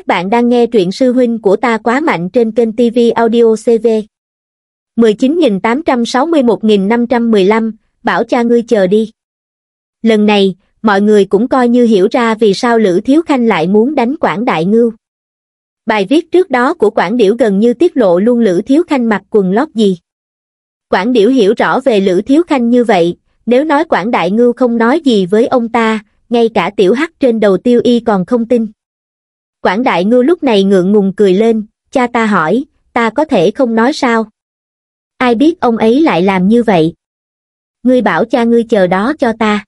Các bạn đang nghe truyện sư huynh của ta quá mạnh trên kênh TV Audio CV. 19.861.515, bảo cha ngươi chờ đi. Lần này, mọi người cũng coi như hiểu ra vì sao Lữ Thiếu Khanh lại muốn đánh Quảng Đại Ngưu. Bài viết trước đó của Quảng Điểu gần như tiết lộ luôn Lữ Thiếu Khanh mặc quần lót gì. Quảng Điểu hiểu rõ về Lữ Thiếu Khanh như vậy, nếu nói Quảng Đại Ngưu không nói gì với ông ta, ngay cả tiểu hắc trên đầu tiêu y còn không tin. Quảng Đại Ngưu lúc này ngượng ngùng cười lên, cha ta hỏi, ta có thể không nói sao? Ai biết ông ấy lại làm như vậy? Ngươi bảo cha ngươi chờ đó cho ta.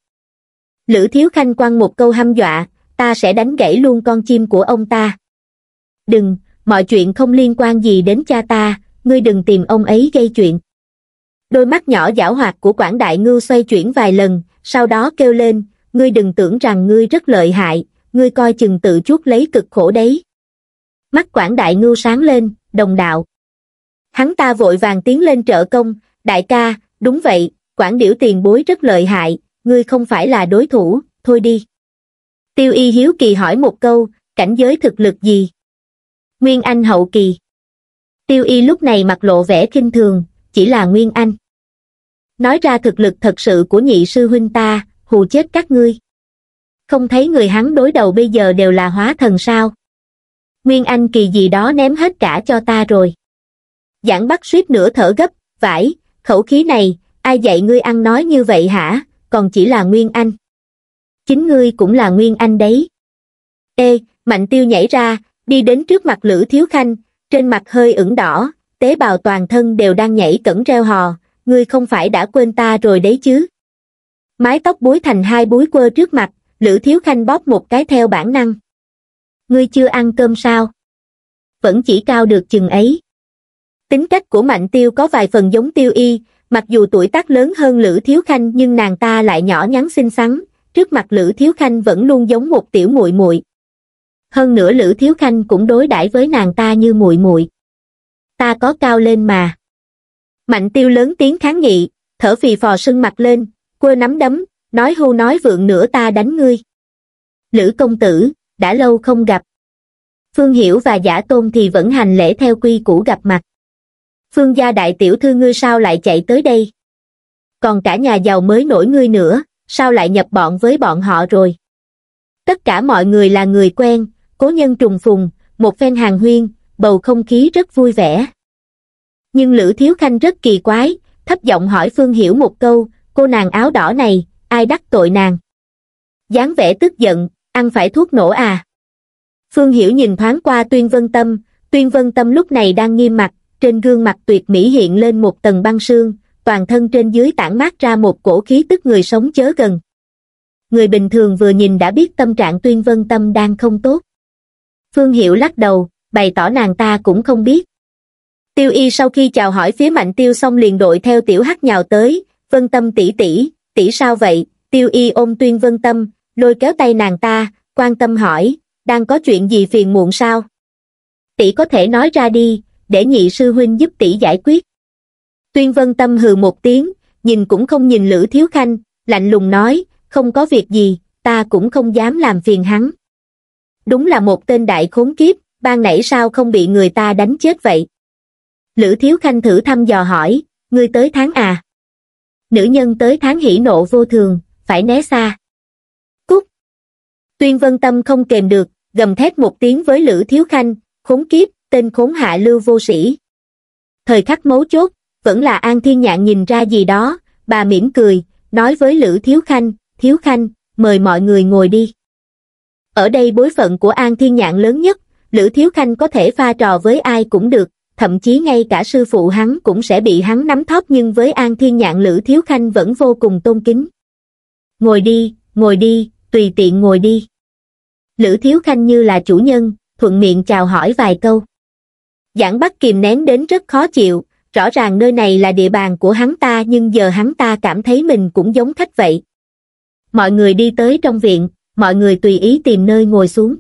Lữ Thiếu Khanh quăng một câu hăm dọa, ta sẽ đánh gãy luôn con chim của ông ta. Đừng, mọi chuyện không liên quan gì đến cha ta, ngươi đừng tìm ông ấy gây chuyện. Đôi mắt nhỏ giảo hoạt của Quảng Đại Ngưu xoay chuyển vài lần, sau đó kêu lên, ngươi đừng tưởng rằng ngươi rất lợi hại, ngươi coi chừng tự chuốc lấy cực khổ đấy. Mắt quảng đại ngưu sáng lên, đồng đạo. Hắn ta vội vàng tiến lên trợ công, đại ca, đúng vậy, quảng điểu tiền bối rất lợi hại, ngươi không phải là đối thủ, thôi đi. Tiêu y hiếu kỳ hỏi một câu, cảnh giới thực lực gì? Nguyên Anh hậu kỳ. Tiêu y lúc này mặt lộ vẻ kinh thường, chỉ là Nguyên Anh. Nói ra thực lực thật sự của nhị sư huynh ta, hù chết các ngươi không thấy người hắn đối đầu bây giờ đều là hóa thần sao. Nguyên Anh kỳ gì đó ném hết cả cho ta rồi. Giảng bắt suýt nửa thở gấp, vải, khẩu khí này, ai dạy ngươi ăn nói như vậy hả, còn chỉ là Nguyên Anh. Chính ngươi cũng là Nguyên Anh đấy. Ê, Mạnh Tiêu nhảy ra, đi đến trước mặt Lữ Thiếu Khanh, trên mặt hơi ửng đỏ, tế bào toàn thân đều đang nhảy cẩn reo hò, ngươi không phải đã quên ta rồi đấy chứ. Mái tóc búi thành hai búi quơ trước mặt, lữ thiếu khanh bóp một cái theo bản năng ngươi chưa ăn cơm sao vẫn chỉ cao được chừng ấy tính cách của mạnh tiêu có vài phần giống tiêu y mặc dù tuổi tác lớn hơn lữ thiếu khanh nhưng nàng ta lại nhỏ nhắn xinh xắn trước mặt lữ thiếu khanh vẫn luôn giống một tiểu muội muội hơn nữa lữ thiếu khanh cũng đối đãi với nàng ta như muội muội ta có cao lên mà mạnh tiêu lớn tiếng kháng nghị thở phì phò sưng mặt lên quơ nắm đấm nói hưu nói vượng nữa ta đánh ngươi. Lữ công tử, đã lâu không gặp. Phương Hiểu và giả tôn thì vẫn hành lễ theo quy củ gặp mặt. Phương gia đại tiểu thư ngươi sao lại chạy tới đây? Còn cả nhà giàu mới nổi ngươi nữa, sao lại nhập bọn với bọn họ rồi? Tất cả mọi người là người quen, cố nhân trùng phùng, một phen hàng huyên, bầu không khí rất vui vẻ. Nhưng Lữ Thiếu Khanh rất kỳ quái, thấp giọng hỏi Phương Hiểu một câu, cô nàng áo đỏ này, ai đắc tội nàng dáng vẻ tức giận ăn phải thuốc nổ à phương hiểu nhìn thoáng qua tuyên vân tâm tuyên vân tâm lúc này đang nghiêm mặt trên gương mặt tuyệt mỹ hiện lên một tầng băng sương toàn thân trên dưới tản mát ra một cổ khí tức người sống chớ gần người bình thường vừa nhìn đã biết tâm trạng tuyên vân tâm đang không tốt phương hiểu lắc đầu bày tỏ nàng ta cũng không biết tiêu y sau khi chào hỏi phía mạnh tiêu xong liền đội theo tiểu hắc nhào tới vân tâm tỷ tỷ tỷ sao vậy tiêu y ôm tuyên vân tâm lôi kéo tay nàng ta quan tâm hỏi đang có chuyện gì phiền muộn sao tỷ có thể nói ra đi để nhị sư huynh giúp tỷ giải quyết tuyên vân tâm hừ một tiếng nhìn cũng không nhìn lữ thiếu khanh lạnh lùng nói không có việc gì ta cũng không dám làm phiền hắn đúng là một tên đại khốn kiếp ban nãy sao không bị người ta đánh chết vậy lữ thiếu khanh thử thăm dò hỏi ngươi tới tháng à nữ nhân tới tháng hỉ nộ vô thường, phải né xa. Cút! Tuyên vân tâm không kềm được, gầm thét một tiếng với Lữ Thiếu Khanh, khốn kiếp, tên khốn hạ lưu vô sĩ. Thời khắc mấu chốt, vẫn là An Thiên Nhạn nhìn ra gì đó, bà mỉm cười, nói với Lữ Thiếu Khanh, Thiếu Khanh, mời mọi người ngồi đi. Ở đây bối phận của An Thiên Nhạn lớn nhất, Lữ Thiếu Khanh có thể pha trò với ai cũng được, thậm chí ngay cả sư phụ hắn cũng sẽ bị hắn nắm thóp nhưng với An Thiên Nhạn Lữ Thiếu Khanh vẫn vô cùng tôn kính. Ngồi đi, ngồi đi, tùy tiện ngồi đi. Lữ Thiếu Khanh như là chủ nhân, thuận miệng chào hỏi vài câu. Giảng Bắc kìm nén đến rất khó chịu, rõ ràng nơi này là địa bàn của hắn ta nhưng giờ hắn ta cảm thấy mình cũng giống khách vậy. Mọi người đi tới trong viện, mọi người tùy ý tìm nơi ngồi xuống.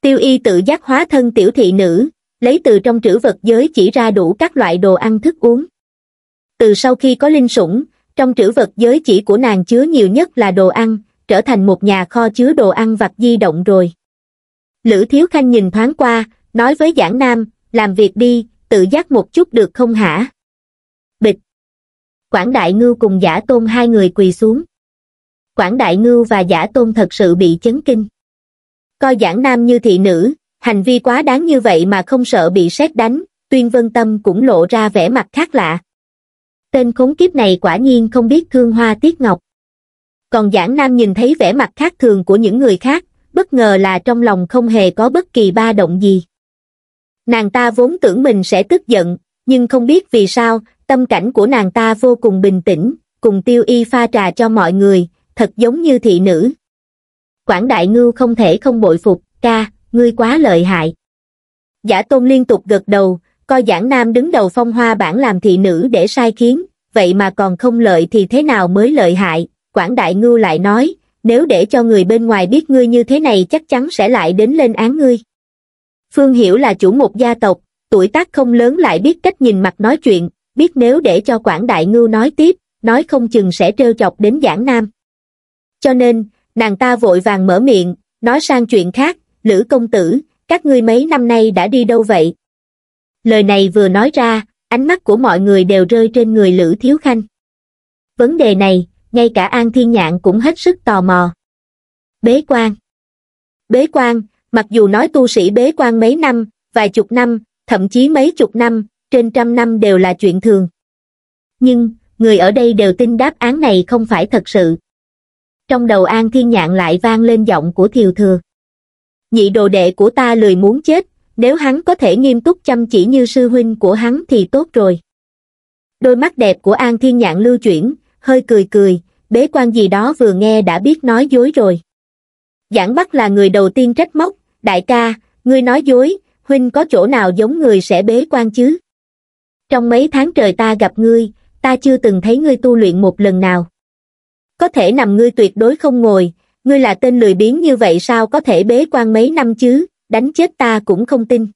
Tiêu y tự giác hóa thân tiểu thị nữ, lấy từ trong trữ vật giới chỉ ra đủ các loại đồ ăn thức uống. Từ sau khi có linh sủng, trong trữ vật giới chỉ của nàng chứa nhiều nhất là đồ ăn, trở thành một nhà kho chứa đồ ăn vặt di động rồi. Lữ Thiếu Khanh nhìn thoáng qua, nói với Giảng Nam, làm việc đi, tự giác một chút được không hả? Bịch! Quảng Đại Ngưu cùng Giả Tôn hai người quỳ xuống. Quảng Đại Ngưu và Giả Tôn thật sự bị chấn kinh. Coi Giảng Nam như thị nữ, hành vi quá đáng như vậy mà không sợ bị xét đánh, tuyên vân tâm cũng lộ ra vẻ mặt khác lạ. Tên khốn kiếp này quả nhiên không biết thương hoa tiết ngọc. Còn giảng nam nhìn thấy vẻ mặt khác thường của những người khác, bất ngờ là trong lòng không hề có bất kỳ ba động gì. Nàng ta vốn tưởng mình sẽ tức giận, nhưng không biết vì sao, tâm cảnh của nàng ta vô cùng bình tĩnh, cùng tiêu y pha trà cho mọi người, thật giống như thị nữ. Quảng Đại Ngưu không thể không bội phục, ca, ngươi quá lợi hại. Giả tôn liên tục gật đầu, coi giảng nam đứng đầu phong hoa bản làm thị nữ để sai khiến, vậy mà còn không lợi thì thế nào mới lợi hại, quảng đại ngưu lại nói, nếu để cho người bên ngoài biết ngươi như thế này chắc chắn sẽ lại đến lên án ngươi. Phương Hiểu là chủ một gia tộc, tuổi tác không lớn lại biết cách nhìn mặt nói chuyện, biết nếu để cho quảng đại ngưu nói tiếp, nói không chừng sẽ trêu chọc đến giảng nam. Cho nên, nàng ta vội vàng mở miệng, nói sang chuyện khác, Lữ công tử, các ngươi mấy năm nay đã đi đâu vậy? Lời này vừa nói ra, ánh mắt của mọi người đều rơi trên người Lữ Thiếu Khanh. Vấn đề này, ngay cả An Thiên Nhạn cũng hết sức tò mò. Bế quan Bế quan, mặc dù nói tu sĩ bế quan mấy năm, vài chục năm, thậm chí mấy chục năm, trên trăm năm đều là chuyện thường. Nhưng, người ở đây đều tin đáp án này không phải thật sự. Trong đầu An Thiên Nhạn lại vang lên giọng của Thiều Thừa nhị đồ đệ của ta lười muốn chết, nếu hắn có thể nghiêm túc chăm chỉ như sư huynh của hắn thì tốt rồi. Đôi mắt đẹp của An Thiên Nhạn lưu chuyển, hơi cười cười, bế quan gì đó vừa nghe đã biết nói dối rồi. Giảng Bắc là người đầu tiên trách móc, đại ca, ngươi nói dối, huynh có chỗ nào giống người sẽ bế quan chứ? Trong mấy tháng trời ta gặp ngươi, ta chưa từng thấy ngươi tu luyện một lần nào. Có thể nằm ngươi tuyệt đối không ngồi, ngươi là tên lười biếng như vậy sao có thể bế quan mấy năm chứ đánh chết ta cũng không tin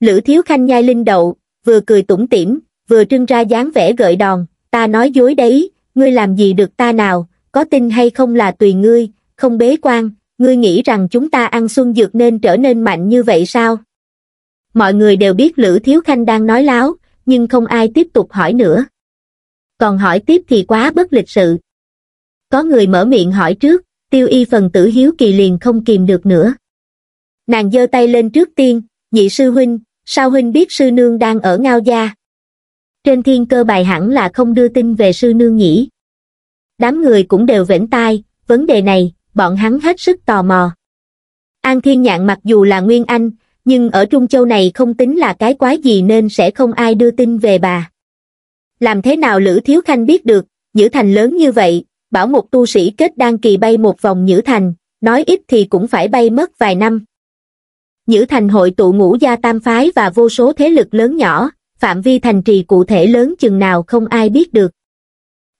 lữ thiếu khanh nhai linh đậu vừa cười tủm tỉm vừa trưng ra dáng vẻ gợi đòn ta nói dối đấy ngươi làm gì được ta nào có tin hay không là tùy ngươi không bế quan ngươi nghĩ rằng chúng ta ăn xuân dược nên trở nên mạnh như vậy sao mọi người đều biết lữ thiếu khanh đang nói láo nhưng không ai tiếp tục hỏi nữa còn hỏi tiếp thì quá bất lịch sự có người mở miệng hỏi trước tiêu y phần tử hiếu kỳ liền không kìm được nữa. Nàng giơ tay lên trước tiên, nhị sư huynh, sao huynh biết sư nương đang ở ngao gia? Trên thiên cơ bài hẳn là không đưa tin về sư nương nhỉ. Đám người cũng đều vểnh tai, vấn đề này, bọn hắn hết sức tò mò. An Thiên Nhạn mặc dù là Nguyên Anh, nhưng ở Trung Châu này không tính là cái quái gì nên sẽ không ai đưa tin về bà. Làm thế nào Lữ Thiếu Khanh biết được, giữ thành lớn như vậy, bảo một tu sĩ kết đan kỳ bay một vòng Nhữ Thành, nói ít thì cũng phải bay mất vài năm. Nhữ Thành hội tụ ngũ gia tam phái và vô số thế lực lớn nhỏ, phạm vi thành trì cụ thể lớn chừng nào không ai biết được.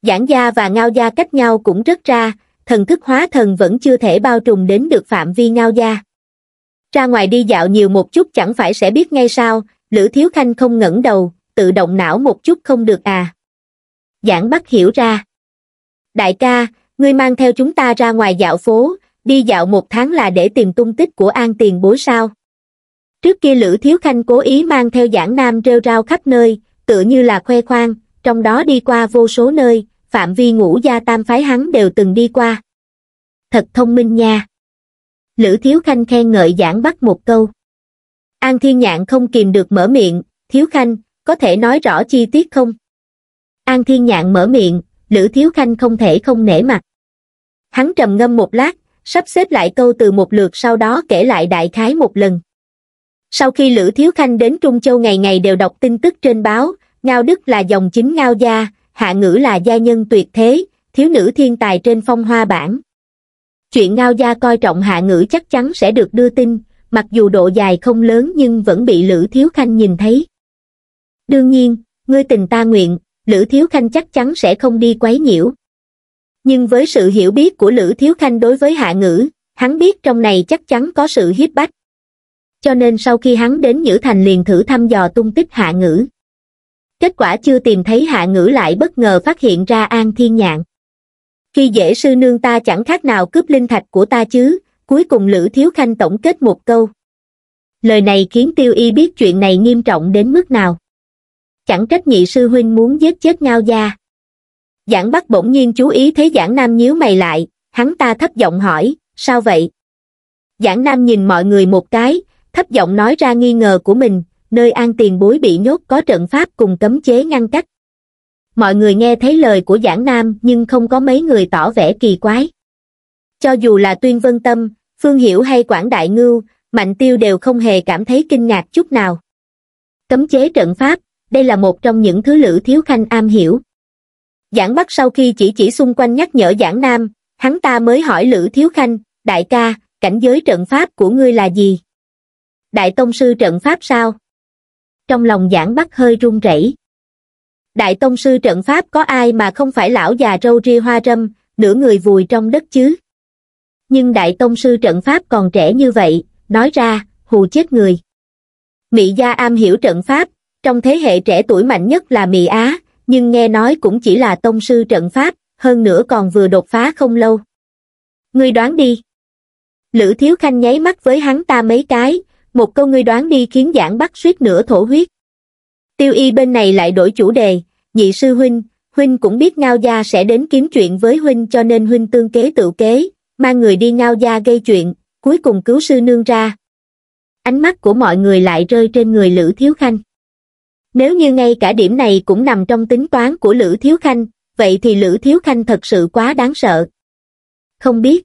Giảng gia và ngao gia cách nhau cũng rất ra, thần thức hóa thần vẫn chưa thể bao trùm đến được phạm vi ngao gia. Ra ngoài đi dạo nhiều một chút chẳng phải sẽ biết ngay sao, Lữ Thiếu Khanh không ngẩng đầu, tự động não một chút không được à. Giảng bắt hiểu ra đại ca ngươi mang theo chúng ta ra ngoài dạo phố đi dạo một tháng là để tìm tung tích của an tiền bối sao trước kia lữ thiếu khanh cố ý mang theo giảng nam rêu rao khắp nơi tựa như là khoe khoang trong đó đi qua vô số nơi phạm vi ngũ gia tam phái hắn đều từng đi qua thật thông minh nha lữ thiếu khanh khen ngợi giảng bắt một câu an thiên nhạn không kìm được mở miệng thiếu khanh có thể nói rõ chi tiết không an thiên nhạn mở miệng Lữ Thiếu Khanh không thể không nể mặt. Hắn trầm ngâm một lát, sắp xếp lại câu từ một lượt sau đó kể lại đại khái một lần. Sau khi Lữ Thiếu Khanh đến Trung Châu ngày ngày đều đọc tin tức trên báo, Ngao Đức là dòng chính Ngao Gia, Hạ Ngữ là gia nhân tuyệt thế, thiếu nữ thiên tài trên phong hoa bản. Chuyện Ngao Gia coi trọng Hạ Ngữ chắc chắn sẽ được đưa tin, mặc dù độ dài không lớn nhưng vẫn bị Lữ Thiếu Khanh nhìn thấy. Đương nhiên, ngươi tình ta nguyện, Lữ Thiếu Khanh chắc chắn sẽ không đi quấy nhiễu. Nhưng với sự hiểu biết của Lữ Thiếu Khanh đối với hạ ngữ, hắn biết trong này chắc chắn có sự hiếp bách. Cho nên sau khi hắn đến Nhữ Thành liền thử thăm dò tung tích hạ ngữ. Kết quả chưa tìm thấy hạ ngữ lại bất ngờ phát hiện ra An Thiên Nhạn. Khi dễ sư nương ta chẳng khác nào cướp linh thạch của ta chứ, cuối cùng Lữ Thiếu Khanh tổng kết một câu. Lời này khiến Tiêu Y biết chuyện này nghiêm trọng đến mức nào chẳng trách nhị sư huynh muốn giết chết ngao gia giảng bắc bỗng nhiên chú ý thấy giảng nam nhíu mày lại hắn ta thấp giọng hỏi sao vậy giảng nam nhìn mọi người một cái thấp giọng nói ra nghi ngờ của mình nơi an tiền bối bị nhốt có trận pháp cùng cấm chế ngăn cách mọi người nghe thấy lời của giảng nam nhưng không có mấy người tỏ vẻ kỳ quái cho dù là tuyên vân tâm phương hiểu hay quảng đại ngưu mạnh tiêu đều không hề cảm thấy kinh ngạc chút nào cấm chế trận pháp đây là một trong những thứ lữ thiếu khanh am hiểu giảng bắc sau khi chỉ chỉ xung quanh nhắc nhở giảng nam hắn ta mới hỏi lữ thiếu khanh đại ca cảnh giới trận pháp của ngươi là gì đại tông sư trận pháp sao trong lòng giảng bắc hơi run rẩy đại tông sư trận pháp có ai mà không phải lão già râu ria hoa râm nửa người vùi trong đất chứ nhưng đại tông sư trận pháp còn trẻ như vậy nói ra hù chết người mị gia am hiểu trận pháp trong thế hệ trẻ tuổi mạnh nhất là mỹ á nhưng nghe nói cũng chỉ là tông sư trận pháp hơn nữa còn vừa đột phá không lâu ngươi đoán đi lữ thiếu khanh nháy mắt với hắn ta mấy cái một câu ngươi đoán đi khiến giảng bắt suýt nửa thổ huyết tiêu y bên này lại đổi chủ đề nhị sư huynh huynh cũng biết ngao gia sẽ đến kiếm chuyện với huynh cho nên huynh tương kế tự kế mang người đi ngao gia gây chuyện cuối cùng cứu sư nương ra ánh mắt của mọi người lại rơi trên người lữ thiếu khanh nếu như ngay cả điểm này cũng nằm trong tính toán của Lữ Thiếu Khanh, vậy thì Lữ Thiếu Khanh thật sự quá đáng sợ. Không biết.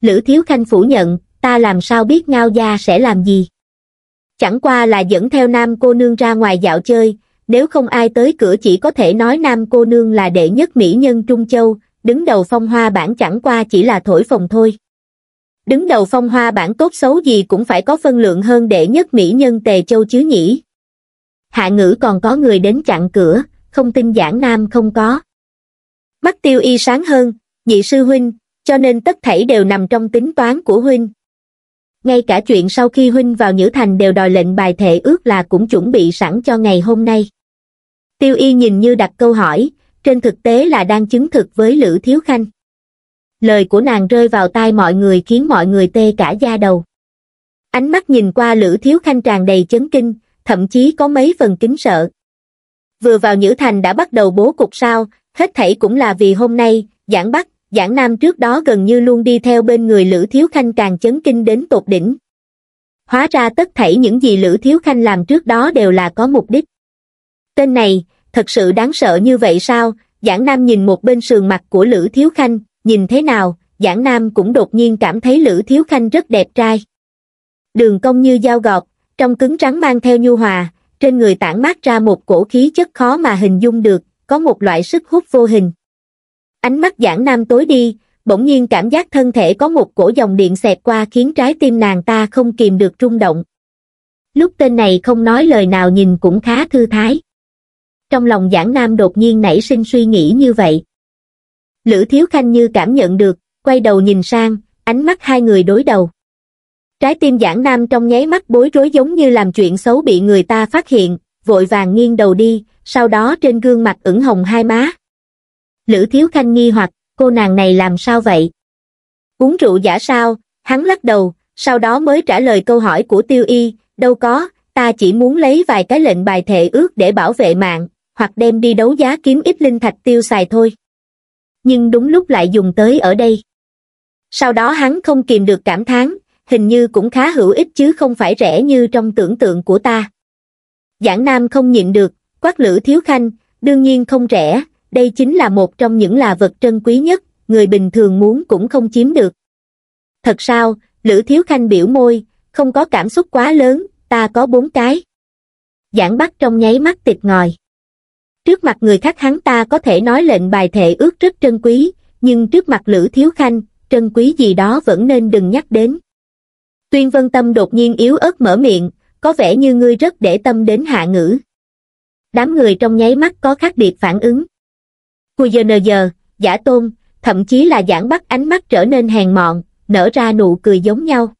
Lữ Thiếu Khanh phủ nhận, ta làm sao biết Ngao Gia sẽ làm gì. Chẳng qua là dẫn theo nam cô nương ra ngoài dạo chơi, nếu không ai tới cửa chỉ có thể nói nam cô nương là đệ nhất mỹ nhân Trung Châu, đứng đầu phong hoa bản chẳng qua chỉ là thổi phồng thôi. Đứng đầu phong hoa bản tốt xấu gì cũng phải có phân lượng hơn đệ nhất mỹ nhân Tề Châu chứ nhỉ hạ ngữ còn có người đến chặn cửa, không tin giảng nam không có. Mắt tiêu y sáng hơn, nhị sư huynh, cho nên tất thảy đều nằm trong tính toán của huynh. Ngay cả chuyện sau khi huynh vào Nhữ Thành đều đòi lệnh bài thể ước là cũng chuẩn bị sẵn cho ngày hôm nay. Tiêu y nhìn như đặt câu hỏi, trên thực tế là đang chứng thực với Lữ Thiếu Khanh. Lời của nàng rơi vào tai mọi người khiến mọi người tê cả da đầu. Ánh mắt nhìn qua Lữ Thiếu Khanh tràn đầy chấn kinh, thậm chí có mấy phần kính sợ. Vừa vào Nhữ Thành đã bắt đầu bố cục sao, hết thảy cũng là vì hôm nay, Giảng Bắc, Giảng Nam trước đó gần như luôn đi theo bên người Lữ Thiếu Khanh càng chấn kinh đến tột đỉnh. Hóa ra tất thảy những gì Lữ Thiếu Khanh làm trước đó đều là có mục đích. Tên này, thật sự đáng sợ như vậy sao, Giảng Nam nhìn một bên sườn mặt của Lữ Thiếu Khanh, nhìn thế nào, Giảng Nam cũng đột nhiên cảm thấy Lữ Thiếu Khanh rất đẹp trai. Đường cong như dao gọt, trong cứng trắng mang theo nhu hòa, trên người tản mát ra một cổ khí chất khó mà hình dung được, có một loại sức hút vô hình. Ánh mắt giảng nam tối đi, bỗng nhiên cảm giác thân thể có một cổ dòng điện xẹt qua khiến trái tim nàng ta không kìm được rung động. Lúc tên này không nói lời nào nhìn cũng khá thư thái. Trong lòng giảng nam đột nhiên nảy sinh suy nghĩ như vậy. Lữ Thiếu Khanh như cảm nhận được, quay đầu nhìn sang, ánh mắt hai người đối đầu. Trái tim giản Nam trong nháy mắt bối rối giống như làm chuyện xấu bị người ta phát hiện, vội vàng nghiêng đầu đi, sau đó trên gương mặt ửng hồng hai má. Lữ Thiếu Khanh nghi hoặc, cô nàng này làm sao vậy? Uống rượu giả sao? Hắn lắc đầu, sau đó mới trả lời câu hỏi của Tiêu Y, đâu có, ta chỉ muốn lấy vài cái lệnh bài thệ ước để bảo vệ mạng, hoặc đem đi đấu giá kiếm ít linh thạch tiêu xài thôi. Nhưng đúng lúc lại dùng tới ở đây. Sau đó hắn không kìm được cảm thán, hình như cũng khá hữu ích chứ không phải rẻ như trong tưởng tượng của ta. Giảng Nam không nhịn được, quát lữ thiếu khanh, đương nhiên không rẻ, đây chính là một trong những là vật trân quý nhất, người bình thường muốn cũng không chiếm được. Thật sao, lữ thiếu khanh biểu môi, không có cảm xúc quá lớn, ta có bốn cái. Giảng Bắc trong nháy mắt tịt ngòi. Trước mặt người khác hắn ta có thể nói lệnh bài thệ ước rất trân quý, nhưng trước mặt lữ thiếu khanh, trân quý gì đó vẫn nên đừng nhắc đến. Tuyên Vân Tâm đột nhiên yếu ớt mở miệng, có vẻ như ngươi rất để tâm đến hạ ngữ. Đám người trong nháy mắt có khác biệt phản ứng. Cùi giờ nờ giờ, giả tôn, thậm chí là giảng bắt ánh mắt trở nên hèn mọn, nở ra nụ cười giống nhau.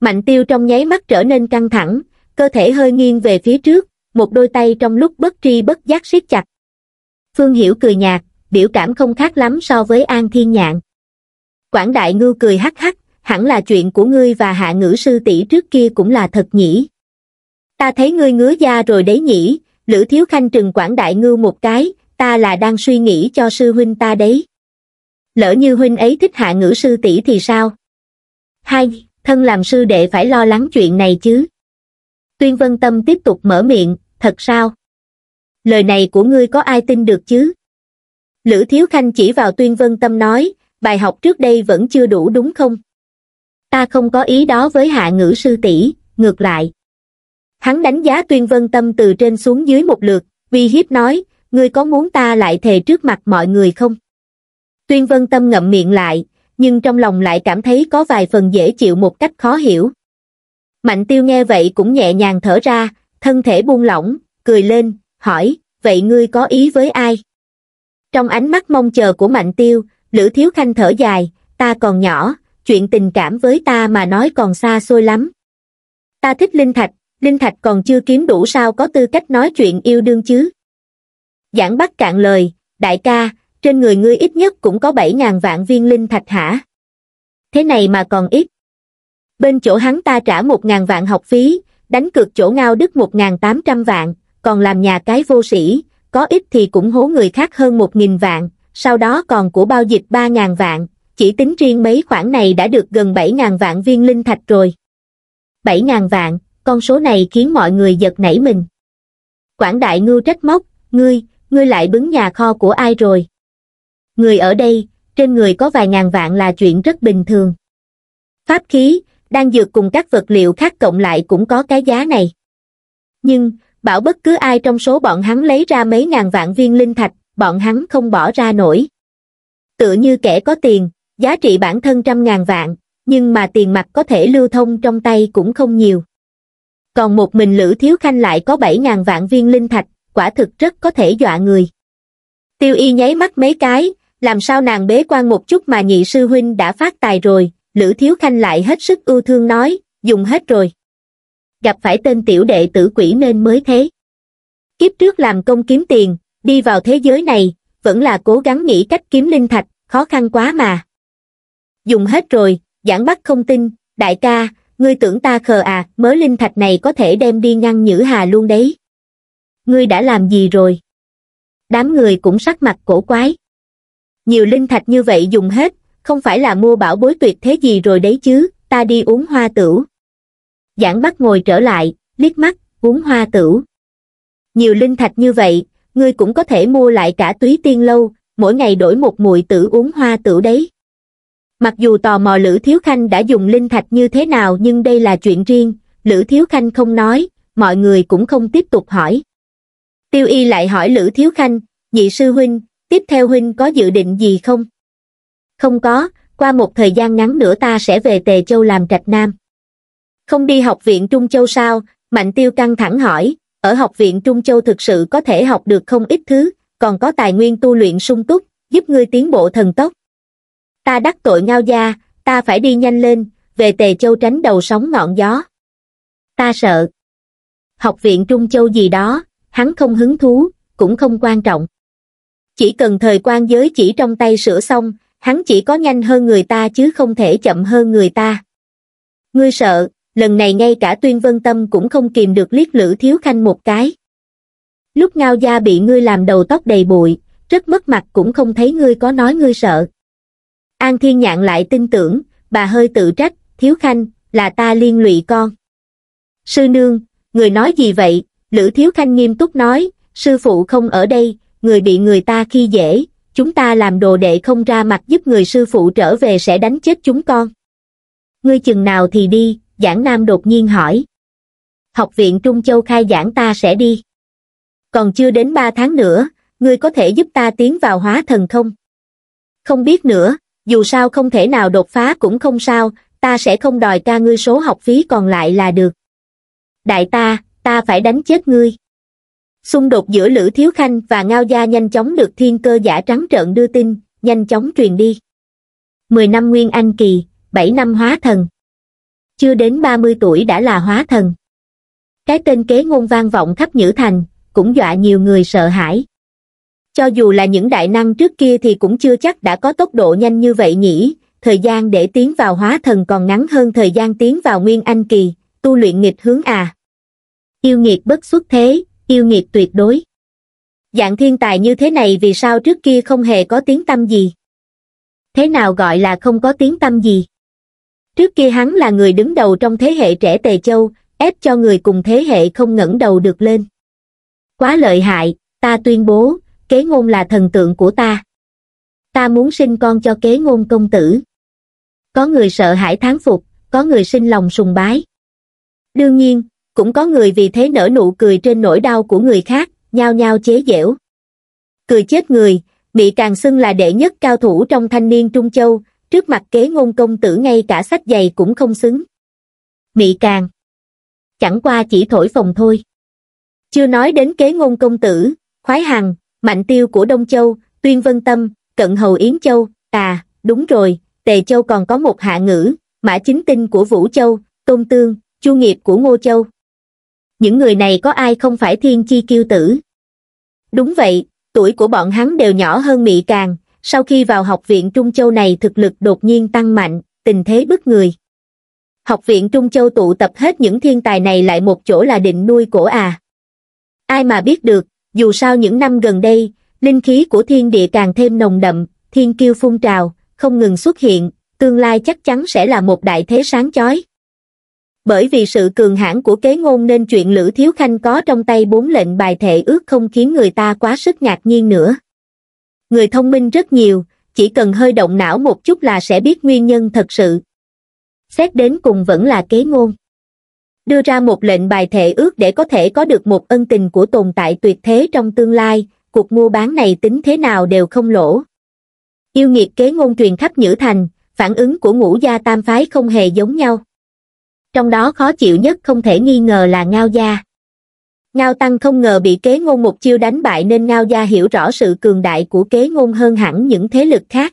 Mạnh tiêu trong nháy mắt trở nên căng thẳng, cơ thể hơi nghiêng về phía trước, một đôi tay trong lúc bất tri bất giác siết chặt. Phương Hiểu cười nhạt, biểu cảm không khác lắm so với An Thiên Nhạn. Quảng Đại Ngưu cười hắc hắc, hẳn là chuyện của ngươi và hạ ngữ sư tỷ trước kia cũng là thật nhỉ. Ta thấy ngươi ngứa da rồi đấy nhỉ, Lữ Thiếu Khanh trừng quảng đại ngư một cái, ta là đang suy nghĩ cho sư huynh ta đấy. Lỡ như huynh ấy thích hạ ngữ sư tỷ thì sao? Hai, thân làm sư đệ phải lo lắng chuyện này chứ. Tuyên Vân Tâm tiếp tục mở miệng, thật sao? Lời này của ngươi có ai tin được chứ? Lữ Thiếu Khanh chỉ vào Tuyên Vân Tâm nói, bài học trước đây vẫn chưa đủ đúng không? ta không có ý đó với hạ ngữ sư tỷ ngược lại hắn đánh giá tuyên vân tâm từ trên xuống dưới một lượt uy hiếp nói ngươi có muốn ta lại thề trước mặt mọi người không tuyên vân tâm ngậm miệng lại nhưng trong lòng lại cảm thấy có vài phần dễ chịu một cách khó hiểu mạnh tiêu nghe vậy cũng nhẹ nhàng thở ra thân thể buông lỏng cười lên hỏi vậy ngươi có ý với ai trong ánh mắt mong chờ của mạnh tiêu lữ thiếu khanh thở dài ta còn nhỏ chuyện tình cảm với ta mà nói còn xa xôi lắm. Ta thích Linh Thạch, Linh Thạch còn chưa kiếm đủ sao có tư cách nói chuyện yêu đương chứ. Giảng bắt cạn lời, đại ca, trên người ngươi ít nhất cũng có 7.000 vạn viên Linh Thạch hả? Thế này mà còn ít. Bên chỗ hắn ta trả 1.000 vạn học phí, đánh cược chỗ ngao đức 1.800 vạn, còn làm nhà cái vô sĩ, có ít thì cũng hố người khác hơn 1.000 vạn, sau đó còn của bao dịch 3.000 vạn, chỉ tính riêng mấy khoản này đã được gần 7.000 vạn viên linh thạch rồi. 7.000 vạn, con số này khiến mọi người giật nảy mình. Quảng đại ngưu trách móc, ngươi, ngươi lại bứng nhà kho của ai rồi? Người ở đây, trên người có vài ngàn vạn là chuyện rất bình thường. Pháp khí, đang dược cùng các vật liệu khác cộng lại cũng có cái giá này. Nhưng, bảo bất cứ ai trong số bọn hắn lấy ra mấy ngàn vạn viên linh thạch, bọn hắn không bỏ ra nổi. Tựa như kẻ có tiền, giá trị bản thân trăm ngàn vạn, nhưng mà tiền mặt có thể lưu thông trong tay cũng không nhiều. Còn một mình Lữ Thiếu Khanh lại có bảy ngàn vạn viên linh thạch, quả thực rất có thể dọa người. Tiêu y nháy mắt mấy cái, làm sao nàng bế quan một chút mà nhị sư huynh đã phát tài rồi, Lữ Thiếu Khanh lại hết sức ưu thương nói, dùng hết rồi. Gặp phải tên tiểu đệ tử quỷ nên mới thế. Kiếp trước làm công kiếm tiền, đi vào thế giới này, vẫn là cố gắng nghĩ cách kiếm linh thạch, khó khăn quá mà dùng hết rồi giảng bắt không tin đại ca ngươi tưởng ta khờ à mớ linh thạch này có thể đem đi ngăn nhữ hà luôn đấy ngươi đã làm gì rồi đám người cũng sắc mặt cổ quái nhiều linh thạch như vậy dùng hết không phải là mua bảo bối tuyệt thế gì rồi đấy chứ ta đi uống hoa tửu giảng bắt ngồi trở lại liếc mắt uống hoa tửu nhiều linh thạch như vậy ngươi cũng có thể mua lại cả túy tiên lâu mỗi ngày đổi một mùi tử uống hoa tửu đấy mặc dù tò mò lữ thiếu khanh đã dùng linh thạch như thế nào nhưng đây là chuyện riêng lữ thiếu khanh không nói mọi người cũng không tiếp tục hỏi tiêu y lại hỏi lữ thiếu khanh nhị sư huynh tiếp theo huynh có dự định gì không không có qua một thời gian ngắn nữa ta sẽ về tề châu làm trạch nam không đi học viện trung châu sao mạnh tiêu căng thẳng hỏi ở học viện trung châu thực sự có thể học được không ít thứ còn có tài nguyên tu luyện sung túc giúp ngươi tiến bộ thần tốc ta đắc tội ngao gia ta phải đi nhanh lên về tề châu tránh đầu sóng ngọn gió ta sợ học viện trung châu gì đó hắn không hứng thú cũng không quan trọng chỉ cần thời quan giới chỉ trong tay sửa xong hắn chỉ có nhanh hơn người ta chứ không thể chậm hơn người ta ngươi sợ lần này ngay cả tuyên vân tâm cũng không kìm được liếc lử thiếu khanh một cái lúc ngao gia bị ngươi làm đầu tóc đầy bụi rất mất mặt cũng không thấy ngươi có nói ngươi sợ An Thiên Nhạn lại tin tưởng, bà hơi tự trách, thiếu khanh, là ta liên lụy con. Sư nương, người nói gì vậy? Lữ thiếu khanh nghiêm túc nói, sư phụ không ở đây, người bị người ta khi dễ, chúng ta làm đồ đệ không ra mặt giúp người sư phụ trở về sẽ đánh chết chúng con. Ngươi chừng nào thì đi, giảng nam đột nhiên hỏi. Học viện Trung Châu khai giảng ta sẽ đi. Còn chưa đến ba tháng nữa, ngươi có thể giúp ta tiến vào hóa thần không? Không biết nữa, dù sao không thể nào đột phá cũng không sao, ta sẽ không đòi ca ngươi số học phí còn lại là được. Đại ta, ta phải đánh chết ngươi. Xung đột giữa Lữ Thiếu Khanh và Ngao Gia nhanh chóng được thiên cơ giả trắng trợn đưa tin, nhanh chóng truyền đi. 10 năm Nguyên Anh Kỳ, 7 năm hóa thần. Chưa đến 30 tuổi đã là hóa thần. Cái tên kế ngôn vang vọng khắp Nhữ Thành, cũng dọa nhiều người sợ hãi cho dù là những đại năng trước kia thì cũng chưa chắc đã có tốc độ nhanh như vậy nhỉ thời gian để tiến vào hóa thần còn ngắn hơn thời gian tiến vào nguyên anh kỳ tu luyện nghịch hướng à yêu nghiệt bất xuất thế yêu nghiệt tuyệt đối dạng thiên tài như thế này vì sao trước kia không hề có tiếng tâm gì thế nào gọi là không có tiếng tâm gì trước kia hắn là người đứng đầu trong thế hệ trẻ tề châu ép cho người cùng thế hệ không ngẩng đầu được lên quá lợi hại ta tuyên bố kế ngôn là thần tượng của ta. Ta muốn sinh con cho kế ngôn công tử. Có người sợ hãi thán phục, có người sinh lòng sùng bái. Đương nhiên, cũng có người vì thế nở nụ cười trên nỗi đau của người khác, nhao nhao chế giễu. Cười chết người, bị càng xưng là đệ nhất cao thủ trong thanh niên Trung Châu, trước mặt kế ngôn công tử ngay cả sách giày cũng không xứng. Mị càng. Chẳng qua chỉ thổi phồng thôi. Chưa nói đến kế ngôn công tử, khoái hằng, Mạnh Tiêu của Đông Châu, Tuyên Vân Tâm, Cận Hầu Yến Châu, à, đúng rồi, Tề Châu còn có một hạ ngữ, Mã Chính Tinh của Vũ Châu, Tôn Tương, Chu Nghiệp của Ngô Châu. Những người này có ai không phải thiên chi kiêu tử? Đúng vậy, tuổi của bọn hắn đều nhỏ hơn mỹ Càng, sau khi vào học viện Trung Châu này thực lực đột nhiên tăng mạnh, tình thế bức người. Học viện Trung Châu tụ tập hết những thiên tài này lại một chỗ là định nuôi cổ à. Ai mà biết được, dù sao những năm gần đây, linh khí của thiên địa càng thêm nồng đậm, thiên kiêu phun trào, không ngừng xuất hiện, tương lai chắc chắn sẽ là một đại thế sáng chói. Bởi vì sự cường hãn của kế ngôn nên chuyện Lữ Thiếu Khanh có trong tay bốn lệnh bài thể ước không khiến người ta quá sức ngạc nhiên nữa. Người thông minh rất nhiều, chỉ cần hơi động não một chút là sẽ biết nguyên nhân thật sự. Xét đến cùng vẫn là kế ngôn đưa ra một lệnh bài thể ước để có thể có được một ân tình của tồn tại tuyệt thế trong tương lai, cuộc mua bán này tính thế nào đều không lỗ. Yêu nghiệt kế ngôn truyền khắp Nhữ Thành, phản ứng của ngũ gia tam phái không hề giống nhau. Trong đó khó chịu nhất không thể nghi ngờ là Ngao Gia. Ngao Tăng không ngờ bị kế ngôn một chiêu đánh bại nên Ngao Gia hiểu rõ sự cường đại của kế ngôn hơn hẳn những thế lực khác.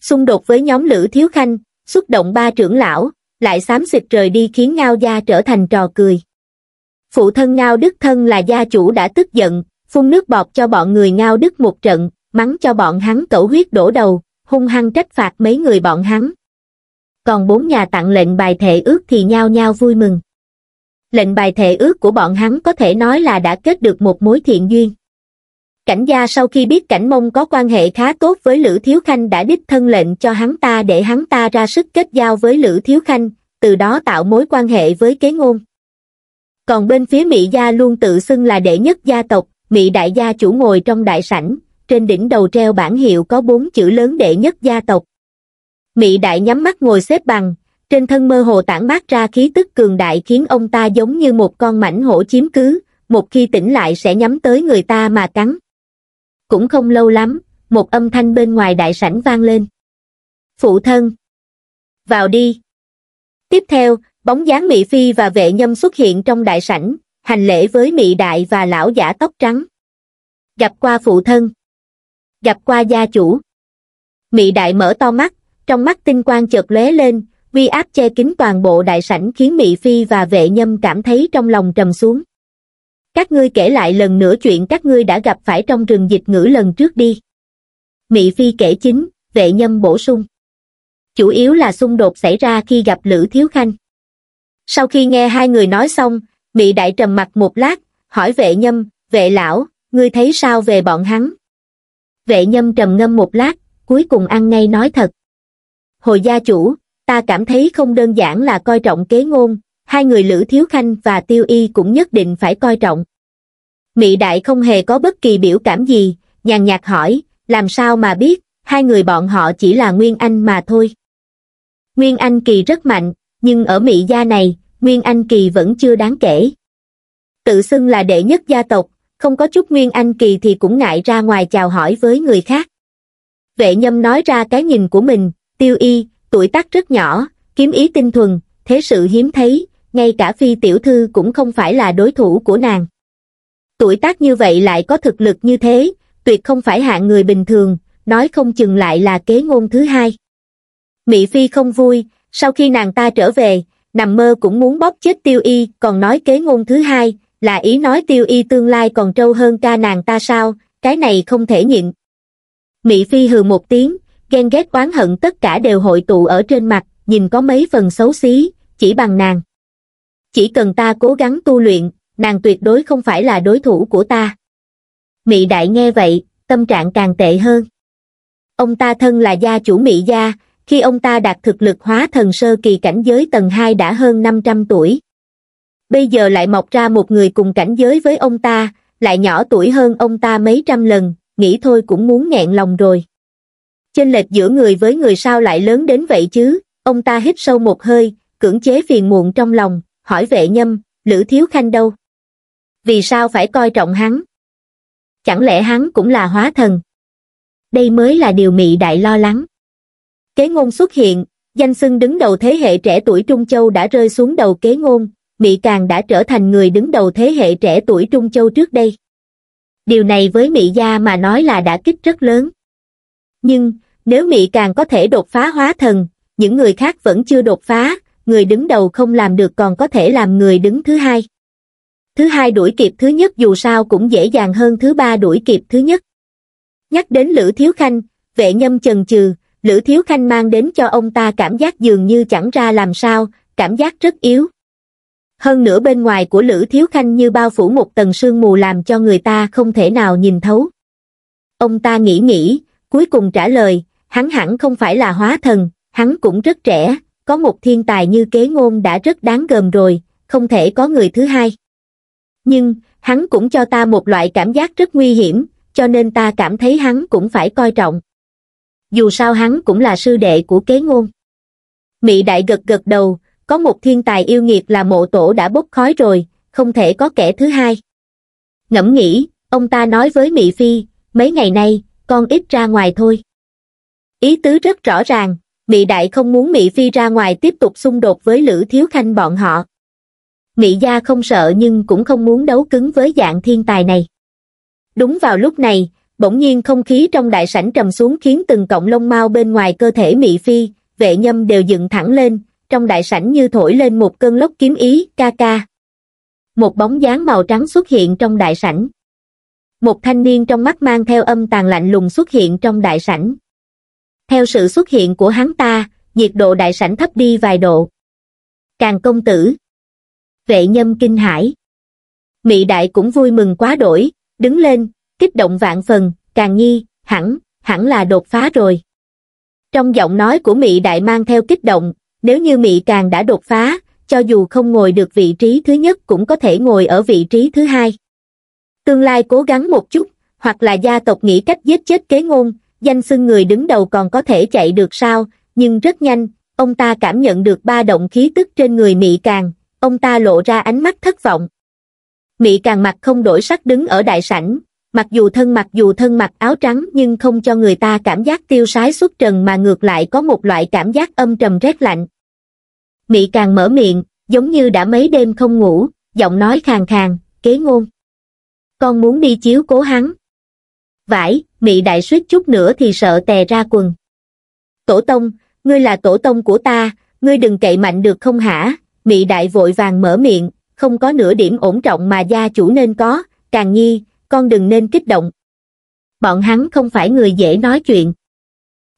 Xung đột với nhóm Lữ Thiếu Khanh, xúc động ba trưởng lão, lại xám xịt rời đi khiến ngao gia trở thành trò cười. Phụ thân ngao đức thân là gia chủ đã tức giận, phun nước bọt cho bọn người ngao đức một trận, mắng cho bọn hắn cẩu huyết đổ đầu, hung hăng trách phạt mấy người bọn hắn. Còn bốn nhà tặng lệnh bài thể ước thì nhao nhao vui mừng. Lệnh bài thể ước của bọn hắn có thể nói là đã kết được một mối thiện duyên. Cảnh gia sau khi biết cảnh mông có quan hệ khá tốt với Lữ Thiếu Khanh đã đích thân lệnh cho hắn ta để hắn ta ra sức kết giao với Lữ Thiếu Khanh, từ đó tạo mối quan hệ với kế ngôn. Còn bên phía Mỹ gia luôn tự xưng là đệ nhất gia tộc, Mỹ đại gia chủ ngồi trong đại sảnh, trên đỉnh đầu treo bản hiệu có bốn chữ lớn đệ nhất gia tộc. Mỹ đại nhắm mắt ngồi xếp bằng, trên thân mơ hồ tản mát ra khí tức cường đại khiến ông ta giống như một con mảnh hổ chiếm cứ, một khi tỉnh lại sẽ nhắm tới người ta mà cắn cũng không lâu lắm một âm thanh bên ngoài đại sảnh vang lên phụ thân vào đi tiếp theo bóng dáng mỹ phi và vệ nhâm xuất hiện trong đại sảnh hành lễ với mỹ đại và lão giả tóc trắng gặp qua phụ thân gặp qua gia chủ mỹ đại mở to mắt trong mắt tinh quang chợt lóe lên uy áp che kín toàn bộ đại sảnh khiến mỹ phi và vệ nhâm cảm thấy trong lòng trầm xuống các ngươi kể lại lần nữa chuyện các ngươi đã gặp phải trong rừng dịch ngữ lần trước đi. Mị Phi kể chính, vệ nhâm bổ sung. Chủ yếu là xung đột xảy ra khi gặp Lữ Thiếu Khanh. Sau khi nghe hai người nói xong, Mị Đại trầm mặt một lát, hỏi vệ nhâm, vệ lão, ngươi thấy sao về bọn hắn? Vệ nhâm trầm ngâm một lát, cuối cùng ăn ngay nói thật. Hồi gia chủ, ta cảm thấy không đơn giản là coi trọng kế ngôn, hai người Lữ Thiếu Khanh và Tiêu Y cũng nhất định phải coi trọng. Mị Đại không hề có bất kỳ biểu cảm gì, nhàn nhạt hỏi, làm sao mà biết, hai người bọn họ chỉ là Nguyên Anh mà thôi. Nguyên Anh Kỳ rất mạnh, nhưng ở Mỹ gia này, Nguyên Anh Kỳ vẫn chưa đáng kể. Tự xưng là đệ nhất gia tộc, không có chút Nguyên Anh Kỳ thì cũng ngại ra ngoài chào hỏi với người khác. Vệ nhâm nói ra cái nhìn của mình, tiêu y, tuổi tác rất nhỏ, kiếm ý tinh thuần, thế sự hiếm thấy, ngay cả phi tiểu thư cũng không phải là đối thủ của nàng. Tuổi tác như vậy lại có thực lực như thế, tuyệt không phải hạng người bình thường, nói không chừng lại là kế ngôn thứ hai. Mỹ Phi không vui, sau khi nàng ta trở về, nằm mơ cũng muốn bóp chết tiêu y, còn nói kế ngôn thứ hai, là ý nói tiêu y tương lai còn trâu hơn ca nàng ta sao, cái này không thể nhịn. Mỹ Phi hừ một tiếng, ghen ghét oán hận tất cả đều hội tụ ở trên mặt, nhìn có mấy phần xấu xí, chỉ bằng nàng chỉ cần ta cố gắng tu luyện nàng tuyệt đối không phải là đối thủ của ta mị đại nghe vậy tâm trạng càng tệ hơn ông ta thân là gia chủ mị gia khi ông ta đạt thực lực hóa thần sơ kỳ cảnh giới tầng hai đã hơn năm trăm tuổi bây giờ lại mọc ra một người cùng cảnh giới với ông ta lại nhỏ tuổi hơn ông ta mấy trăm lần nghĩ thôi cũng muốn nghẹn lòng rồi chênh lệch giữa người với người sao lại lớn đến vậy chứ ông ta hít sâu một hơi cưỡng chế phiền muộn trong lòng hỏi vệ nhâm, Lữ Thiếu Khanh đâu? Vì sao phải coi trọng hắn? Chẳng lẽ hắn cũng là hóa thần? Đây mới là điều Mị Đại lo lắng. Kế ngôn xuất hiện, danh xưng đứng đầu thế hệ trẻ tuổi Trung Châu đã rơi xuống đầu kế ngôn, Mị Càng đã trở thành người đứng đầu thế hệ trẻ tuổi Trung Châu trước đây. Điều này với Mị Gia mà nói là đã kích rất lớn. Nhưng, nếu Mị Càng có thể đột phá hóa thần, những người khác vẫn chưa đột phá, người đứng đầu không làm được còn có thể làm người đứng thứ hai. Thứ hai đuổi kịp thứ nhất dù sao cũng dễ dàng hơn thứ ba đuổi kịp thứ nhất. Nhắc đến Lữ Thiếu Khanh, vệ nhâm chần chừ, Lữ Thiếu Khanh mang đến cho ông ta cảm giác dường như chẳng ra làm sao, cảm giác rất yếu. Hơn nữa bên ngoài của Lữ Thiếu Khanh như bao phủ một tầng sương mù làm cho người ta không thể nào nhìn thấu. Ông ta nghĩ nghĩ, cuối cùng trả lời, hắn hẳn không phải là hóa thần, hắn cũng rất trẻ, có một thiên tài như kế ngôn đã rất đáng gờm rồi không thể có người thứ hai nhưng hắn cũng cho ta một loại cảm giác rất nguy hiểm cho nên ta cảm thấy hắn cũng phải coi trọng dù sao hắn cũng là sư đệ của kế ngôn mị đại gật gật đầu có một thiên tài yêu nghiệt là mộ tổ đã bốc khói rồi không thể có kẻ thứ hai ngẫm nghĩ ông ta nói với mị phi mấy ngày nay con ít ra ngoài thôi ý tứ rất rõ ràng mị Đại không muốn mị Phi ra ngoài tiếp tục xung đột với Lữ Thiếu Khanh bọn họ. mị gia không sợ nhưng cũng không muốn đấu cứng với dạng thiên tài này. Đúng vào lúc này, bỗng nhiên không khí trong đại sảnh trầm xuống khiến từng cọng lông mau bên ngoài cơ thể mị Phi, vệ nhâm đều dựng thẳng lên, trong đại sảnh như thổi lên một cơn lốc kiếm ý, ca ca. Một bóng dáng màu trắng xuất hiện trong đại sảnh. Một thanh niên trong mắt mang theo âm tàn lạnh lùng xuất hiện trong đại sảnh. Theo sự xuất hiện của hắn ta, nhiệt độ đại sảnh thấp đi vài độ. Càng công tử. Vệ nhâm kinh hải, Mị đại cũng vui mừng quá đổi, đứng lên, kích động vạn phần, càng nghi, hẳn, hẳn là đột phá rồi. Trong giọng nói của Mị Đại mang theo kích động, nếu như Mị Càng đã đột phá, cho dù không ngồi được vị trí thứ nhất cũng có thể ngồi ở vị trí thứ hai. Tương lai cố gắng một chút, hoặc là gia tộc nghĩ cách giết chết kế ngôn, danh xưng người đứng đầu còn có thể chạy được sao, nhưng rất nhanh, ông ta cảm nhận được ba động khí tức trên người Mị Càng, ông ta lộ ra ánh mắt thất vọng. Mị Càng mặt không đổi sắc đứng ở đại sảnh, mặc dù thân mặc dù thân mặc áo trắng nhưng không cho người ta cảm giác tiêu sái xuất trần mà ngược lại có một loại cảm giác âm trầm rét lạnh. Mị Càng mở miệng, giống như đã mấy đêm không ngủ, giọng nói khàn khàn, kế ngôn. Con muốn đi chiếu cố hắn vải, mị đại suýt chút nữa thì sợ tè ra quần. Tổ tông, ngươi là tổ tông của ta, ngươi đừng cậy mạnh được không hả? Mị đại vội vàng mở miệng, không có nửa điểm ổn trọng mà gia chủ nên có, càng nhi, con đừng nên kích động. Bọn hắn không phải người dễ nói chuyện.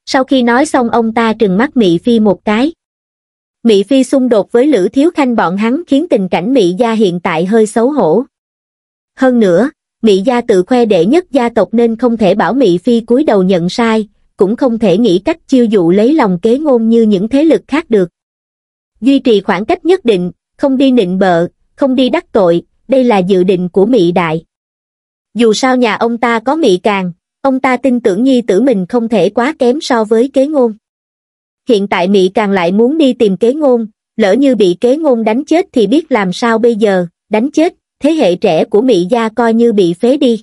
Sau khi nói xong ông ta trừng mắt Mị Phi một cái. Mị Phi xung đột với Lữ Thiếu Khanh bọn hắn khiến tình cảnh Mị gia hiện tại hơi xấu hổ. Hơn nữa, Mị gia tự khoe đệ nhất gia tộc nên không thể bảo mị Phi cúi đầu nhận sai, cũng không thể nghĩ cách chiêu dụ lấy lòng kế ngôn như những thế lực khác được. Duy trì khoảng cách nhất định, không đi nịnh bợ, không đi đắc tội, đây là dự định của mị Đại. Dù sao nhà ông ta có mị Càng, ông ta tin tưởng nhi tử mình không thể quá kém so với kế ngôn. Hiện tại mị Càng lại muốn đi tìm kế ngôn, lỡ như bị kế ngôn đánh chết thì biết làm sao bây giờ, đánh chết, thế hệ trẻ của Mỹ gia coi như bị phế đi.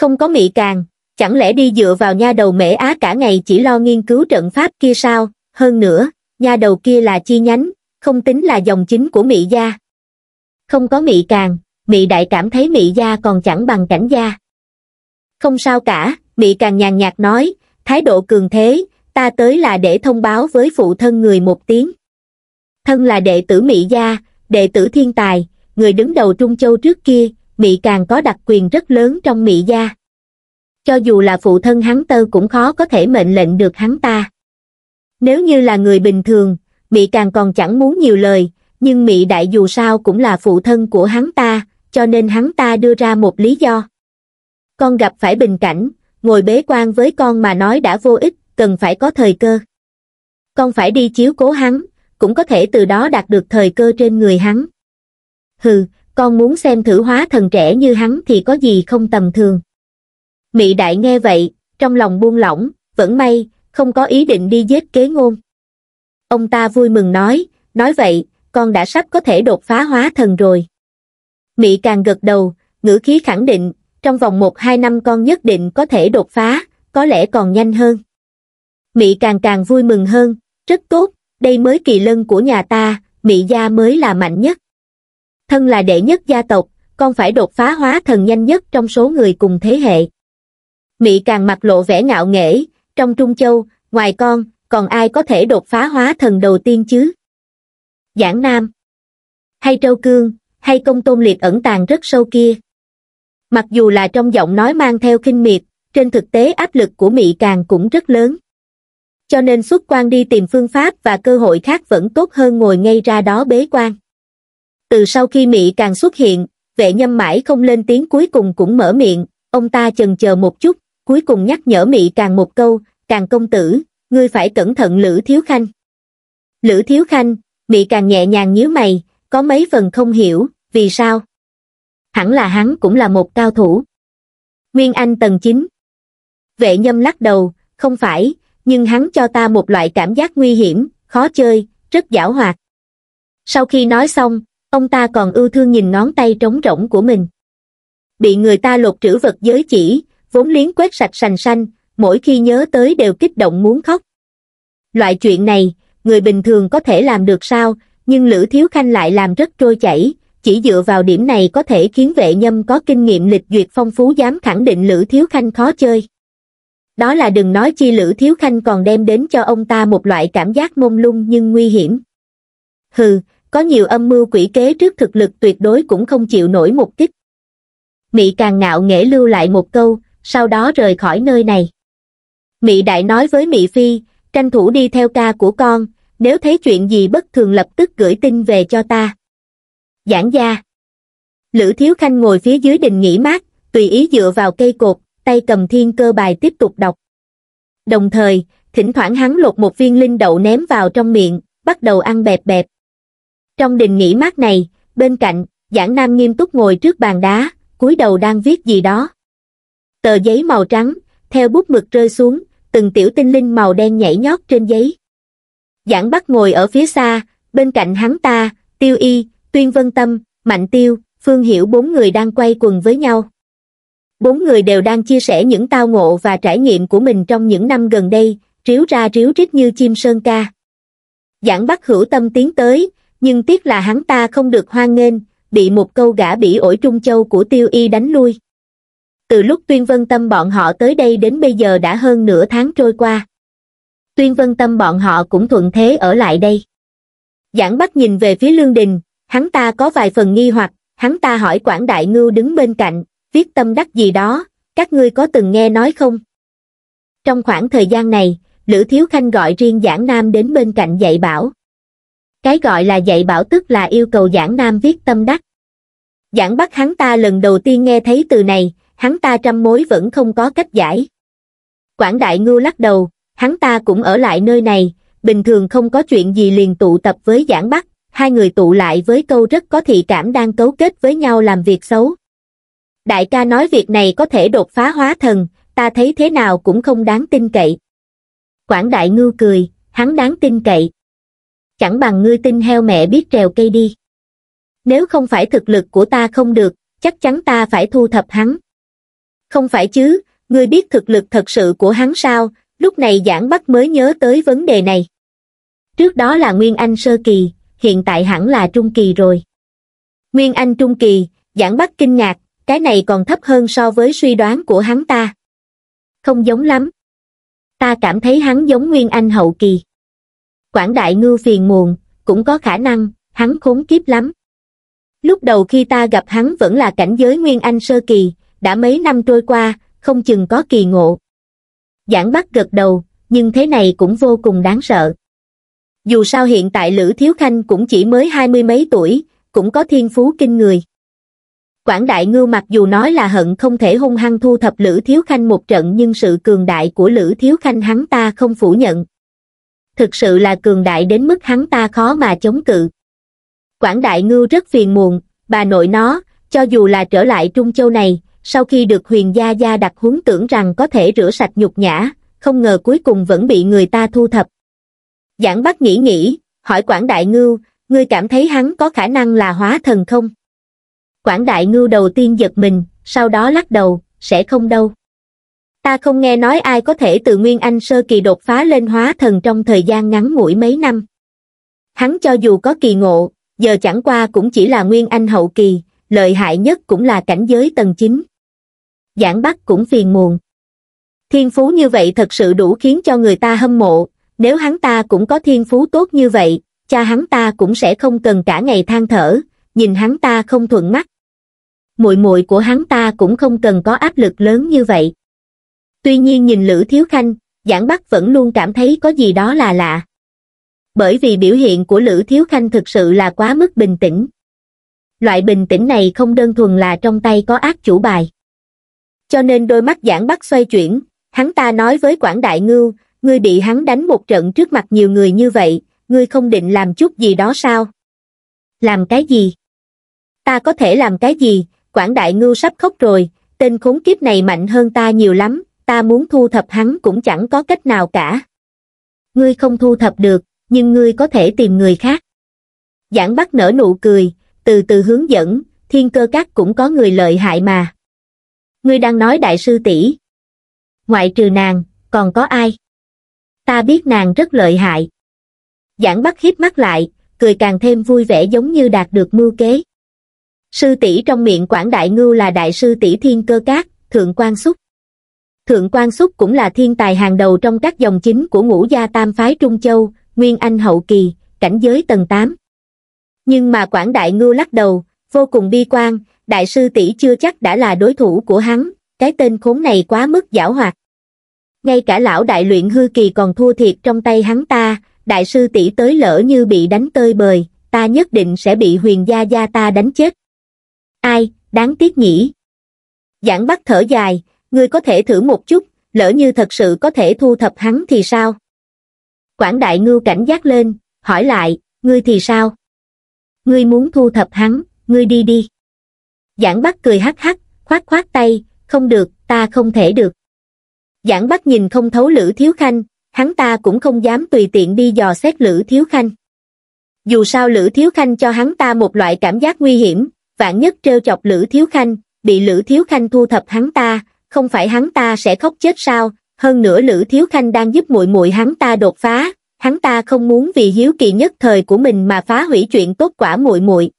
Không có Mỹ càng, chẳng lẽ đi dựa vào nha đầu mễ Á cả ngày chỉ lo nghiên cứu trận pháp kia sao, hơn nữa, nha đầu kia là chi nhánh, không tính là dòng chính của Mỹ gia. Không có Mỹ càng, Mỹ đại cảm thấy Mỹ gia còn chẳng bằng cảnh gia. Không sao cả, Mỹ càng nhàn nhạt nói, thái độ cường thế, ta tới là để thông báo với phụ thân người một tiếng. Thân là đệ tử Mỹ gia, đệ tử thiên tài, người đứng đầu Trung Châu trước kia, Mỹ càng có đặc quyền rất lớn trong Mỹ gia. Cho dù là phụ thân hắn tơ cũng khó có thể mệnh lệnh được hắn ta. Nếu như là người bình thường, Mỹ càng còn chẳng muốn nhiều lời, nhưng Mỹ đại dù sao cũng là phụ thân của hắn ta, cho nên hắn ta đưa ra một lý do. Con gặp phải bình cảnh, ngồi bế quan với con mà nói đã vô ích, cần phải có thời cơ. Con phải đi chiếu cố hắn, cũng có thể từ đó đạt được thời cơ trên người hắn hừ, con muốn xem thử hóa thần trẻ như hắn thì có gì không tầm thường. Mị đại nghe vậy, trong lòng buông lỏng, vẫn may, không có ý định đi giết kế ngôn. Ông ta vui mừng nói, nói vậy, con đã sắp có thể đột phá hóa thần rồi. Mị càng gật đầu, ngữ khí khẳng định, trong vòng 1-2 năm con nhất định có thể đột phá, có lẽ còn nhanh hơn. Mị càng càng vui mừng hơn, rất tốt, đây mới kỳ lân của nhà ta, Mị gia mới là mạnh nhất thân là đệ nhất gia tộc, con phải đột phá hóa thần nhanh nhất trong số người cùng thế hệ. Mị càng mặt lộ vẻ ngạo nghễ, trong Trung Châu, ngoài con, còn ai có thể đột phá hóa thần đầu tiên chứ? Giảng Nam Hay Trâu Cương, hay công tôn liệt ẩn tàng rất sâu kia. Mặc dù là trong giọng nói mang theo khinh miệt, trên thực tế áp lực của Mị càng cũng rất lớn. Cho nên xuất quan đi tìm phương pháp và cơ hội khác vẫn tốt hơn ngồi ngay ra đó bế quan. Từ sau khi Mỹ càng xuất hiện, vệ nhâm mãi không lên tiếng cuối cùng cũng mở miệng, ông ta chần chờ một chút, cuối cùng nhắc nhở Mỹ càng một câu, càng công tử, ngươi phải cẩn thận Lữ Thiếu Khanh. Lữ Thiếu Khanh, Mỹ càng nhẹ nhàng nhíu mày, có mấy phần không hiểu, vì sao? Hẳn là hắn cũng là một cao thủ. Nguyên Anh tầng 9 Vệ nhâm lắc đầu, không phải, nhưng hắn cho ta một loại cảm giác nguy hiểm, khó chơi, rất giảo hoạt. Sau khi nói xong, ông ta còn ưu thương nhìn ngón tay trống rỗng của mình bị người ta lột trữ vật giới chỉ vốn liếng quét sạch sành xanh mỗi khi nhớ tới đều kích động muốn khóc loại chuyện này người bình thường có thể làm được sao nhưng lữ thiếu khanh lại làm rất trôi chảy chỉ dựa vào điểm này có thể khiến vệ nhâm có kinh nghiệm lịch duyệt phong phú dám khẳng định lữ thiếu khanh khó chơi đó là đừng nói chi lữ thiếu khanh còn đem đến cho ông ta một loại cảm giác mông lung nhưng nguy hiểm hừ có nhiều âm mưu quỷ kế trước thực lực tuyệt đối cũng không chịu nổi một kích. Mị càng ngạo nghễ lưu lại một câu, sau đó rời khỏi nơi này. Mị đại nói với Mị Phi, tranh thủ đi theo ca của con, nếu thấy chuyện gì bất thường lập tức gửi tin về cho ta. Giảng gia Lữ Thiếu Khanh ngồi phía dưới đình nghỉ mát, tùy ý dựa vào cây cột, tay cầm thiên cơ bài tiếp tục đọc. Đồng thời, thỉnh thoảng hắn lột một viên linh đậu ném vào trong miệng, bắt đầu ăn bẹp bẹp, trong đình nghỉ mát này, bên cạnh, Giảng Nam nghiêm túc ngồi trước bàn đá, cúi đầu đang viết gì đó. Tờ giấy màu trắng, theo bút mực rơi xuống, từng tiểu tinh linh màu đen nhảy nhót trên giấy. Giảng bắt ngồi ở phía xa, bên cạnh hắn ta, Tiêu Y, Tuyên Vân Tâm, Mạnh Tiêu, Phương Hiểu bốn người đang quay quần với nhau. Bốn người đều đang chia sẻ những tao ngộ và trải nghiệm của mình trong những năm gần đây, ríu ra ríu rít như chim sơn ca. Giảng bắt hữu tâm tiến tới, nhưng tiếc là hắn ta không được hoan nghênh, bị một câu gã bỉ ổi Trung Châu của Tiêu Y đánh lui. Từ lúc Tuyên Vân Tâm bọn họ tới đây đến bây giờ đã hơn nửa tháng trôi qua. Tuyên Vân Tâm bọn họ cũng thuận thế ở lại đây. Giảng Bắc nhìn về phía Lương Đình, hắn ta có vài phần nghi hoặc, hắn ta hỏi Quảng Đại Ngưu đứng bên cạnh, viết tâm đắc gì đó, các ngươi có từng nghe nói không? Trong khoảng thời gian này, Lữ Thiếu Khanh gọi riêng Giảng Nam đến bên cạnh dạy bảo. Cái gọi là dạy bảo tức là yêu cầu giảng nam viết tâm đắc. Giảng bắt hắn ta lần đầu tiên nghe thấy từ này, hắn ta trăm mối vẫn không có cách giải. Quảng Đại Ngưu lắc đầu, hắn ta cũng ở lại nơi này, bình thường không có chuyện gì liền tụ tập với giảng bắt, hai người tụ lại với câu rất có thị cảm đang cấu kết với nhau làm việc xấu. Đại ca nói việc này có thể đột phá hóa thần, ta thấy thế nào cũng không đáng tin cậy. Quảng Đại Ngưu cười, hắn đáng tin cậy chẳng bằng ngươi tin heo mẹ biết trèo cây đi. Nếu không phải thực lực của ta không được, chắc chắn ta phải thu thập hắn. Không phải chứ, ngươi biết thực lực thật sự của hắn sao, lúc này giảng bắt mới nhớ tới vấn đề này. Trước đó là Nguyên Anh Sơ Kỳ, hiện tại hẳn là Trung Kỳ rồi. Nguyên Anh Trung Kỳ, giảng bắt kinh ngạc, cái này còn thấp hơn so với suy đoán của hắn ta. Không giống lắm. Ta cảm thấy hắn giống Nguyên Anh Hậu Kỳ. Quảng Đại Ngưu phiền muộn, cũng có khả năng, hắn khốn kiếp lắm. Lúc đầu khi ta gặp hắn vẫn là cảnh giới Nguyên Anh Sơ Kỳ, đã mấy năm trôi qua, không chừng có kỳ ngộ. Giảng Bắc gật đầu, nhưng thế này cũng vô cùng đáng sợ. Dù sao hiện tại Lữ Thiếu Khanh cũng chỉ mới hai mươi mấy tuổi, cũng có thiên phú kinh người. Quảng Đại Ngưu mặc dù nói là hận không thể hung hăng thu thập Lữ Thiếu Khanh một trận nhưng sự cường đại của Lữ Thiếu Khanh hắn ta không phủ nhận thực sự là cường đại đến mức hắn ta khó mà chống cự quảng đại ngưu rất phiền muộn bà nội nó cho dù là trở lại trung châu này sau khi được huyền gia gia đặt huống tưởng rằng có thể rửa sạch nhục nhã không ngờ cuối cùng vẫn bị người ta thu thập giảng bắc nghĩ nghĩ hỏi quảng đại ngưu ngươi cảm thấy hắn có khả năng là hóa thần không quảng đại ngưu đầu tiên giật mình sau đó lắc đầu sẽ không đâu ta không nghe nói ai có thể từ Nguyên Anh sơ kỳ đột phá lên hóa thần trong thời gian ngắn ngủi mấy năm. Hắn cho dù có kỳ ngộ, giờ chẳng qua cũng chỉ là Nguyên Anh hậu kỳ, lợi hại nhất cũng là cảnh giới tầng 9. Giảng Bắc cũng phiền muộn. Thiên phú như vậy thật sự đủ khiến cho người ta hâm mộ, nếu hắn ta cũng có thiên phú tốt như vậy, cha hắn ta cũng sẽ không cần cả ngày than thở, nhìn hắn ta không thuận mắt. Muội muội của hắn ta cũng không cần có áp lực lớn như vậy. Tuy nhiên nhìn Lữ Thiếu Khanh, Giảng Bắc vẫn luôn cảm thấy có gì đó là lạ. Bởi vì biểu hiện của Lữ Thiếu Khanh thực sự là quá mức bình tĩnh. Loại bình tĩnh này không đơn thuần là trong tay có ác chủ bài. Cho nên đôi mắt Giảng Bắc xoay chuyển, hắn ta nói với Quảng Đại Ngưu, ngươi bị hắn đánh một trận trước mặt nhiều người như vậy, ngươi không định làm chút gì đó sao? Làm cái gì? Ta có thể làm cái gì? Quảng Đại Ngưu sắp khóc rồi, tên khốn kiếp này mạnh hơn ta nhiều lắm, ta muốn thu thập hắn cũng chẳng có cách nào cả. Ngươi không thu thập được, nhưng ngươi có thể tìm người khác. Giảng Bắc nở nụ cười, từ từ hướng dẫn, thiên cơ các cũng có người lợi hại mà. Ngươi đang nói đại sư tỷ. Ngoại trừ nàng, còn có ai? Ta biết nàng rất lợi hại. Giảng Bắc hiếp mắt lại, cười càng thêm vui vẻ giống như đạt được mưu kế. Sư tỷ trong miệng Quảng Đại Ngưu là đại sư tỷ thiên cơ các, thượng quan xúc. Thượng quan Xúc cũng là thiên tài hàng đầu trong các dòng chính của ngũ gia tam phái Trung Châu, Nguyên Anh Hậu Kỳ, cảnh giới tầng 8. Nhưng mà Quảng Đại Ngưu lắc đầu, vô cùng bi quan, đại sư tỷ chưa chắc đã là đối thủ của hắn, cái tên khốn này quá mức giảo hoạt. Ngay cả lão đại luyện hư kỳ còn thua thiệt trong tay hắn ta, đại sư tỷ tới lỡ như bị đánh tơi bời, ta nhất định sẽ bị huyền gia gia ta đánh chết. Ai, đáng tiếc nhỉ. Giảng bắt thở dài, ngươi có thể thử một chút, lỡ như thật sự có thể thu thập hắn thì sao? Quảng đại ngưu cảnh giác lên, hỏi lại, ngươi thì sao? Ngươi muốn thu thập hắn, ngươi đi đi. Giảng Bắc cười hắc hắc, khoát khoát tay, không được, ta không thể được. Giảng Bắc nhìn không thấu Lữ Thiếu Khanh, hắn ta cũng không dám tùy tiện đi dò xét Lữ Thiếu Khanh. Dù sao Lữ Thiếu Khanh cho hắn ta một loại cảm giác nguy hiểm, vạn nhất trêu chọc Lữ Thiếu Khanh, bị Lữ Thiếu Khanh thu thập hắn ta, không phải hắn ta sẽ khóc chết sao, hơn nữa Lữ Thiếu Khanh đang giúp muội muội hắn ta đột phá, hắn ta không muốn vì hiếu kỳ nhất thời của mình mà phá hủy chuyện tốt quả muội muội.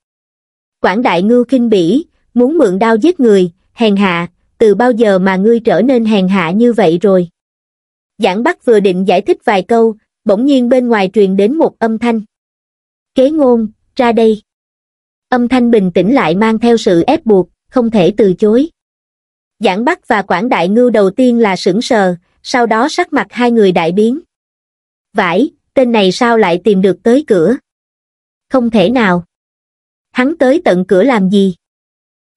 Quảng đại ngư kinh bỉ, muốn mượn đao giết người, hèn hạ, từ bao giờ mà ngươi trở nên hèn hạ như vậy rồi? Giảng Bắc vừa định giải thích vài câu, bỗng nhiên bên ngoài truyền đến một âm thanh. Kế ngôn, ra đây. Âm thanh bình tĩnh lại mang theo sự ép buộc, không thể từ chối. Giảng Bắc và Quảng Đại Ngưu đầu tiên là sững sờ, sau đó sắc mặt hai người đại biến. Vãi, tên này sao lại tìm được tới cửa? Không thể nào. Hắn tới tận cửa làm gì?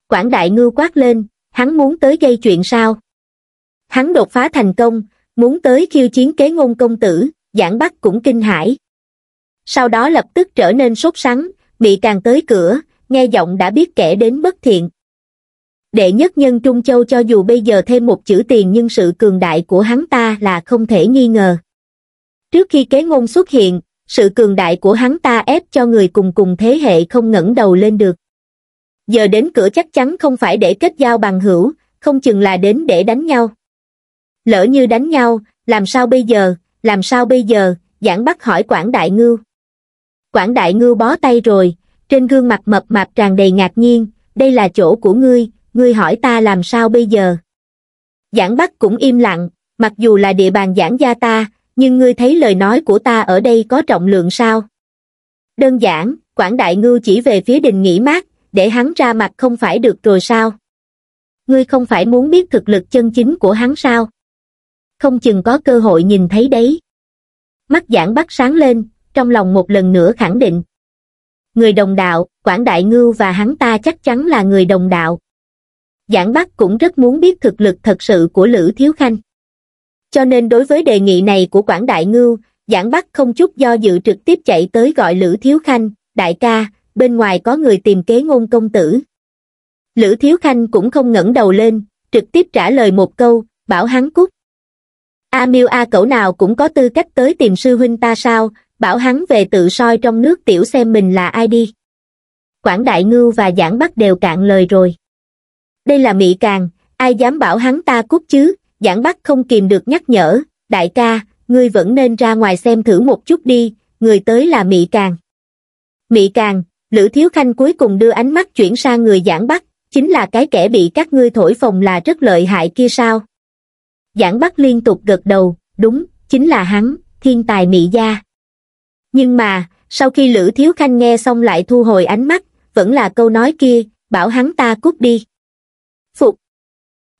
Quảng Đại Ngưu quát lên, hắn muốn tới gây chuyện sao? Hắn đột phá thành công, muốn tới khiêu chiến kế ngôn công tử, Giảng Bắc cũng kinh hãi. Sau đó lập tức trở nên sốt sắng, bị càng tới cửa, nghe giọng đã biết kẻ đến bất thiện. Đệ nhất nhân Trung Châu cho dù bây giờ thêm một chữ tiền nhưng sự cường đại của hắn ta là không thể nghi ngờ. Trước khi kế ngôn xuất hiện, sự cường đại của hắn ta ép cho người cùng cùng thế hệ không ngẩng đầu lên được. Giờ đến cửa chắc chắn không phải để kết giao bằng hữu, không chừng là đến để đánh nhau. Lỡ như đánh nhau, làm sao bây giờ, làm sao bây giờ, giảng bắt hỏi Quảng Đại ngư, Quảng Đại ngư bó tay rồi, trên gương mặt mập mạp tràn đầy ngạc nhiên, đây là chỗ của ngươi, ngươi hỏi ta làm sao bây giờ? Giảng Bắc cũng im lặng, mặc dù là địa bàn giảng gia ta, nhưng ngươi thấy lời nói của ta ở đây có trọng lượng sao? Đơn giản, Quảng Đại Ngưu chỉ về phía đình nghỉ mát, để hắn ra mặt không phải được rồi sao? Ngươi không phải muốn biết thực lực chân chính của hắn sao? Không chừng có cơ hội nhìn thấy đấy. Mắt giảng Bắc sáng lên, trong lòng một lần nữa khẳng định. Người đồng đạo, Quảng Đại Ngưu và hắn ta chắc chắn là người đồng đạo. Giảng Bắc cũng rất muốn biết thực lực thật sự của Lữ Thiếu Khanh. Cho nên đối với đề nghị này của Quảng Đại Ngưu, Giảng Bắc không chút do dự trực tiếp chạy tới gọi Lữ Thiếu Khanh, đại ca, bên ngoài có người tìm kế ngôn công tử. Lữ Thiếu Khanh cũng không ngẩng đầu lên, trực tiếp trả lời một câu, bảo hắn cút. A miu A cẩu nào cũng có tư cách tới tìm sư huynh ta sao, bảo hắn về tự soi trong nước tiểu xem mình là ai đi. Quảng Đại Ngưu và Giảng Bắc đều cạn lời rồi đây là mị càng ai dám bảo hắn ta cút chứ giảng bắt không kìm được nhắc nhở đại ca ngươi vẫn nên ra ngoài xem thử một chút đi người tới là mị càng mị càng lữ thiếu khanh cuối cùng đưa ánh mắt chuyển sang người giảng bắt chính là cái kẻ bị các ngươi thổi phồng là rất lợi hại kia sao giảng bắt liên tục gật đầu đúng chính là hắn thiên tài mị gia nhưng mà sau khi lữ thiếu khanh nghe xong lại thu hồi ánh mắt vẫn là câu nói kia bảo hắn ta cút đi Phục!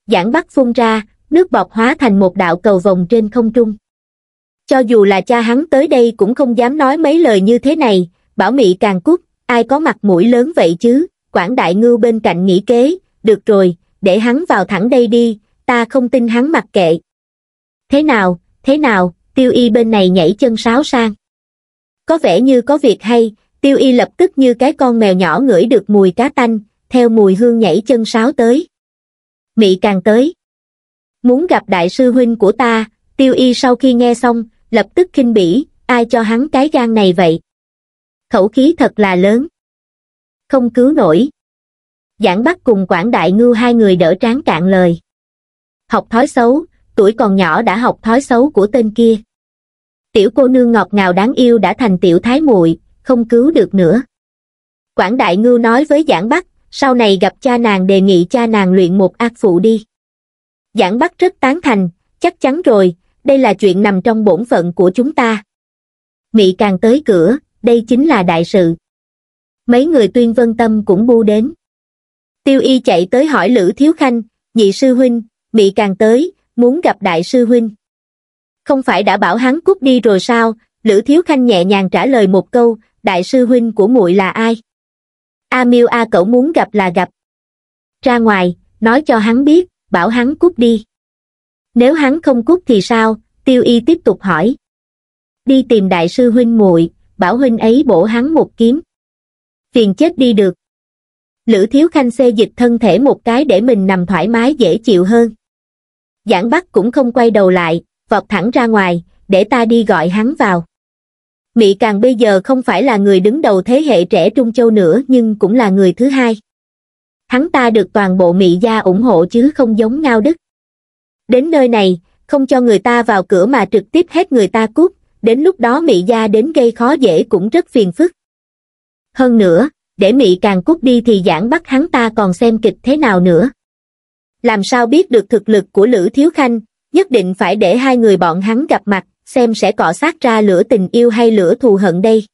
Giảng Bắc phun ra, nước bọt hóa thành một đạo cầu vòng trên không trung. Cho dù là cha hắn tới đây cũng không dám nói mấy lời như thế này, bảo mị càng cút, ai có mặt mũi lớn vậy chứ, quảng đại ngưu bên cạnh nghĩ kế, được rồi, để hắn vào thẳng đây đi, ta không tin hắn mặc kệ. Thế nào, thế nào, tiêu y bên này nhảy chân sáo sang. Có vẻ như có việc hay, tiêu y lập tức như cái con mèo nhỏ ngửi được mùi cá tanh, theo mùi hương nhảy chân sáo tới mị càng tới. Muốn gặp đại sư huynh của ta, tiêu y sau khi nghe xong, lập tức kinh bỉ, ai cho hắn cái gan này vậy? Khẩu khí thật là lớn. Không cứu nổi. Giảng Bắc cùng Quảng Đại ngư hai người đỡ tráng cạn lời. Học thói xấu, tuổi còn nhỏ đã học thói xấu của tên kia. Tiểu cô nương ngọt ngào đáng yêu đã thành tiểu thái muội, không cứu được nữa. Quảng Đại ngư nói với Giảng Bắc, sau này gặp cha nàng đề nghị cha nàng luyện một ác phụ đi giảng bắc rất tán thành chắc chắn rồi đây là chuyện nằm trong bổn phận của chúng ta mị càng tới cửa đây chính là đại sự mấy người tuyên vân tâm cũng bu đến tiêu y chạy tới hỏi lữ thiếu khanh nhị sư huynh mị càng tới muốn gặp đại sư huynh không phải đã bảo hắn cút đi rồi sao lữ thiếu khanh nhẹ nhàng trả lời một câu đại sư huynh của muội là ai a miêu a cẩu muốn gặp là gặp ra ngoài nói cho hắn biết bảo hắn cút đi nếu hắn không cút thì sao tiêu y tiếp tục hỏi đi tìm đại sư huynh muội bảo huynh ấy bổ hắn một kiếm phiền chết đi được lữ thiếu khanh xê dịch thân thể một cái để mình nằm thoải mái dễ chịu hơn giảng bắc cũng không quay đầu lại vọt thẳng ra ngoài để ta đi gọi hắn vào Mị Càng bây giờ không phải là người đứng đầu thế hệ trẻ Trung Châu nữa nhưng cũng là người thứ hai. Hắn ta được toàn bộ Mị gia ủng hộ chứ không giống Ngao Đức. Đến nơi này, không cho người ta vào cửa mà trực tiếp hết người ta cút, đến lúc đó Mị gia đến gây khó dễ cũng rất phiền phức. Hơn nữa, để Mị Càng cút đi thì giảng bắt hắn ta còn xem kịch thế nào nữa. Làm sao biết được thực lực của Lữ Thiếu Khanh, nhất định phải để hai người bọn hắn gặp mặt, xem sẽ cọ sát ra lửa tình yêu hay lửa thù hận đây.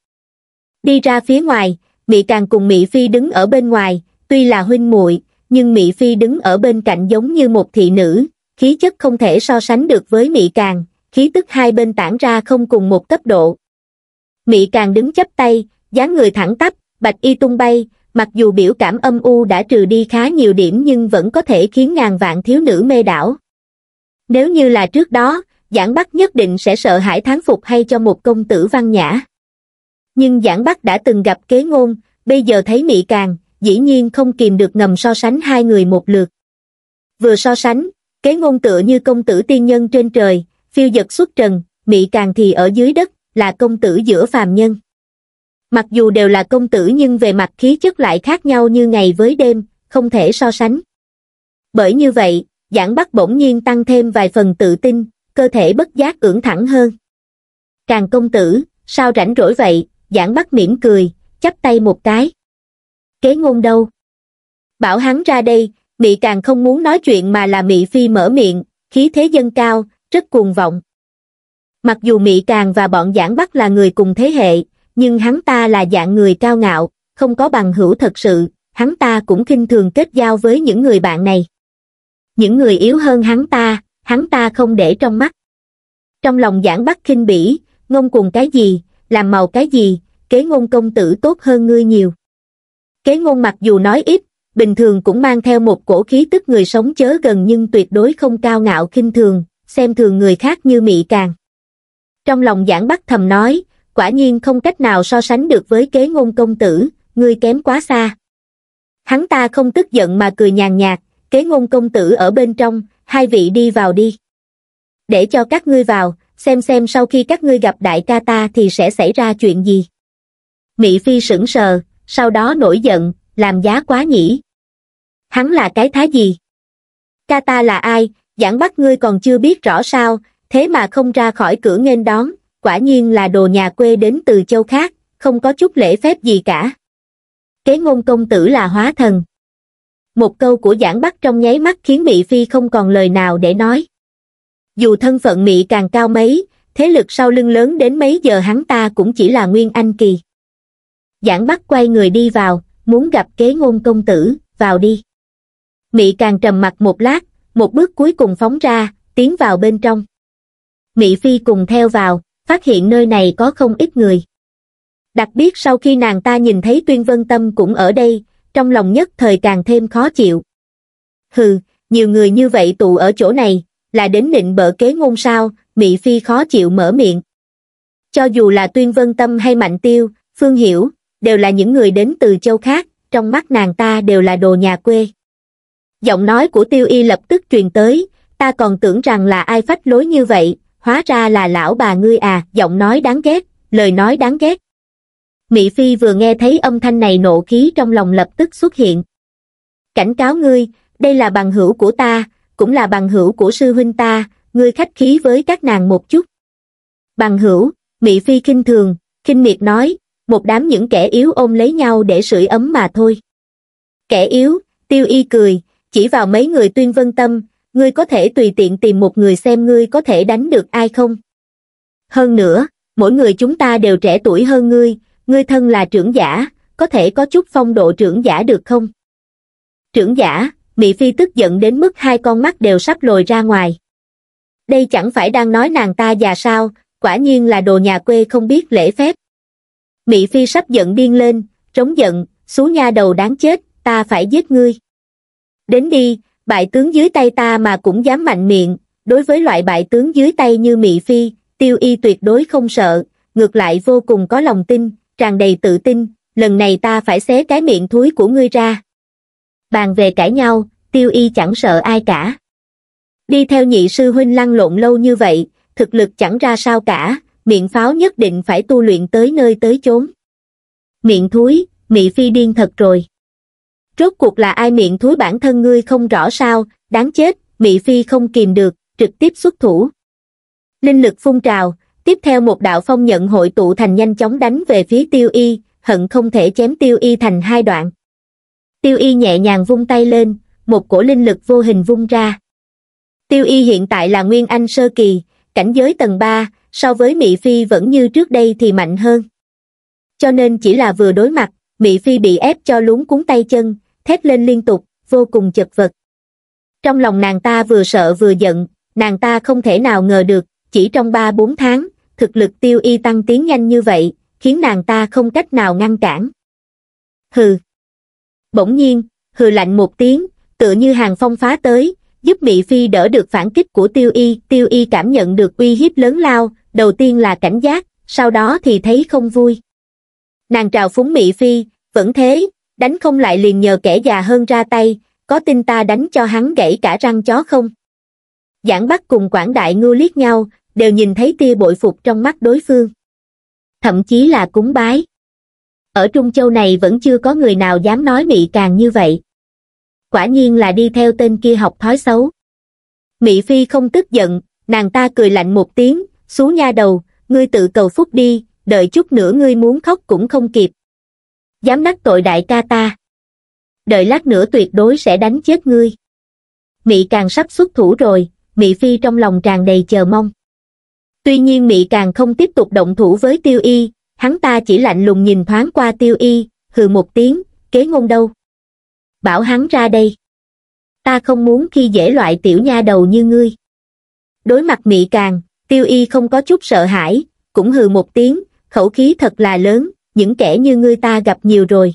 Đi ra phía ngoài, Mỹ Càng cùng Mỹ Phi đứng ở bên ngoài, tuy là huynh muội nhưng Mỹ Phi đứng ở bên cạnh giống như một thị nữ, khí chất không thể so sánh được với Mỹ Càng, khí tức hai bên tản ra không cùng một cấp độ. Mỹ Càng đứng chắp tay, dáng người thẳng tắp, bạch y tung bay, mặc dù biểu cảm âm u đã trừ đi khá nhiều điểm nhưng vẫn có thể khiến ngàn vạn thiếu nữ mê đảo. Nếu như là trước đó, Giảng Bắc nhất định sẽ sợ hãi thán phục hay cho một công tử văn nhã. Nhưng Giảng Bắc đã từng gặp kế ngôn, bây giờ thấy Mỹ Càng, dĩ nhiên không kìm được ngầm so sánh hai người một lượt. Vừa so sánh, kế ngôn tựa như công tử tiên nhân trên trời, phiêu giật xuất trần, Mỹ Càng thì ở dưới đất, là công tử giữa phàm nhân. Mặc dù đều là công tử nhưng về mặt khí chất lại khác nhau như ngày với đêm, không thể so sánh. Bởi như vậy, Giảng Bắc bỗng nhiên tăng thêm vài phần tự tin, cơ thể bất giác ưỡn thẳng hơn. Càng công tử, sao rảnh rỗi vậy, giảng bắt mỉm cười, chắp tay một cái. Kế ngôn đâu? Bảo hắn ra đây, Mị càng không muốn nói chuyện mà là Mị Phi mở miệng, khí thế dân cao, rất cuồng vọng. Mặc dù Mị Càng và bọn Giảng Bắc là người cùng thế hệ, nhưng hắn ta là dạng người cao ngạo, không có bằng hữu thật sự, hắn ta cũng khinh thường kết giao với những người bạn này. Những người yếu hơn hắn ta, hắn ta không để trong mắt trong lòng giảng bắc khinh bỉ ngông cuồng cái gì làm màu cái gì kế ngôn công tử tốt hơn ngươi nhiều kế ngôn mặc dù nói ít bình thường cũng mang theo một cổ khí tức người sống chớ gần nhưng tuyệt đối không cao ngạo khinh thường xem thường người khác như mị càng trong lòng giảng bắc thầm nói quả nhiên không cách nào so sánh được với kế ngôn công tử ngươi kém quá xa hắn ta không tức giận mà cười nhàn nhạt kế ngôn công tử ở bên trong hai vị đi vào đi. Để cho các ngươi vào, xem xem sau khi các ngươi gặp đại ca ta thì sẽ xảy ra chuyện gì. Mỹ Phi sững sờ, sau đó nổi giận, làm giá quá nhỉ. Hắn là cái thái gì? Ca ta là ai, giảng bắt ngươi còn chưa biết rõ sao, thế mà không ra khỏi cửa nghênh đón, quả nhiên là đồ nhà quê đến từ châu khác, không có chút lễ phép gì cả. Kế ngôn công tử là hóa thần một câu của giảng bắc trong nháy mắt khiến Mỹ Phi không còn lời nào để nói. Dù thân phận Mỹ càng cao mấy, thế lực sau lưng lớn đến mấy giờ hắn ta cũng chỉ là Nguyên Anh Kỳ. Giảng Bắc quay người đi vào, muốn gặp kế ngôn công tử, vào đi. Mỹ càng trầm mặt một lát, một bước cuối cùng phóng ra, tiến vào bên trong. Mỹ Phi cùng theo vào, phát hiện nơi này có không ít người. Đặc biệt sau khi nàng ta nhìn thấy Tuyên Vân Tâm cũng ở đây, trong lòng nhất thời càng thêm khó chịu. Hừ, nhiều người như vậy tụ ở chỗ này, là đến nịnh bợ kế ngôn sao, Mị Phi khó chịu mở miệng. Cho dù là Tuyên Vân Tâm hay Mạnh Tiêu, Phương Hiểu, đều là những người đến từ châu khác, trong mắt nàng ta đều là đồ nhà quê. Giọng nói của Tiêu Y lập tức truyền tới, ta còn tưởng rằng là ai phách lối như vậy, hóa ra là lão bà ngươi à, giọng nói đáng ghét, lời nói đáng ghét mỹ phi vừa nghe thấy âm thanh này nộ khí trong lòng lập tức xuất hiện cảnh cáo ngươi đây là bằng hữu của ta cũng là bằng hữu của sư huynh ta ngươi khách khí với các nàng một chút bằng hữu mỹ phi khinh thường khinh miệt nói một đám những kẻ yếu ôm lấy nhau để sưởi ấm mà thôi kẻ yếu tiêu y cười chỉ vào mấy người tuyên vân tâm ngươi có thể tùy tiện tìm một người xem ngươi có thể đánh được ai không hơn nữa mỗi người chúng ta đều trẻ tuổi hơn ngươi ngươi thân là trưởng giả, có thể có chút phong độ trưởng giả được không? Trưởng giả, mỹ Phi tức giận đến mức hai con mắt đều sắp lồi ra ngoài. Đây chẳng phải đang nói nàng ta già sao, quả nhiên là đồ nhà quê không biết lễ phép. mỹ Phi sắp giận điên lên, trống giận, xú nha đầu đáng chết, ta phải giết ngươi. Đến đi, bại tướng dưới tay ta mà cũng dám mạnh miệng, đối với loại bại tướng dưới tay như mỹ Phi, tiêu y tuyệt đối không sợ, ngược lại vô cùng có lòng tin, tràn đầy tự tin, lần này ta phải xé cái miệng thúi của ngươi ra. Bàn về cãi nhau, tiêu y chẳng sợ ai cả. Đi theo nhị sư huynh lăn lộn lâu như vậy, thực lực chẳng ra sao cả, miệng pháo nhất định phải tu luyện tới nơi tới chốn. Miệng thúi, mị phi điên thật rồi. Rốt cuộc là ai miệng thúi bản thân ngươi không rõ sao, đáng chết, mị phi không kìm được, trực tiếp xuất thủ. Linh lực phun trào, tiếp theo một đạo phong nhận hội tụ thành nhanh chóng đánh về phía tiêu y hận không thể chém tiêu y thành hai đoạn tiêu y nhẹ nhàng vung tay lên một cổ linh lực vô hình vung ra tiêu y hiện tại là nguyên anh sơ kỳ cảnh giới tầng ba so với mỹ phi vẫn như trước đây thì mạnh hơn cho nên chỉ là vừa đối mặt mỹ phi bị ép cho lún cuốn tay chân thét lên liên tục vô cùng chật vật trong lòng nàng ta vừa sợ vừa giận nàng ta không thể nào ngờ được chỉ trong ba bốn tháng thực lực tiêu y tăng tiến nhanh như vậy khiến nàng ta không cách nào ngăn cản hừ bỗng nhiên hừ lạnh một tiếng tựa như hàng phong phá tới giúp mỹ phi đỡ được phản kích của tiêu y tiêu y cảm nhận được uy hiếp lớn lao đầu tiên là cảnh giác sau đó thì thấy không vui nàng trào phúng mỹ phi vẫn thế đánh không lại liền nhờ kẻ già hơn ra tay có tin ta đánh cho hắn gãy cả răng chó không giảng bắc cùng quảng đại ngưu liếc nhau đều nhìn thấy tia bội phục trong mắt đối phương. Thậm chí là cúng bái. Ở Trung Châu này vẫn chưa có người nào dám nói Mỹ càng như vậy. Quả nhiên là đi theo tên kia học thói xấu. Mỹ Phi không tức giận, nàng ta cười lạnh một tiếng, xuống nha đầu, ngươi tự cầu phúc đi, đợi chút nữa ngươi muốn khóc cũng không kịp. Dám đắc tội đại ca ta. Đợi lát nữa tuyệt đối sẽ đánh chết ngươi. mỹ càng sắp xuất thủ rồi, mỹ Phi trong lòng tràn đầy chờ mong tuy nhiên mị càng không tiếp tục động thủ với tiêu y hắn ta chỉ lạnh lùng nhìn thoáng qua tiêu y hừ một tiếng kế ngôn đâu bảo hắn ra đây ta không muốn khi dễ loại tiểu nha đầu như ngươi đối mặt mị càng tiêu y không có chút sợ hãi cũng hừ một tiếng khẩu khí thật là lớn những kẻ như ngươi ta gặp nhiều rồi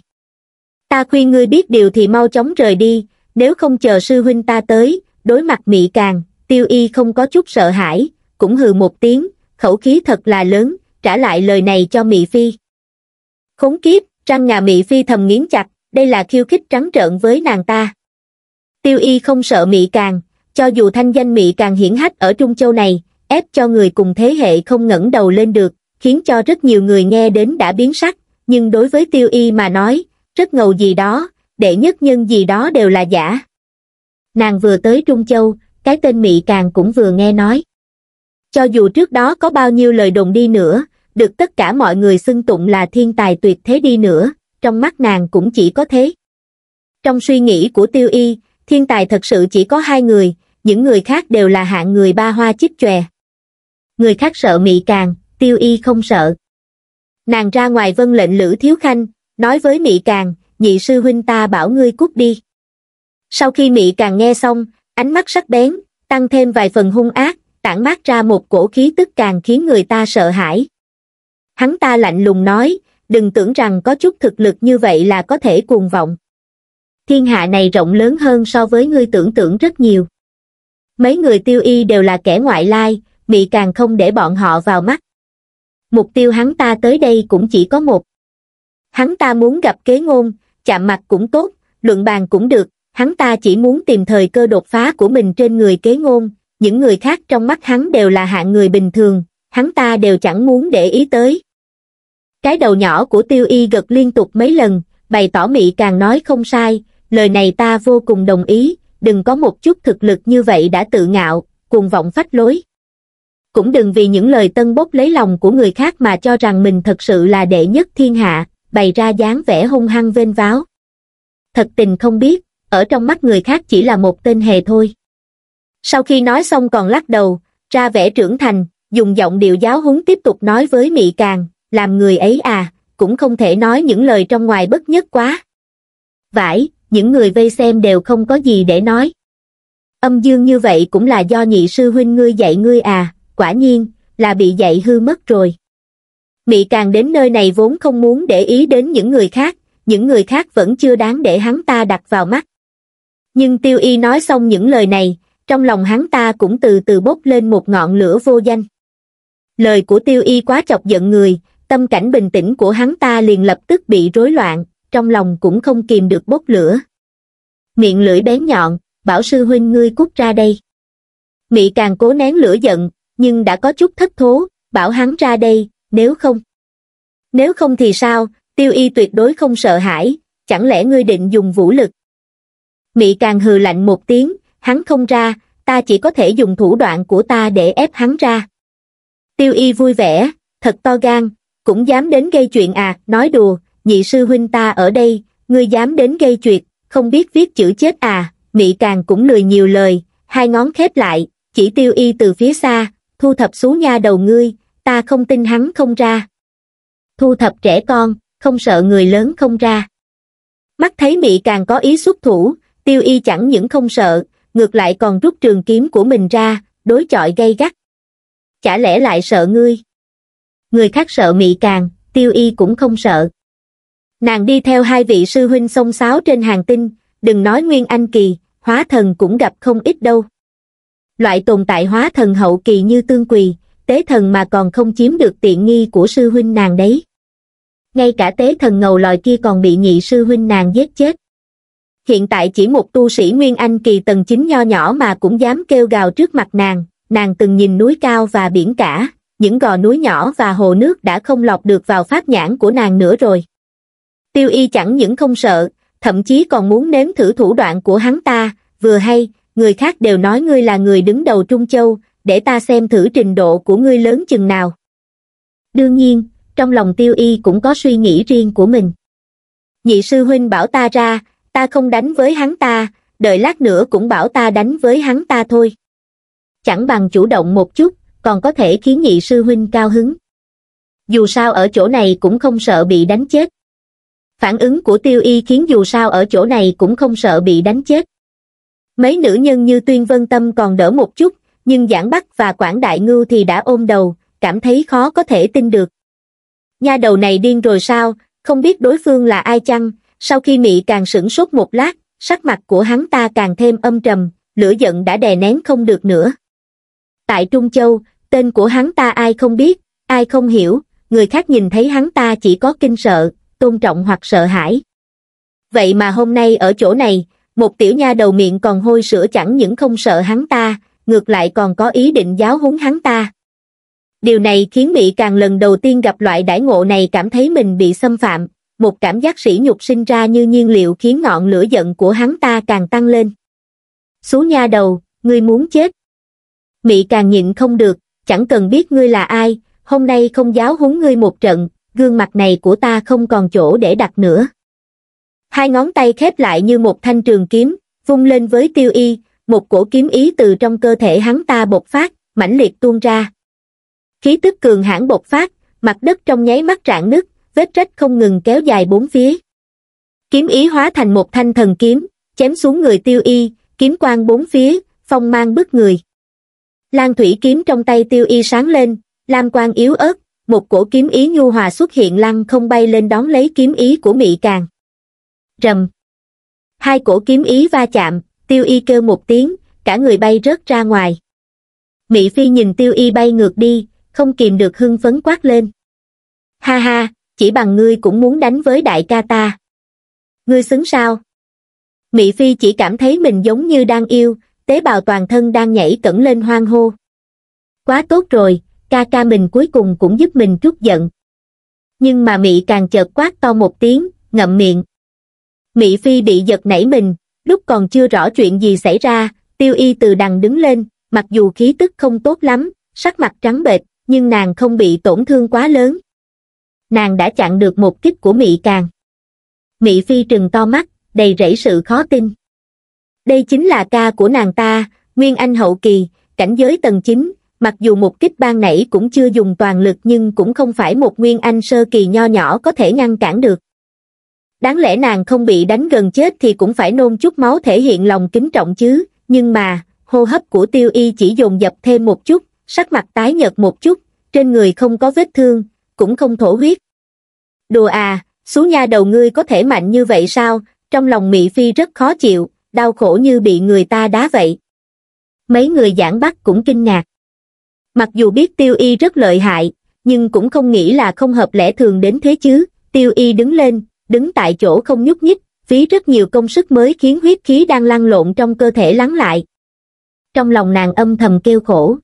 ta khuyên ngươi biết điều thì mau chóng rời đi nếu không chờ sư huynh ta tới đối mặt mị càng tiêu y không có chút sợ hãi cũng hừ một tiếng, khẩu khí thật là lớn, trả lại lời này cho Mị Phi. Khốn kiếp, răng ngà Mị Phi thầm nghiến chặt, đây là khiêu khích trắng trợn với nàng ta. Tiêu y không sợ Mị Càng, cho dù thanh danh Mị Càng hiển hách ở Trung Châu này, ép cho người cùng thế hệ không ngẩng đầu lên được, khiến cho rất nhiều người nghe đến đã biến sắc, nhưng đối với tiêu y mà nói, rất ngầu gì đó, đệ nhất nhân gì đó đều là giả. Nàng vừa tới Trung Châu, cái tên Mị Càng cũng vừa nghe nói. Cho dù trước đó có bao nhiêu lời đồn đi nữa, được tất cả mọi người xưng tụng là thiên tài tuyệt thế đi nữa, trong mắt nàng cũng chỉ có thế. Trong suy nghĩ của tiêu y, thiên tài thật sự chỉ có hai người, những người khác đều là hạng người ba hoa chích chòe. Người khác sợ mị càng, tiêu y không sợ. Nàng ra ngoài vân lệnh Lữ Thiếu Khanh, nói với mị càng, nhị sư huynh ta bảo ngươi cút đi. Sau khi mị càng nghe xong, ánh mắt sắc bén, tăng thêm vài phần hung ác, tản mát ra một cổ khí tức càng khiến người ta sợ hãi. Hắn ta lạnh lùng nói, đừng tưởng rằng có chút thực lực như vậy là có thể cuồng vọng. Thiên hạ này rộng lớn hơn so với ngươi tưởng tượng rất nhiều. Mấy người tiêu y đều là kẻ ngoại lai, bị càng không để bọn họ vào mắt. Mục tiêu hắn ta tới đây cũng chỉ có một. Hắn ta muốn gặp kế ngôn, chạm mặt cũng tốt, luận bàn cũng được, hắn ta chỉ muốn tìm thời cơ đột phá của mình trên người kế ngôn, những người khác trong mắt hắn đều là hạng người bình thường, hắn ta đều chẳng muốn để ý tới. Cái đầu nhỏ của tiêu y gật liên tục mấy lần, bày tỏ mị càng nói không sai, lời này ta vô cùng đồng ý, đừng có một chút thực lực như vậy đã tự ngạo, cuồng vọng phách lối. Cũng đừng vì những lời tân bốc lấy lòng của người khác mà cho rằng mình thật sự là đệ nhất thiên hạ, bày ra dáng vẻ hung hăng vênh váo. Thật tình không biết, ở trong mắt người khác chỉ là một tên hề thôi sau khi nói xong còn lắc đầu ra vẻ trưởng thành dùng giọng điệu giáo huấn tiếp tục nói với mị càng làm người ấy à cũng không thể nói những lời trong ngoài bất nhất quá vãi những người vây xem đều không có gì để nói âm dương như vậy cũng là do nhị sư huynh ngươi dạy ngươi à quả nhiên là bị dạy hư mất rồi mị càng đến nơi này vốn không muốn để ý đến những người khác những người khác vẫn chưa đáng để hắn ta đặt vào mắt nhưng tiêu y nói xong những lời này trong lòng hắn ta cũng từ từ bốc lên một ngọn lửa vô danh lời của tiêu y quá chọc giận người tâm cảnh bình tĩnh của hắn ta liền lập tức bị rối loạn trong lòng cũng không kìm được bốc lửa miệng lưỡi bén nhọn bảo sư huynh ngươi cút ra đây mị càng cố nén lửa giận nhưng đã có chút thất thố bảo hắn ra đây nếu không nếu không thì sao tiêu y tuyệt đối không sợ hãi chẳng lẽ ngươi định dùng vũ lực mị càng hừ lạnh một tiếng hắn không ra ta chỉ có thể dùng thủ đoạn của ta để ép hắn ra tiêu y vui vẻ thật to gan cũng dám đến gây chuyện à nói đùa nhị sư huynh ta ở đây ngươi dám đến gây chuyện không biết viết chữ chết à mị càng cũng lười nhiều lời hai ngón khép lại chỉ tiêu y từ phía xa thu thập xuống nha đầu ngươi ta không tin hắn không ra thu thập trẻ con không sợ người lớn không ra mắt thấy mị càng có ý xuất thủ tiêu y chẳng những không sợ ngược lại còn rút trường kiếm của mình ra, đối chọi gay gắt. Chả lẽ lại sợ ngươi? Người khác sợ mị càng, tiêu y cũng không sợ. Nàng đi theo hai vị sư huynh xông xáo trên hàng tinh, đừng nói Nguyên Anh Kỳ, hóa thần cũng gặp không ít đâu. Loại tồn tại hóa thần hậu kỳ như tương quỳ, tế thần mà còn không chiếm được tiện nghi của sư huynh nàng đấy. Ngay cả tế thần ngầu lòi kia còn bị nhị sư huynh nàng giết chết hiện tại chỉ một tu sĩ Nguyên Anh kỳ tầng 9 nho nhỏ mà cũng dám kêu gào trước mặt nàng, nàng từng nhìn núi cao và biển cả, những gò núi nhỏ và hồ nước đã không lọt được vào pháp nhãn của nàng nữa rồi. Tiêu y chẳng những không sợ, thậm chí còn muốn nếm thử thủ đoạn của hắn ta, vừa hay, người khác đều nói ngươi là người đứng đầu Trung Châu, để ta xem thử trình độ của ngươi lớn chừng nào. Đương nhiên, trong lòng tiêu y cũng có suy nghĩ riêng của mình. Nhị sư huynh bảo ta ra, ta không đánh với hắn ta đợi lát nữa cũng bảo ta đánh với hắn ta thôi chẳng bằng chủ động một chút còn có thể khiến nhị sư huynh cao hứng dù sao ở chỗ này cũng không sợ bị đánh chết phản ứng của tiêu y khiến dù sao ở chỗ này cũng không sợ bị đánh chết mấy nữ nhân như tuyên vân tâm còn đỡ một chút nhưng giảng bắc và quảng đại ngưu thì đã ôm đầu cảm thấy khó có thể tin được nha đầu này điên rồi sao không biết đối phương là ai chăng sau khi mị càng sửng sốt một lát sắc mặt của hắn ta càng thêm âm trầm lửa giận đã đè nén không được nữa tại trung châu tên của hắn ta ai không biết ai không hiểu người khác nhìn thấy hắn ta chỉ có kinh sợ tôn trọng hoặc sợ hãi vậy mà hôm nay ở chỗ này một tiểu nha đầu miệng còn hôi sữa chẳng những không sợ hắn ta ngược lại còn có ý định giáo huấn hắn ta điều này khiến mỹ càng lần đầu tiên gặp loại đãi ngộ này cảm thấy mình bị xâm phạm một cảm giác sỉ nhục sinh ra như nhiên liệu khiến ngọn lửa giận của hắn ta càng tăng lên. Xú nha đầu, ngươi muốn chết. Mị càng nhịn không được, chẳng cần biết ngươi là ai, hôm nay không giáo huấn ngươi một trận, gương mặt này của ta không còn chỗ để đặt nữa. Hai ngón tay khép lại như một thanh trường kiếm, vung lên với tiêu y, một cổ kiếm ý từ trong cơ thể hắn ta bộc phát, mãnh liệt tuôn ra. Khí tức cường hãn bộc phát, mặt đất trong nháy mắt rạn nứt, vết rách không ngừng kéo dài bốn phía. Kiếm ý hóa thành một thanh thần kiếm, chém xuống người tiêu y, kiếm quang bốn phía, phong mang bức người. Lan thủy kiếm trong tay tiêu y sáng lên, lam quang yếu ớt, một cổ kiếm ý nhu hòa xuất hiện lăng không bay lên đón lấy kiếm ý của mị càng. Rầm. Hai cổ kiếm ý va chạm, tiêu y kêu một tiếng, cả người bay rớt ra ngoài. Mị phi nhìn tiêu y bay ngược đi, không kìm được hưng phấn quát lên. Ha ha, chỉ bằng ngươi cũng muốn đánh với đại ca ta ngươi xứng sao mị phi chỉ cảm thấy mình giống như đang yêu tế bào toàn thân đang nhảy cẩn lên hoang hô quá tốt rồi ca ca mình cuối cùng cũng giúp mình trút giận nhưng mà mị càng chợt quát to một tiếng ngậm miệng mị phi bị giật nảy mình lúc còn chưa rõ chuyện gì xảy ra tiêu y từ đằng đứng lên mặc dù khí tức không tốt lắm sắc mặt trắng bệch nhưng nàng không bị tổn thương quá lớn nàng đã chặn được một kích của Mị Càng. Mị Phi trừng to mắt, đầy rẫy sự khó tin. Đây chính là ca của nàng ta, Nguyên Anh Hậu Kỳ, cảnh giới tầng 9, mặc dù một kích ban nảy cũng chưa dùng toàn lực nhưng cũng không phải một Nguyên Anh Sơ Kỳ nho nhỏ có thể ngăn cản được. Đáng lẽ nàng không bị đánh gần chết thì cũng phải nôn chút máu thể hiện lòng kính trọng chứ, nhưng mà, hô hấp của tiêu y chỉ dồn dập thêm một chút, sắc mặt tái nhợt một chút, trên người không có vết thương, cũng không thổ huyết. Đùa à, xú nha đầu ngươi có thể mạnh như vậy sao, trong lòng Mị Phi rất khó chịu, đau khổ như bị người ta đá vậy. Mấy người giảng bắt cũng kinh ngạc. Mặc dù biết tiêu y rất lợi hại, nhưng cũng không nghĩ là không hợp lẽ thường đến thế chứ, tiêu y đứng lên, đứng tại chỗ không nhúc nhích, phí rất nhiều công sức mới khiến huyết khí đang lăn lộn trong cơ thể lắng lại. Trong lòng nàng âm thầm kêu khổ.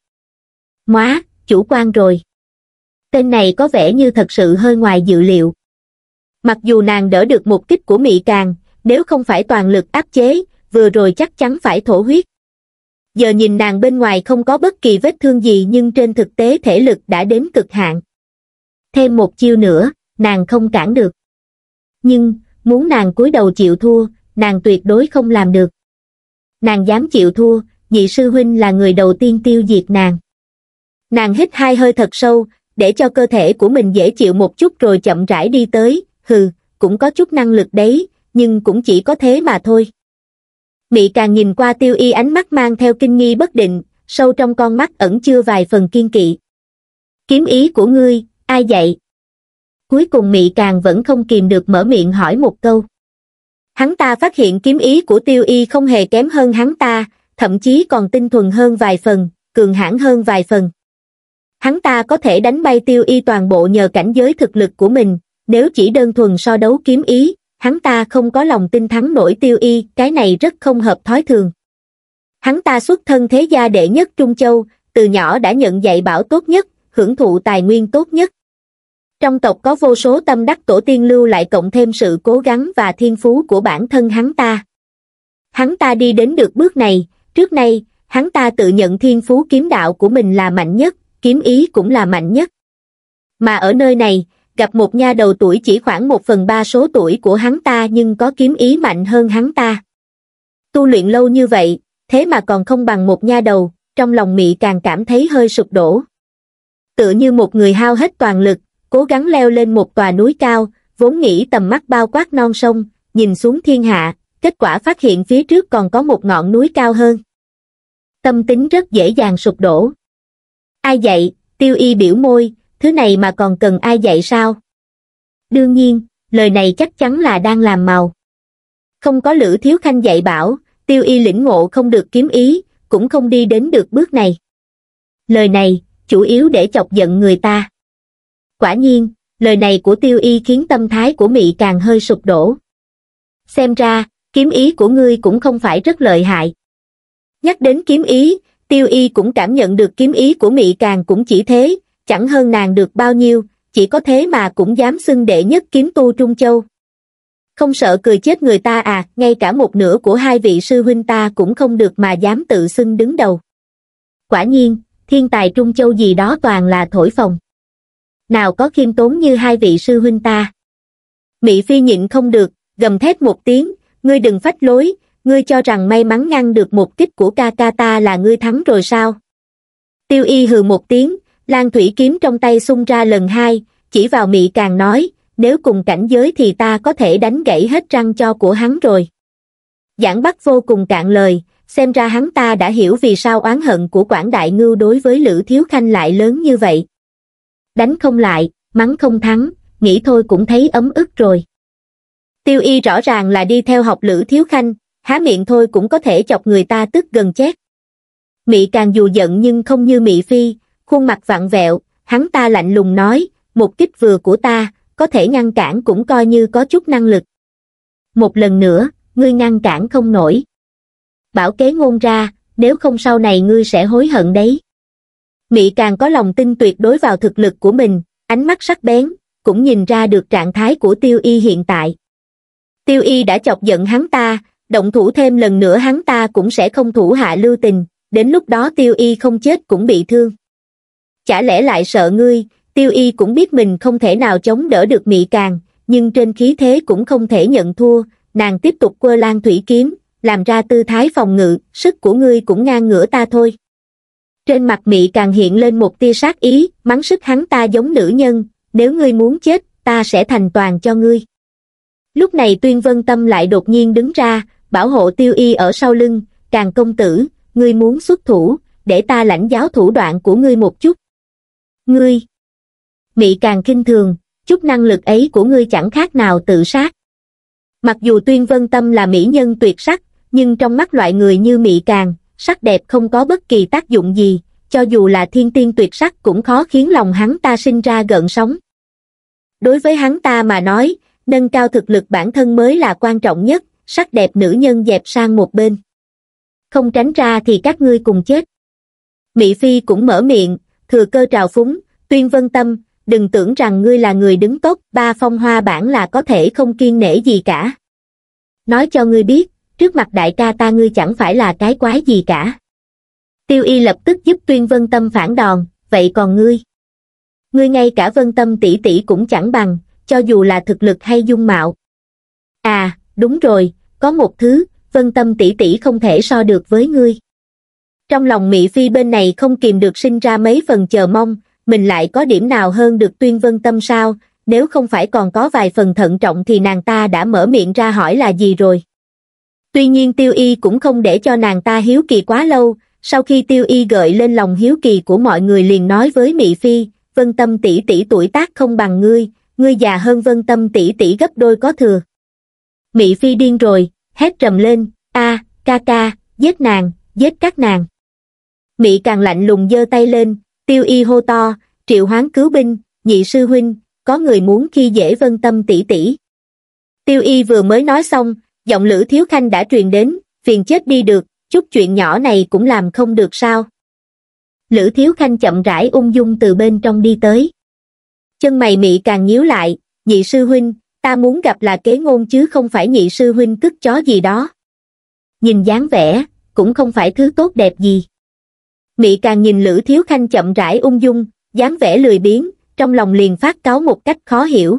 Móa, chủ quan rồi tên này có vẻ như thật sự hơi ngoài dự liệu. Mặc dù nàng đỡ được một kích của Mỹ Càng, nếu không phải toàn lực áp chế, vừa rồi chắc chắn phải thổ huyết. Giờ nhìn nàng bên ngoài không có bất kỳ vết thương gì nhưng trên thực tế thể lực đã đến cực hạn. Thêm một chiêu nữa, nàng không cản được. Nhưng, muốn nàng cúi đầu chịu thua, nàng tuyệt đối không làm được. Nàng dám chịu thua, nhị sư huynh là người đầu tiên tiêu diệt nàng. Nàng hít hai hơi thật sâu, để cho cơ thể của mình dễ chịu một chút rồi chậm rãi đi tới, hừ, cũng có chút năng lực đấy, nhưng cũng chỉ có thế mà thôi. Mị càng nhìn qua tiêu y ánh mắt mang theo kinh nghi bất định, sâu trong con mắt ẩn chưa vài phần kiên kỵ. Kiếm ý của ngươi, ai dạy? Cuối cùng mị càng vẫn không kìm được mở miệng hỏi một câu. Hắn ta phát hiện kiếm ý của tiêu y không hề kém hơn hắn ta, thậm chí còn tinh thuần hơn vài phần, cường hãn hơn vài phần hắn ta có thể đánh bay tiêu y toàn bộ nhờ cảnh giới thực lực của mình, nếu chỉ đơn thuần so đấu kiếm ý, hắn ta không có lòng tin thắng nổi tiêu y, cái này rất không hợp thói thường. Hắn ta xuất thân thế gia đệ nhất Trung Châu, từ nhỏ đã nhận dạy bảo tốt nhất, hưởng thụ tài nguyên tốt nhất. Trong tộc có vô số tâm đắc tổ tiên lưu lại cộng thêm sự cố gắng và thiên phú của bản thân hắn ta. Hắn ta đi đến được bước này, trước nay, hắn ta tự nhận thiên phú kiếm đạo của mình là mạnh nhất, kiếm ý cũng là mạnh nhất mà ở nơi này gặp một nha đầu tuổi chỉ khoảng một phần ba số tuổi của hắn ta nhưng có kiếm ý mạnh hơn hắn ta tu luyện lâu như vậy thế mà còn không bằng một nha đầu trong lòng mị càng cảm thấy hơi sụp đổ tựa như một người hao hết toàn lực cố gắng leo lên một tòa núi cao vốn nghĩ tầm mắt bao quát non sông nhìn xuống thiên hạ kết quả phát hiện phía trước còn có một ngọn núi cao hơn tâm tính rất dễ dàng sụp đổ Ai dạy, tiêu y biểu môi, thứ này mà còn cần ai dạy sao? Đương nhiên, lời này chắc chắn là đang làm màu. Không có lữ thiếu khanh dạy bảo, tiêu y lĩnh ngộ không được kiếm ý, cũng không đi đến được bước này. Lời này, chủ yếu để chọc giận người ta. Quả nhiên, lời này của tiêu y khiến tâm thái của mị càng hơi sụp đổ. Xem ra, kiếm ý của ngươi cũng không phải rất lợi hại. Nhắc đến kiếm ý, tiêu y cũng cảm nhận được kiếm ý của mị càng cũng chỉ thế, chẳng hơn nàng được bao nhiêu, chỉ có thế mà cũng dám xưng đệ nhất kiếm tu Trung Châu. Không sợ cười chết người ta à, ngay cả một nửa của hai vị sư huynh ta cũng không được mà dám tự xưng đứng đầu. Quả nhiên, thiên tài Trung Châu gì đó toàn là thổi phồng. Nào có khiêm tốn như hai vị sư huynh ta. Mị Phi nhịn không được, gầm thét một tiếng, ngươi đừng phách lối, ngươi cho rằng may mắn ngăn được một kích của ca ca ta là ngươi thắng rồi sao tiêu y hừ một tiếng lan thủy kiếm trong tay xung ra lần hai chỉ vào mị càng nói nếu cùng cảnh giới thì ta có thể đánh gãy hết răng cho của hắn rồi giảng bắc vô cùng cạn lời xem ra hắn ta đã hiểu vì sao oán hận của quảng đại ngưu đối với lữ thiếu khanh lại lớn như vậy đánh không lại mắng không thắng nghĩ thôi cũng thấy ấm ức rồi tiêu y rõ ràng là đi theo học lữ thiếu khanh há miệng thôi cũng có thể chọc người ta tức gần chết. Mị càng dù giận nhưng không như Mị Phi, khuôn mặt vặn vẹo, hắn ta lạnh lùng nói, một kích vừa của ta, có thể ngăn cản cũng coi như có chút năng lực. Một lần nữa, ngươi ngăn cản không nổi. Bảo kế ngôn ra, nếu không sau này ngươi sẽ hối hận đấy. Mị càng có lòng tin tuyệt đối vào thực lực của mình, ánh mắt sắc bén, cũng nhìn ra được trạng thái của tiêu y hiện tại. Tiêu y đã chọc giận hắn ta, động thủ thêm lần nữa hắn ta cũng sẽ không thủ hạ lưu tình, đến lúc đó tiêu y không chết cũng bị thương. Chả lẽ lại sợ ngươi, tiêu y cũng biết mình không thể nào chống đỡ được mị càng, nhưng trên khí thế cũng không thể nhận thua, nàng tiếp tục quơ lan thủy kiếm, làm ra tư thái phòng ngự, sức của ngươi cũng ngang ngửa ta thôi. Trên mặt mị càng hiện lên một tia sát ý, mắng sức hắn ta giống nữ nhân, nếu ngươi muốn chết, ta sẽ thành toàn cho ngươi. Lúc này Tuyên Vân Tâm lại đột nhiên đứng ra, bảo hộ tiêu y ở sau lưng, càng công tử, ngươi muốn xuất thủ, để ta lãnh giáo thủ đoạn của ngươi một chút. Ngươi, mị càng kinh thường, chút năng lực ấy của ngươi chẳng khác nào tự sát. Mặc dù tuyên vân tâm là mỹ nhân tuyệt sắc, nhưng trong mắt loại người như mị càng, sắc đẹp không có bất kỳ tác dụng gì, cho dù là thiên tiên tuyệt sắc cũng khó khiến lòng hắn ta sinh ra gợn sóng. Đối với hắn ta mà nói, nâng cao thực lực bản thân mới là quan trọng nhất, sắc đẹp nữ nhân dẹp sang một bên không tránh ra thì các ngươi cùng chết mỹ phi cũng mở miệng thừa cơ trào phúng tuyên vân tâm đừng tưởng rằng ngươi là người đứng tốt ba phong hoa bản là có thể không kiên nể gì cả nói cho ngươi biết trước mặt đại ca ta ngươi chẳng phải là cái quái gì cả tiêu y lập tức giúp tuyên vân tâm phản đòn vậy còn ngươi ngươi ngay cả vân tâm tỷ tỷ cũng chẳng bằng cho dù là thực lực hay dung mạo à đúng rồi, có một thứ, vân tâm tỷ tỷ không thể so được với ngươi. Trong lòng Mỹ Phi bên này không kìm được sinh ra mấy phần chờ mong, mình lại có điểm nào hơn được tuyên vân tâm sao, nếu không phải còn có vài phần thận trọng thì nàng ta đã mở miệng ra hỏi là gì rồi. Tuy nhiên tiêu y cũng không để cho nàng ta hiếu kỳ quá lâu, sau khi tiêu y gợi lên lòng hiếu kỳ của mọi người liền nói với Mỹ Phi, vân tâm tỷ tỷ tuổi tác không bằng ngươi, ngươi già hơn vân tâm tỷ tỷ gấp đôi có thừa mị Phi điên rồi, hét trầm lên, a, ca ca, giết nàng, giết các nàng. mị càng lạnh lùng giơ tay lên, tiêu y hô to, triệu hoán cứu binh, nhị sư huynh, có người muốn khi dễ vân tâm tỷ tỷ. Tiêu y vừa mới nói xong, giọng lữ thiếu khanh đã truyền đến, phiền chết đi được, chút chuyện nhỏ này cũng làm không được sao. Lữ thiếu khanh chậm rãi ung dung từ bên trong đi tới. Chân mày mị càng nhíu lại, nhị sư huynh, ta muốn gặp là kế ngôn chứ không phải nhị sư huynh cứt chó gì đó nhìn dáng vẻ cũng không phải thứ tốt đẹp gì mị càng nhìn lữ thiếu khanh chậm rãi ung dung dáng vẻ lười biếng trong lòng liền phát cáo một cách khó hiểu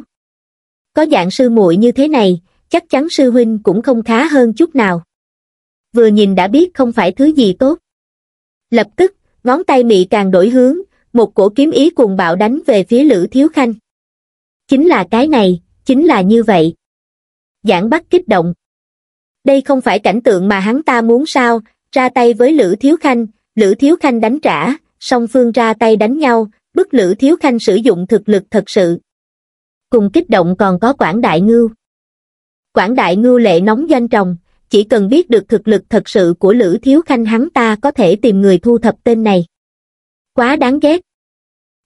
có dạng sư muội như thế này chắc chắn sư huynh cũng không khá hơn chút nào vừa nhìn đã biết không phải thứ gì tốt lập tức ngón tay mị càng đổi hướng một cổ kiếm ý cuồng bạo đánh về phía lữ thiếu khanh chính là cái này chính là như vậy giảng bắc kích động đây không phải cảnh tượng mà hắn ta muốn sao ra tay với lữ thiếu khanh lữ thiếu khanh đánh trả song phương ra tay đánh nhau bức lữ thiếu khanh sử dụng thực lực thật sự cùng kích động còn có quảng đại ngưu quảng đại ngưu lệ nóng danh tròng chỉ cần biết được thực lực thật sự của lữ thiếu khanh hắn ta có thể tìm người thu thập tên này quá đáng ghét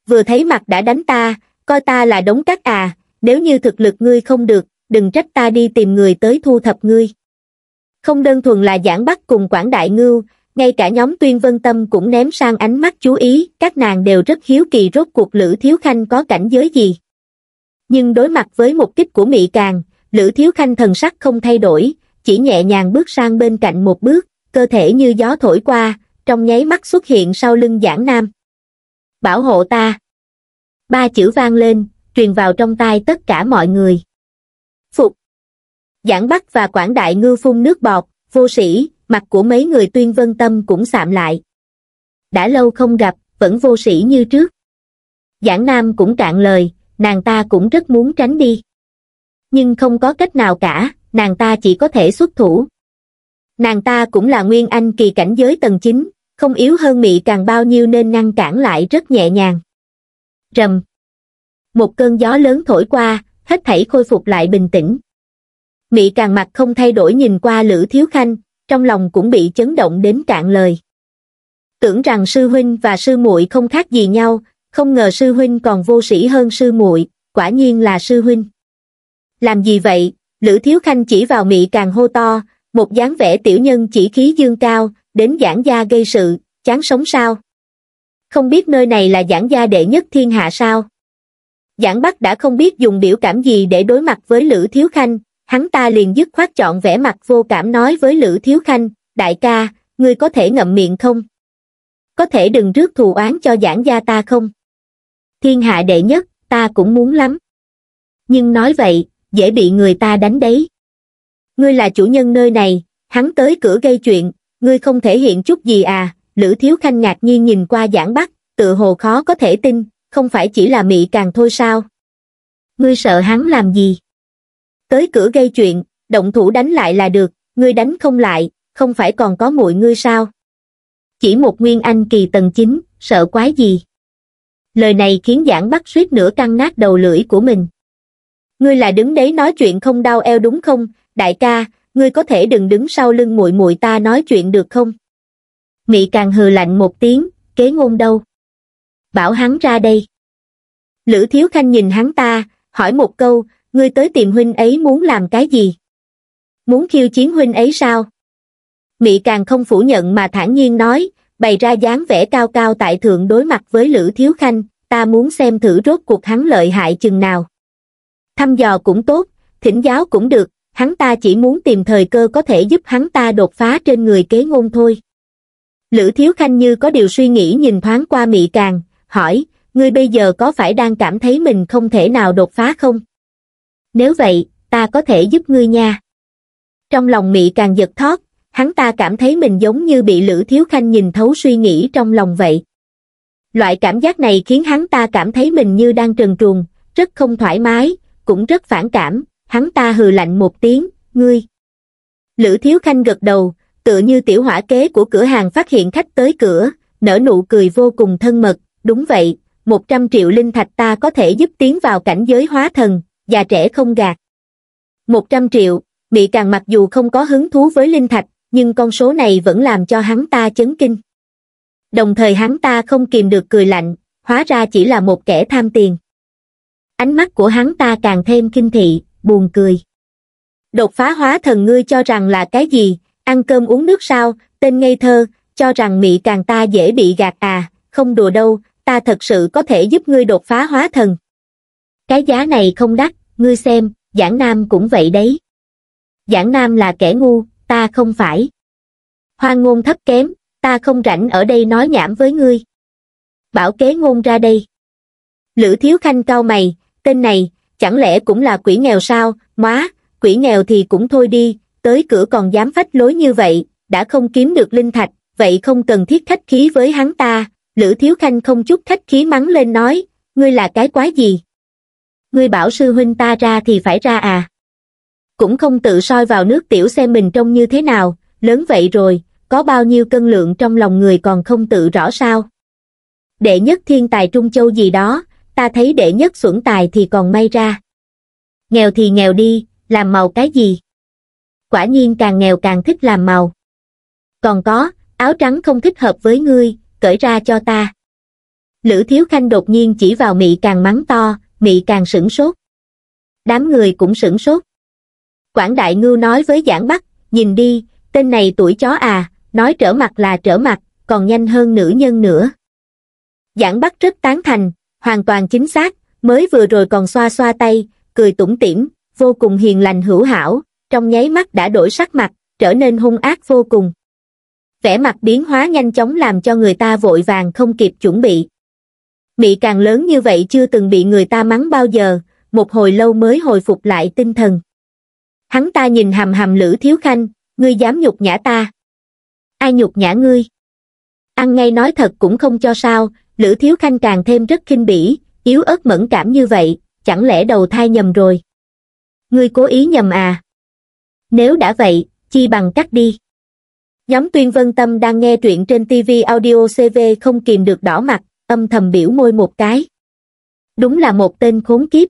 vừa thấy mặt đã đánh ta coi ta là đống cát à nếu như thực lực ngươi không được, đừng trách ta đi tìm người tới thu thập ngươi. Không đơn thuần là giảng bắt cùng quảng đại ngưu, ngay cả nhóm tuyên vân tâm cũng ném sang ánh mắt chú ý, các nàng đều rất hiếu kỳ rốt cuộc Lữ Thiếu Khanh có cảnh giới gì. Nhưng đối mặt với mục kích của Mỹ Càng, Lữ Thiếu Khanh thần sắc không thay đổi, chỉ nhẹ nhàng bước sang bên cạnh một bước, cơ thể như gió thổi qua, trong nháy mắt xuất hiện sau lưng giảng nam. Bảo hộ ta. Ba chữ vang lên, truyền vào trong tai tất cả mọi người. Phục Giảng Bắc và Quảng Đại Ngư phun nước bọt, vô sĩ, mặt của mấy người tuyên vân tâm cũng sạm lại. Đã lâu không gặp, vẫn vô sĩ như trước. Giảng Nam cũng cạn lời, nàng ta cũng rất muốn tránh đi. Nhưng không có cách nào cả, nàng ta chỉ có thể xuất thủ. Nàng ta cũng là nguyên anh kỳ cảnh giới tầng 9, không yếu hơn mị càng bao nhiêu nên ngăn cản lại rất nhẹ nhàng. Rầm một cơn gió lớn thổi qua, hết thảy khôi phục lại bình tĩnh. Mị càng mặt không thay đổi nhìn qua Lữ Thiếu Khanh, trong lòng cũng bị chấn động đến cạn lời. Tưởng rằng sư huynh và sư muội không khác gì nhau, không ngờ sư huynh còn vô sĩ hơn sư muội, quả nhiên là sư huynh. Làm gì vậy? Lữ Thiếu Khanh chỉ vào mị càng hô to, một dáng vẻ tiểu nhân chỉ khí dương cao, đến giảng gia gây sự, chán sống sao? Không biết nơi này là giảng gia đệ nhất thiên hạ sao? Giảng Bắc đã không biết dùng biểu cảm gì để đối mặt với Lữ Thiếu Khanh, hắn ta liền dứt khoát chọn vẻ mặt vô cảm nói với Lữ Thiếu Khanh, đại ca, ngươi có thể ngậm miệng không? Có thể đừng rước thù oán cho giảng gia ta không? Thiên hạ đệ nhất, ta cũng muốn lắm. Nhưng nói vậy, dễ bị người ta đánh đấy. Ngươi là chủ nhân nơi này, hắn tới cửa gây chuyện, ngươi không thể hiện chút gì à, Lữ Thiếu Khanh ngạc nhiên nhìn qua giảng bắc, tự hồ khó có thể tin, không phải chỉ là mị càng thôi sao? Ngươi sợ hắn làm gì? Tới cửa gây chuyện, động thủ đánh lại là được, ngươi đánh không lại, không phải còn có muội ngươi sao? Chỉ một nguyên anh kỳ tầng chính, sợ quái gì? Lời này khiến giảng bắt suýt nửa căng nát đầu lưỡi của mình. Ngươi là đứng đấy nói chuyện không đau eo đúng không, đại ca, ngươi có thể đừng đứng sau lưng muội muội ta nói chuyện được không? Mị càng hừ lạnh một tiếng, kế ngôn đâu bảo hắn ra đây. Lữ Thiếu Khanh nhìn hắn ta, hỏi một câu, ngươi tới tìm huynh ấy muốn làm cái gì? Muốn khiêu chiến huynh ấy sao? Mị càng không phủ nhận mà thản nhiên nói, bày ra dáng vẻ cao cao tại thượng đối mặt với Lữ Thiếu Khanh, ta muốn xem thử rốt cuộc hắn lợi hại chừng nào. Thăm dò cũng tốt, thỉnh giáo cũng được, hắn ta chỉ muốn tìm thời cơ có thể giúp hắn ta đột phá trên người kế ngôn thôi. Lữ Thiếu Khanh như có điều suy nghĩ nhìn thoáng qua Mị Càng, hỏi, ngươi bây giờ có phải đang cảm thấy mình không thể nào đột phá không? Nếu vậy, ta có thể giúp ngươi nha. Trong lòng Mị càng giật thót, hắn ta cảm thấy mình giống như bị Lữ Thiếu Khanh nhìn thấu suy nghĩ trong lòng vậy. Loại cảm giác này khiến hắn ta cảm thấy mình như đang trần truồng, rất không thoải mái, cũng rất phản cảm, hắn ta hừ lạnh một tiếng, ngươi. Lữ Thiếu Khanh gật đầu, tựa như tiểu hỏa kế của cửa hàng phát hiện khách tới cửa, nở nụ cười vô cùng thân mật, đúng vậy, 100 triệu linh thạch ta có thể giúp tiến vào cảnh giới hóa thần, già trẻ không gạt. 100 triệu, bị càng mặc dù không có hứng thú với linh thạch, nhưng con số này vẫn làm cho hắn ta chấn kinh. Đồng thời hắn ta không kìm được cười lạnh, hóa ra chỉ là một kẻ tham tiền. Ánh mắt của hắn ta càng thêm kinh thị, buồn cười. Đột phá hóa thần ngươi cho rằng là cái gì, ăn cơm uống nước sao, tên ngây thơ, cho rằng mị càng ta dễ bị gạt à, không đùa đâu, ta thật sự có thể giúp ngươi đột phá hóa thần. Cái giá này không đắt, ngươi xem, Giảng Nam cũng vậy đấy. Giảng Nam là kẻ ngu, ta không phải. Hoang ngôn thấp kém, ta không rảnh ở đây nói nhảm với ngươi. Bảo kế ngôn ra đây. Lữ Thiếu Khanh cao mày, tên này, chẳng lẽ cũng là quỷ nghèo sao, má, quỷ nghèo thì cũng thôi đi, tới cửa còn dám phách lối như vậy, đã không kiếm được linh thạch, vậy không cần thiết khách khí với hắn ta, lữ thiếu khanh không chút khách khí mắng lên nói ngươi là cái quái gì ngươi bảo sư huynh ta ra thì phải ra à cũng không tự soi vào nước tiểu xem mình trông như thế nào lớn vậy rồi có bao nhiêu cân lượng trong lòng người còn không tự rõ sao đệ nhất thiên tài trung châu gì đó ta thấy đệ nhất xuẩn tài thì còn may ra nghèo thì nghèo đi làm màu cái gì quả nhiên càng nghèo càng thích làm màu còn có áo trắng không thích hợp với ngươi cởi ra cho ta. Lữ Thiếu Khanh đột nhiên chỉ vào mị càng mắng to, mị càng sửng sốt. Đám người cũng sửng sốt. Quảng Đại Ngưu nói với Giảng Bắc, nhìn đi, tên này tuổi chó à, nói trở mặt là trở mặt, còn nhanh hơn nữ nhân nữa. Giảng Bắc rất tán thành, hoàn toàn chính xác, mới vừa rồi còn xoa xoa tay, cười tủm tỉm, vô cùng hiền lành hữu hảo, trong nháy mắt đã đổi sắc mặt, trở nên hung ác vô cùng vẻ mặt biến hóa nhanh chóng làm cho người ta vội vàng không kịp chuẩn bị Mị càng lớn như vậy chưa từng bị người ta mắng bao giờ một hồi lâu mới hồi phục lại tinh thần hắn ta nhìn hầm hầm lữ thiếu khanh ngươi dám nhục nhã ta ai nhục nhã ngươi ăn ngay nói thật cũng không cho sao lữ thiếu khanh càng thêm rất khinh bỉ yếu ớt mẫn cảm như vậy chẳng lẽ đầu thai nhầm rồi ngươi cố ý nhầm à nếu đã vậy chi bằng cắt đi Nhóm Tuyên Vân Tâm đang nghe truyện trên TV audio CV không kìm được đỏ mặt, âm thầm biểu môi một cái. Đúng là một tên khốn kiếp.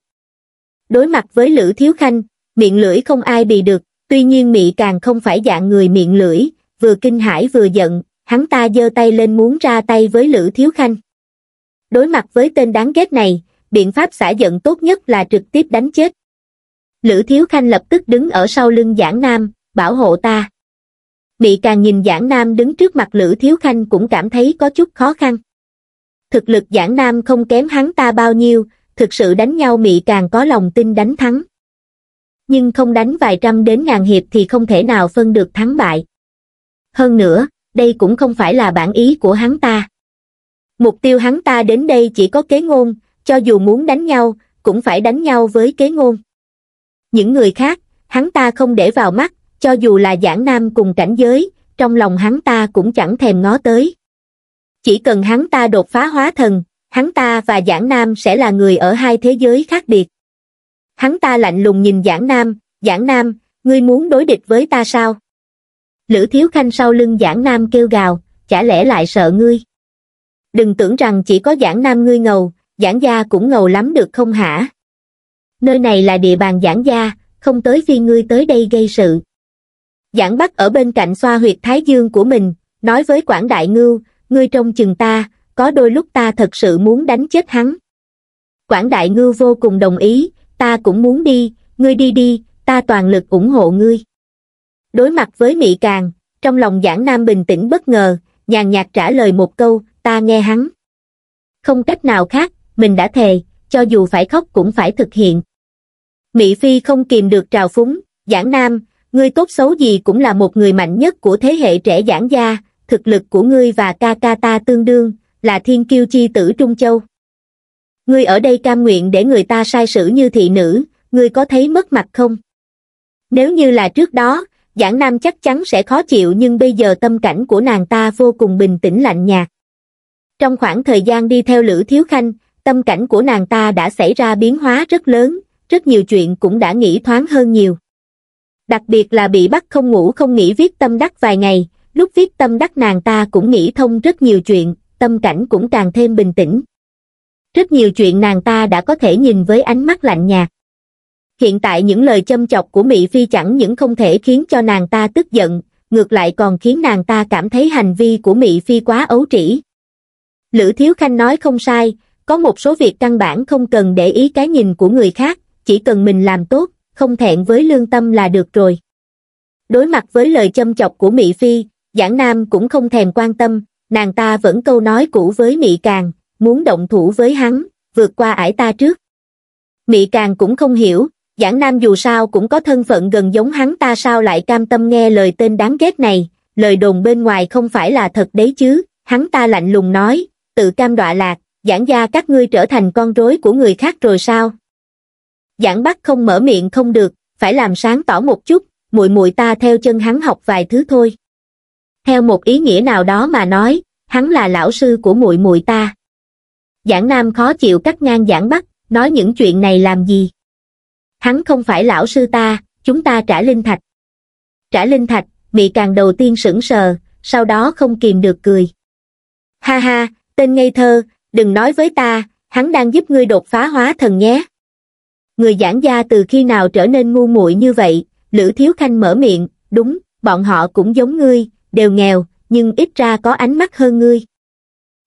Đối mặt với Lữ Thiếu Khanh, miệng lưỡi không ai bị được, tuy nhiên mị càng không phải dạng người miệng lưỡi, vừa kinh hãi vừa giận, hắn ta giơ tay lên muốn ra tay với Lữ Thiếu Khanh. Đối mặt với tên đáng ghét này, biện pháp xả giận tốt nhất là trực tiếp đánh chết. Lữ Thiếu Khanh lập tức đứng ở sau lưng Giảng Nam, bảo hộ ta bị càng nhìn Giảng Nam đứng trước mặt Lữ Thiếu Khanh cũng cảm thấy có chút khó khăn. Thực lực Giảng Nam không kém hắn ta bao nhiêu, thực sự đánh nhau mị càng có lòng tin đánh thắng. Nhưng không đánh vài trăm đến ngàn hiệp thì không thể nào phân được thắng bại. Hơn nữa, đây cũng không phải là bản ý của hắn ta. Mục tiêu hắn ta đến đây chỉ có kế ngôn, cho dù muốn đánh nhau, cũng phải đánh nhau với kế ngôn. Những người khác, hắn ta không để vào mắt, cho dù là giảng nam cùng cảnh giới trong lòng hắn ta cũng chẳng thèm ngó tới chỉ cần hắn ta đột phá hóa thần hắn ta và giảng nam sẽ là người ở hai thế giới khác biệt hắn ta lạnh lùng nhìn giảng nam giảng nam ngươi muốn đối địch với ta sao lữ thiếu khanh sau lưng giảng nam kêu gào chả lẽ lại sợ ngươi đừng tưởng rằng chỉ có giảng nam ngươi ngầu giảng gia cũng ngầu lắm được không hả nơi này là địa bàn giảng gia không tới phi ngươi tới đây gây sự Giảng Bắc ở bên cạnh xoa huyệt thái dương của mình, nói với Quảng Đại Ngưu, ngươi trông chừng ta, có đôi lúc ta thật sự muốn đánh chết hắn. Quảng Đại Ngưu vô cùng đồng ý, ta cũng muốn đi, ngươi đi đi, ta toàn lực ủng hộ ngươi. Đối mặt với Mỹ Càng, trong lòng Giảng Nam bình tĩnh bất ngờ, nhàn nhạt trả lời một câu, ta nghe hắn. Không cách nào khác, mình đã thề, cho dù phải khóc cũng phải thực hiện. Mỹ Phi không kìm được trào phúng, Giảng Nam, ngươi tốt xấu gì cũng là một người mạnh nhất của thế hệ trẻ giảng gia, thực lực của ngươi và ca ca ta tương đương, là thiên kiêu chi tử Trung Châu. Ngươi ở đây cam nguyện để người ta sai sử như thị nữ, ngươi có thấy mất mặt không? Nếu như là trước đó, Giảng Nam chắc chắn sẽ khó chịu nhưng bây giờ tâm cảnh của nàng ta vô cùng bình tĩnh lạnh nhạt. Trong khoảng thời gian đi theo Lữ Thiếu Khanh, tâm cảnh của nàng ta đã xảy ra biến hóa rất lớn, rất nhiều chuyện cũng đã nghĩ thoáng hơn nhiều đặc biệt là bị bắt không ngủ không nghỉ viết tâm đắc vài ngày, lúc viết tâm đắc nàng ta cũng nghĩ thông rất nhiều chuyện, tâm cảnh cũng càng thêm bình tĩnh. Rất nhiều chuyện nàng ta đã có thể nhìn với ánh mắt lạnh nhạt. Hiện tại những lời châm chọc của Mỹ Phi chẳng những không thể khiến cho nàng ta tức giận, ngược lại còn khiến nàng ta cảm thấy hành vi của Mỹ Phi quá ấu trĩ. Lữ Thiếu Khanh nói không sai, có một số việc căn bản không cần để ý cái nhìn của người khác, chỉ cần mình làm tốt, không thẹn với lương tâm là được rồi. Đối mặt với lời châm chọc của Mỹ Phi, Giảng Nam cũng không thèm quan tâm, nàng ta vẫn câu nói cũ với Mỹ Càng, muốn động thủ với hắn, vượt qua ải ta trước. Mỹ Càng cũng không hiểu, Giảng Nam dù sao cũng có thân phận gần giống hắn ta sao lại cam tâm nghe lời tên đáng ghét này, lời đồn bên ngoài không phải là thật đấy chứ, hắn ta lạnh lùng nói, tự cam đọa lạc, giảng gia các ngươi trở thành con rối của người khác rồi sao? giảng bắt không mở miệng không được, phải làm sáng tỏ một chút, muội muội ta theo chân hắn học vài thứ thôi. Theo một ý nghĩa nào đó mà nói, hắn là lão sư của muội muội ta. Giảng Nam khó chịu cắt ngang giảng Bắc, nói những chuyện này làm gì? Hắn không phải lão sư ta, chúng ta trả linh thạch. Trả linh thạch, Mị càng đầu tiên sững sờ, sau đó không kìm được cười. Ha ha, tên ngây thơ, đừng nói với ta, hắn đang giúp ngươi đột phá hóa thần nhé người giảng gia từ khi nào trở nên ngu muội như vậy, Lữ Thiếu Khanh mở miệng, đúng, bọn họ cũng giống ngươi, đều nghèo, nhưng ít ra có ánh mắt hơn ngươi.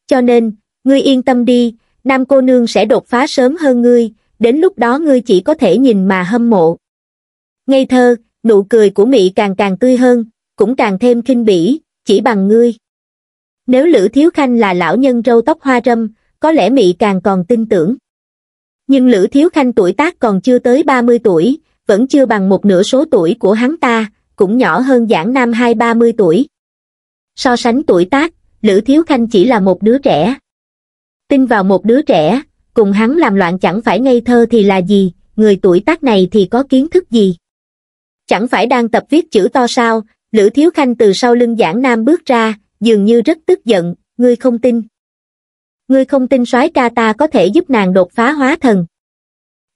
Cho nên, ngươi yên tâm đi, nam cô nương sẽ đột phá sớm hơn ngươi, đến lúc đó ngươi chỉ có thể nhìn mà hâm mộ. Ngây thơ, nụ cười của mị càng càng tươi hơn, cũng càng thêm kinh bỉ, chỉ bằng ngươi. Nếu Lữ Thiếu Khanh là lão nhân râu tóc hoa râm, có lẽ mị càng còn tin tưởng nhưng lữ thiếu khanh tuổi tác còn chưa tới ba mươi tuổi vẫn chưa bằng một nửa số tuổi của hắn ta cũng nhỏ hơn giảng nam hai ba mươi tuổi so sánh tuổi tác lữ thiếu khanh chỉ là một đứa trẻ tin vào một đứa trẻ cùng hắn làm loạn chẳng phải ngây thơ thì là gì người tuổi tác này thì có kiến thức gì chẳng phải đang tập viết chữ to sao lữ thiếu khanh từ sau lưng giảng nam bước ra dường như rất tức giận ngươi không tin ngươi không tin soái ca ta có thể giúp nàng đột phá hóa thần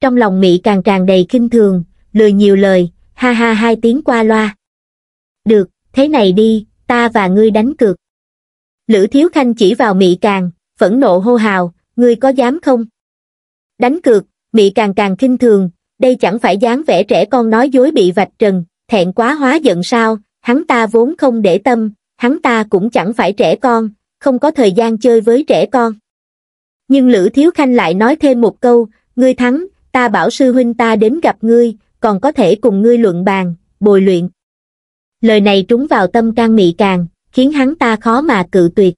trong lòng mị càng tràn đầy kinh thường lười nhiều lời ha ha hai tiếng qua loa được thế này đi ta và ngươi đánh cược lữ thiếu khanh chỉ vào mị càng phẫn nộ hô hào ngươi có dám không đánh cược mị càng càng kinh thường đây chẳng phải dáng vẻ trẻ con nói dối bị vạch trần thẹn quá hóa giận sao hắn ta vốn không để tâm hắn ta cũng chẳng phải trẻ con không có thời gian chơi với trẻ con nhưng lữ thiếu khanh lại nói thêm một câu ngươi thắng ta bảo sư huynh ta đến gặp ngươi còn có thể cùng ngươi luận bàn bồi luyện lời này trúng vào tâm can mị càng khiến hắn ta khó mà cự tuyệt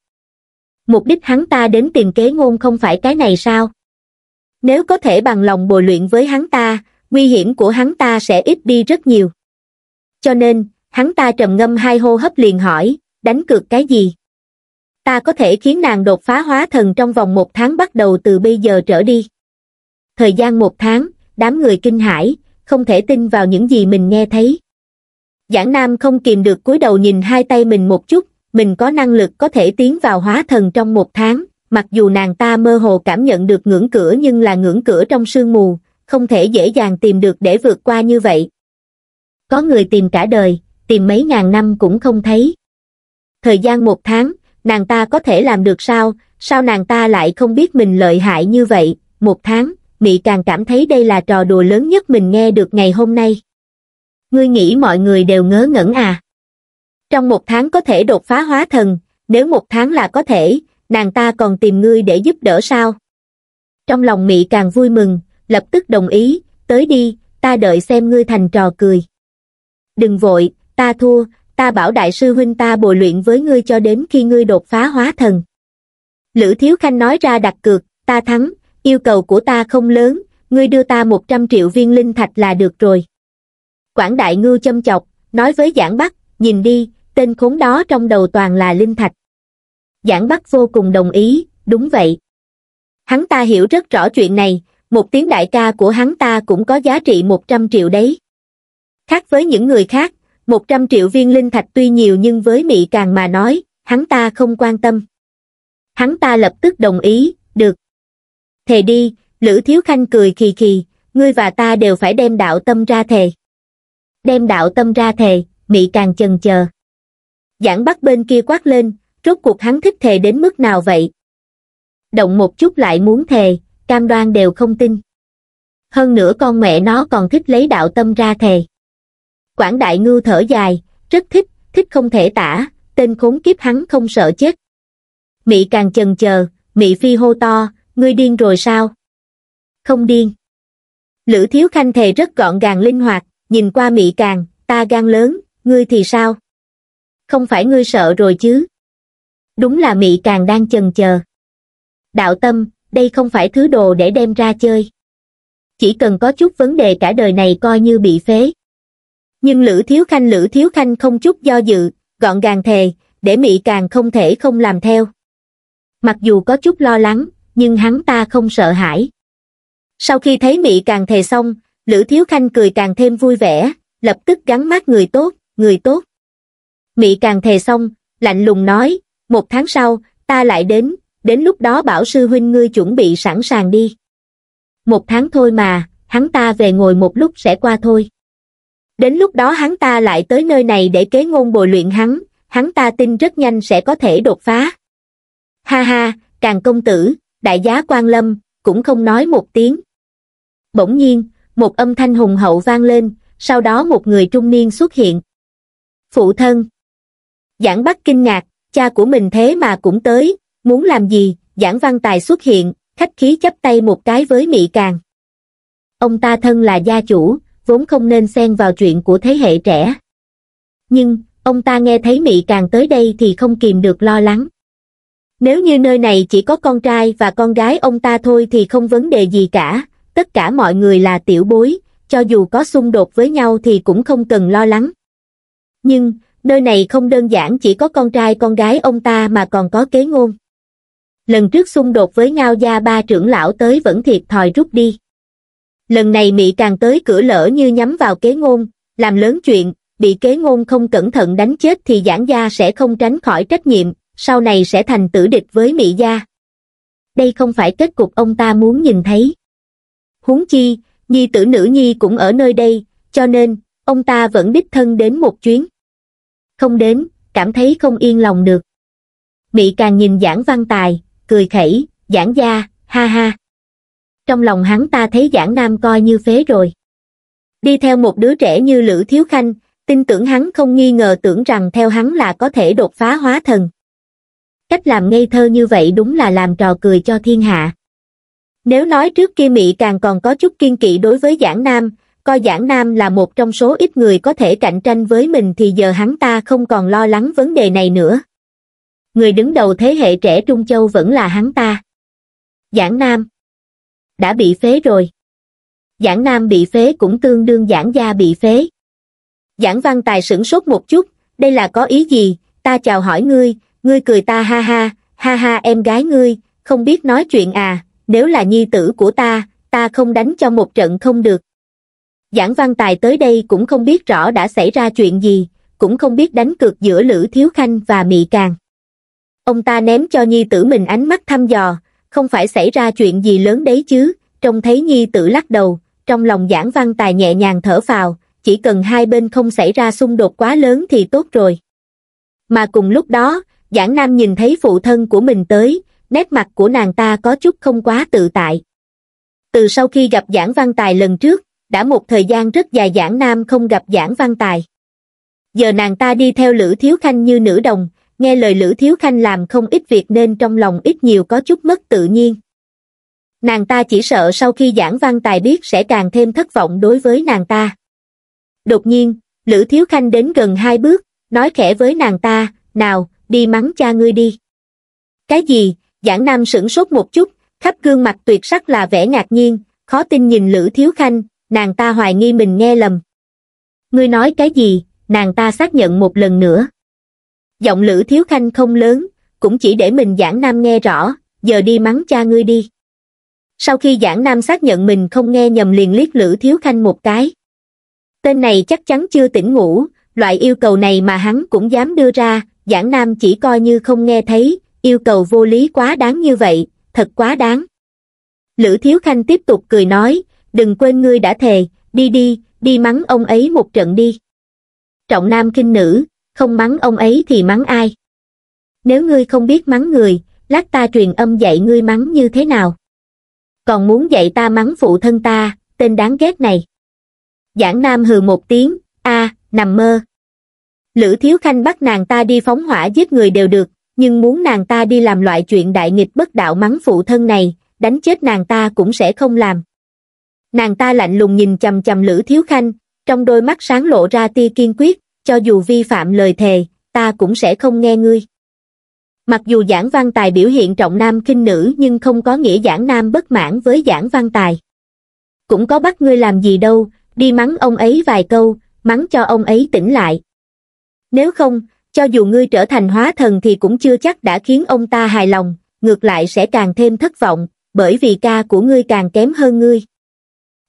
mục đích hắn ta đến tìm kế ngôn không phải cái này sao nếu có thể bằng lòng bồi luyện với hắn ta nguy hiểm của hắn ta sẽ ít đi rất nhiều cho nên hắn ta trầm ngâm hai hô hấp liền hỏi đánh cược cái gì ta có thể khiến nàng đột phá hóa thần trong vòng một tháng bắt đầu từ bây giờ trở đi. Thời gian một tháng, đám người kinh hãi, không thể tin vào những gì mình nghe thấy. Giảng Nam không kìm được cúi đầu nhìn hai tay mình một chút, mình có năng lực có thể tiến vào hóa thần trong một tháng, mặc dù nàng ta mơ hồ cảm nhận được ngưỡng cửa nhưng là ngưỡng cửa trong sương mù, không thể dễ dàng tìm được để vượt qua như vậy. Có người tìm cả đời, tìm mấy ngàn năm cũng không thấy. Thời gian một tháng, nàng ta có thể làm được sao, sao nàng ta lại không biết mình lợi hại như vậy, một tháng, mỹ càng cảm thấy đây là trò đùa lớn nhất mình nghe được ngày hôm nay. Ngươi nghĩ mọi người đều ngớ ngẩn à? Trong một tháng có thể đột phá hóa thần, nếu một tháng là có thể, nàng ta còn tìm ngươi để giúp đỡ sao? Trong lòng mỹ càng vui mừng, lập tức đồng ý, tới đi, ta đợi xem ngươi thành trò cười. Đừng vội, ta thua, ta bảo đại sư huynh ta bồi luyện với ngươi cho đến khi ngươi đột phá hóa thần. Lữ Thiếu Khanh nói ra đặt cược, ta thắng, yêu cầu của ta không lớn, ngươi đưa ta 100 triệu viên linh thạch là được rồi. Quảng Đại ngư châm chọc, nói với Giảng Bắc, nhìn đi, tên khốn đó trong đầu toàn là linh thạch. Giảng Bắc vô cùng đồng ý, đúng vậy. Hắn ta hiểu rất rõ chuyện này, một tiếng đại ca của hắn ta cũng có giá trị 100 triệu đấy. Khác với những người khác, một trăm triệu viên linh thạch tuy nhiều nhưng với Mỹ Càng mà nói, hắn ta không quan tâm. Hắn ta lập tức đồng ý, được. Thề đi, Lữ Thiếu Khanh cười kỳ kỳ ngươi và ta đều phải đem đạo tâm ra thề. Đem đạo tâm ra thề, Mỹ Càng chần chờ. Giảng bắt bên kia quát lên, rốt cuộc hắn thích thề đến mức nào vậy? Động một chút lại muốn thề, cam đoan đều không tin. Hơn nữa con mẹ nó còn thích lấy đạo tâm ra thề. Quảng Đại Ngưu thở dài, rất thích, thích không thể tả, tên khốn kiếp hắn không sợ chết. Mị càng chần chờ, Mị Phi hô to, ngươi điên rồi sao? Không điên. Lữ Thiếu Khanh thề rất gọn gàng linh hoạt, nhìn qua Mị càng, ta gan lớn, ngươi thì sao? Không phải ngươi sợ rồi chứ? Đúng là Mị càng đang chần chờ. Đạo tâm, đây không phải thứ đồ để đem ra chơi. Chỉ cần có chút vấn đề cả đời này coi như bị phế nhưng lữ thiếu khanh lữ thiếu khanh không chút do dự gọn gàng thề để mị càng không thể không làm theo mặc dù có chút lo lắng nhưng hắn ta không sợ hãi sau khi thấy mị càng thề xong lữ thiếu khanh cười càng thêm vui vẻ lập tức gắn mát người tốt người tốt mị càng thề xong lạnh lùng nói một tháng sau ta lại đến đến lúc đó bảo sư huynh ngươi chuẩn bị sẵn sàng đi một tháng thôi mà hắn ta về ngồi một lúc sẽ qua thôi Đến lúc đó hắn ta lại tới nơi này để kế ngôn bồi luyện hắn, hắn ta tin rất nhanh sẽ có thể đột phá. Ha ha, càng công tử, đại giá quan lâm, cũng không nói một tiếng. Bỗng nhiên, một âm thanh hùng hậu vang lên, sau đó một người trung niên xuất hiện. Phụ thân. Giảng Bắc kinh ngạc, cha của mình thế mà cũng tới, muốn làm gì, giảng văn tài xuất hiện, khách khí chấp tay một cái với mị càng. Ông ta thân là gia chủ, vốn không nên xen vào chuyện của thế hệ trẻ. Nhưng, ông ta nghe thấy Mị Càng tới đây thì không kìm được lo lắng. Nếu như nơi này chỉ có con trai và con gái ông ta thôi thì không vấn đề gì cả, tất cả mọi người là tiểu bối, cho dù có xung đột với nhau thì cũng không cần lo lắng. Nhưng, nơi này không đơn giản chỉ có con trai con gái ông ta mà còn có kế ngôn. Lần trước xung đột với Ngao Gia ba trưởng lão tới vẫn thiệt thòi rút đi lần này mị càng tới cửa lỡ như nhắm vào kế ngôn làm lớn chuyện bị kế ngôn không cẩn thận đánh chết thì giảng gia sẽ không tránh khỏi trách nhiệm sau này sẽ thành tử địch với mị gia đây không phải kết cục ông ta muốn nhìn thấy huống chi nhi tử nữ nhi cũng ở nơi đây cho nên ông ta vẫn đích thân đến một chuyến không đến cảm thấy không yên lòng được mị càng nhìn giảng văn tài cười khẩy giảng gia ha ha trong lòng hắn ta thấy giảng nam coi như phế rồi. Đi theo một đứa trẻ như Lữ Thiếu Khanh, tin tưởng hắn không nghi ngờ tưởng rằng theo hắn là có thể đột phá hóa thần. Cách làm ngây thơ như vậy đúng là làm trò cười cho thiên hạ. Nếu nói trước kia Mỹ càng còn có chút kiên kỵ đối với giảng nam, coi giảng nam là một trong số ít người có thể cạnh tranh với mình thì giờ hắn ta không còn lo lắng vấn đề này nữa. Người đứng đầu thế hệ trẻ Trung Châu vẫn là hắn ta. Giảng nam đã bị phế rồi. Giảng Nam bị phế cũng tương đương giảng gia bị phế. Giảng Văn Tài sửng sốt một chút, đây là có ý gì, ta chào hỏi ngươi, ngươi cười ta ha ha, ha ha em gái ngươi, không biết nói chuyện à, nếu là nhi tử của ta, ta không đánh cho một trận không được. Giảng Văn Tài tới đây cũng không biết rõ đã xảy ra chuyện gì, cũng không biết đánh cược giữa Lữ Thiếu Khanh và Mị Càng. Ông ta ném cho nhi tử mình ánh mắt thăm dò, không phải xảy ra chuyện gì lớn đấy chứ trông thấy nhi tử lắc đầu trong lòng giảng văn tài nhẹ nhàng thở phào chỉ cần hai bên không xảy ra xung đột quá lớn thì tốt rồi mà cùng lúc đó giảng nam nhìn thấy phụ thân của mình tới nét mặt của nàng ta có chút không quá tự tại từ sau khi gặp giảng văn tài lần trước đã một thời gian rất dài giảng nam không gặp giảng văn tài giờ nàng ta đi theo lữ thiếu khanh như nữ đồng nghe lời Lữ Thiếu Khanh làm không ít việc nên trong lòng ít nhiều có chút mất tự nhiên. Nàng ta chỉ sợ sau khi giảng văn tài biết sẽ càng thêm thất vọng đối với nàng ta. Đột nhiên, Lữ Thiếu Khanh đến gần hai bước, nói khẽ với nàng ta, nào, đi mắng cha ngươi đi. Cái gì, giảng nam sửng sốt một chút, khắp gương mặt tuyệt sắc là vẻ ngạc nhiên, khó tin nhìn Lữ Thiếu Khanh, nàng ta hoài nghi mình nghe lầm. Ngươi nói cái gì, nàng ta xác nhận một lần nữa. Giọng Lữ Thiếu Khanh không lớn, cũng chỉ để mình Giảng Nam nghe rõ, giờ đi mắng cha ngươi đi. Sau khi Giảng Nam xác nhận mình không nghe nhầm liền liếc Lữ Thiếu Khanh một cái. Tên này chắc chắn chưa tỉnh ngủ, loại yêu cầu này mà hắn cũng dám đưa ra, Giảng Nam chỉ coi như không nghe thấy, yêu cầu vô lý quá đáng như vậy, thật quá đáng. Lữ Thiếu Khanh tiếp tục cười nói, đừng quên ngươi đã thề, đi đi, đi mắng ông ấy một trận đi. Trọng nam kinh nữ, không mắng ông ấy thì mắng ai? Nếu ngươi không biết mắng người, lát ta truyền âm dạy ngươi mắng như thế nào? Còn muốn dạy ta mắng phụ thân ta, tên đáng ghét này. Giảng Nam hừ một tiếng, a nằm mơ. Lữ Thiếu Khanh bắt nàng ta đi phóng hỏa giết người đều được, nhưng muốn nàng ta đi làm loại chuyện đại nghịch bất đạo mắng phụ thân này, đánh chết nàng ta cũng sẽ không làm. Nàng ta lạnh lùng nhìn chầm chầm Lữ Thiếu Khanh, trong đôi mắt sáng lộ ra tia kiên quyết, cho dù vi phạm lời thề, ta cũng sẽ không nghe ngươi. Mặc dù giảng văn tài biểu hiện trọng nam kinh nữ nhưng không có nghĩa giảng nam bất mãn với giảng văn tài. Cũng có bắt ngươi làm gì đâu, đi mắng ông ấy vài câu, mắng cho ông ấy tỉnh lại. Nếu không, cho dù ngươi trở thành hóa thần thì cũng chưa chắc đã khiến ông ta hài lòng, ngược lại sẽ càng thêm thất vọng, bởi vì ca của ngươi càng kém hơn ngươi.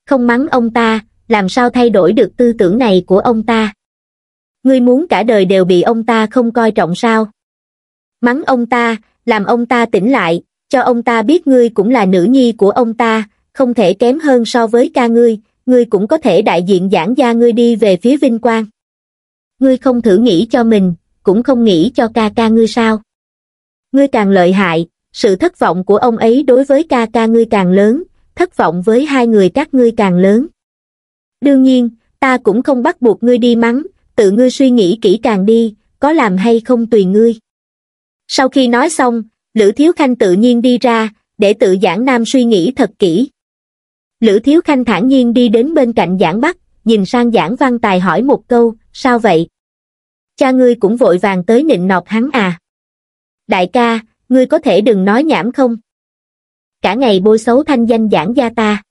Không mắng ông ta, làm sao thay đổi được tư tưởng này của ông ta? ngươi muốn cả đời đều bị ông ta không coi trọng sao mắng ông ta làm ông ta tỉnh lại cho ông ta biết ngươi cũng là nữ nhi của ông ta không thể kém hơn so với ca ngươi ngươi cũng có thể đại diện giảng gia ngươi đi về phía vinh quang ngươi không thử nghĩ cho mình cũng không nghĩ cho ca ca ngươi sao ngươi càng lợi hại sự thất vọng của ông ấy đối với ca ca ngươi càng lớn thất vọng với hai người các ngươi càng lớn đương nhiên ta cũng không bắt buộc ngươi đi mắng tự ngươi suy nghĩ kỹ càng đi, có làm hay không tùy ngươi. Sau khi nói xong, Lữ Thiếu Khanh tự nhiên đi ra, để tự Giảng Nam suy nghĩ thật kỹ. Lữ Thiếu Khanh thản nhiên đi đến bên cạnh Giảng Bắc, nhìn sang Giảng Văn Tài hỏi một câu, sao vậy? Cha ngươi cũng vội vàng tới nịnh nọt hắn à? Đại ca, ngươi có thể đừng nói nhảm không? Cả ngày bôi xấu thanh danh Giảng gia ta.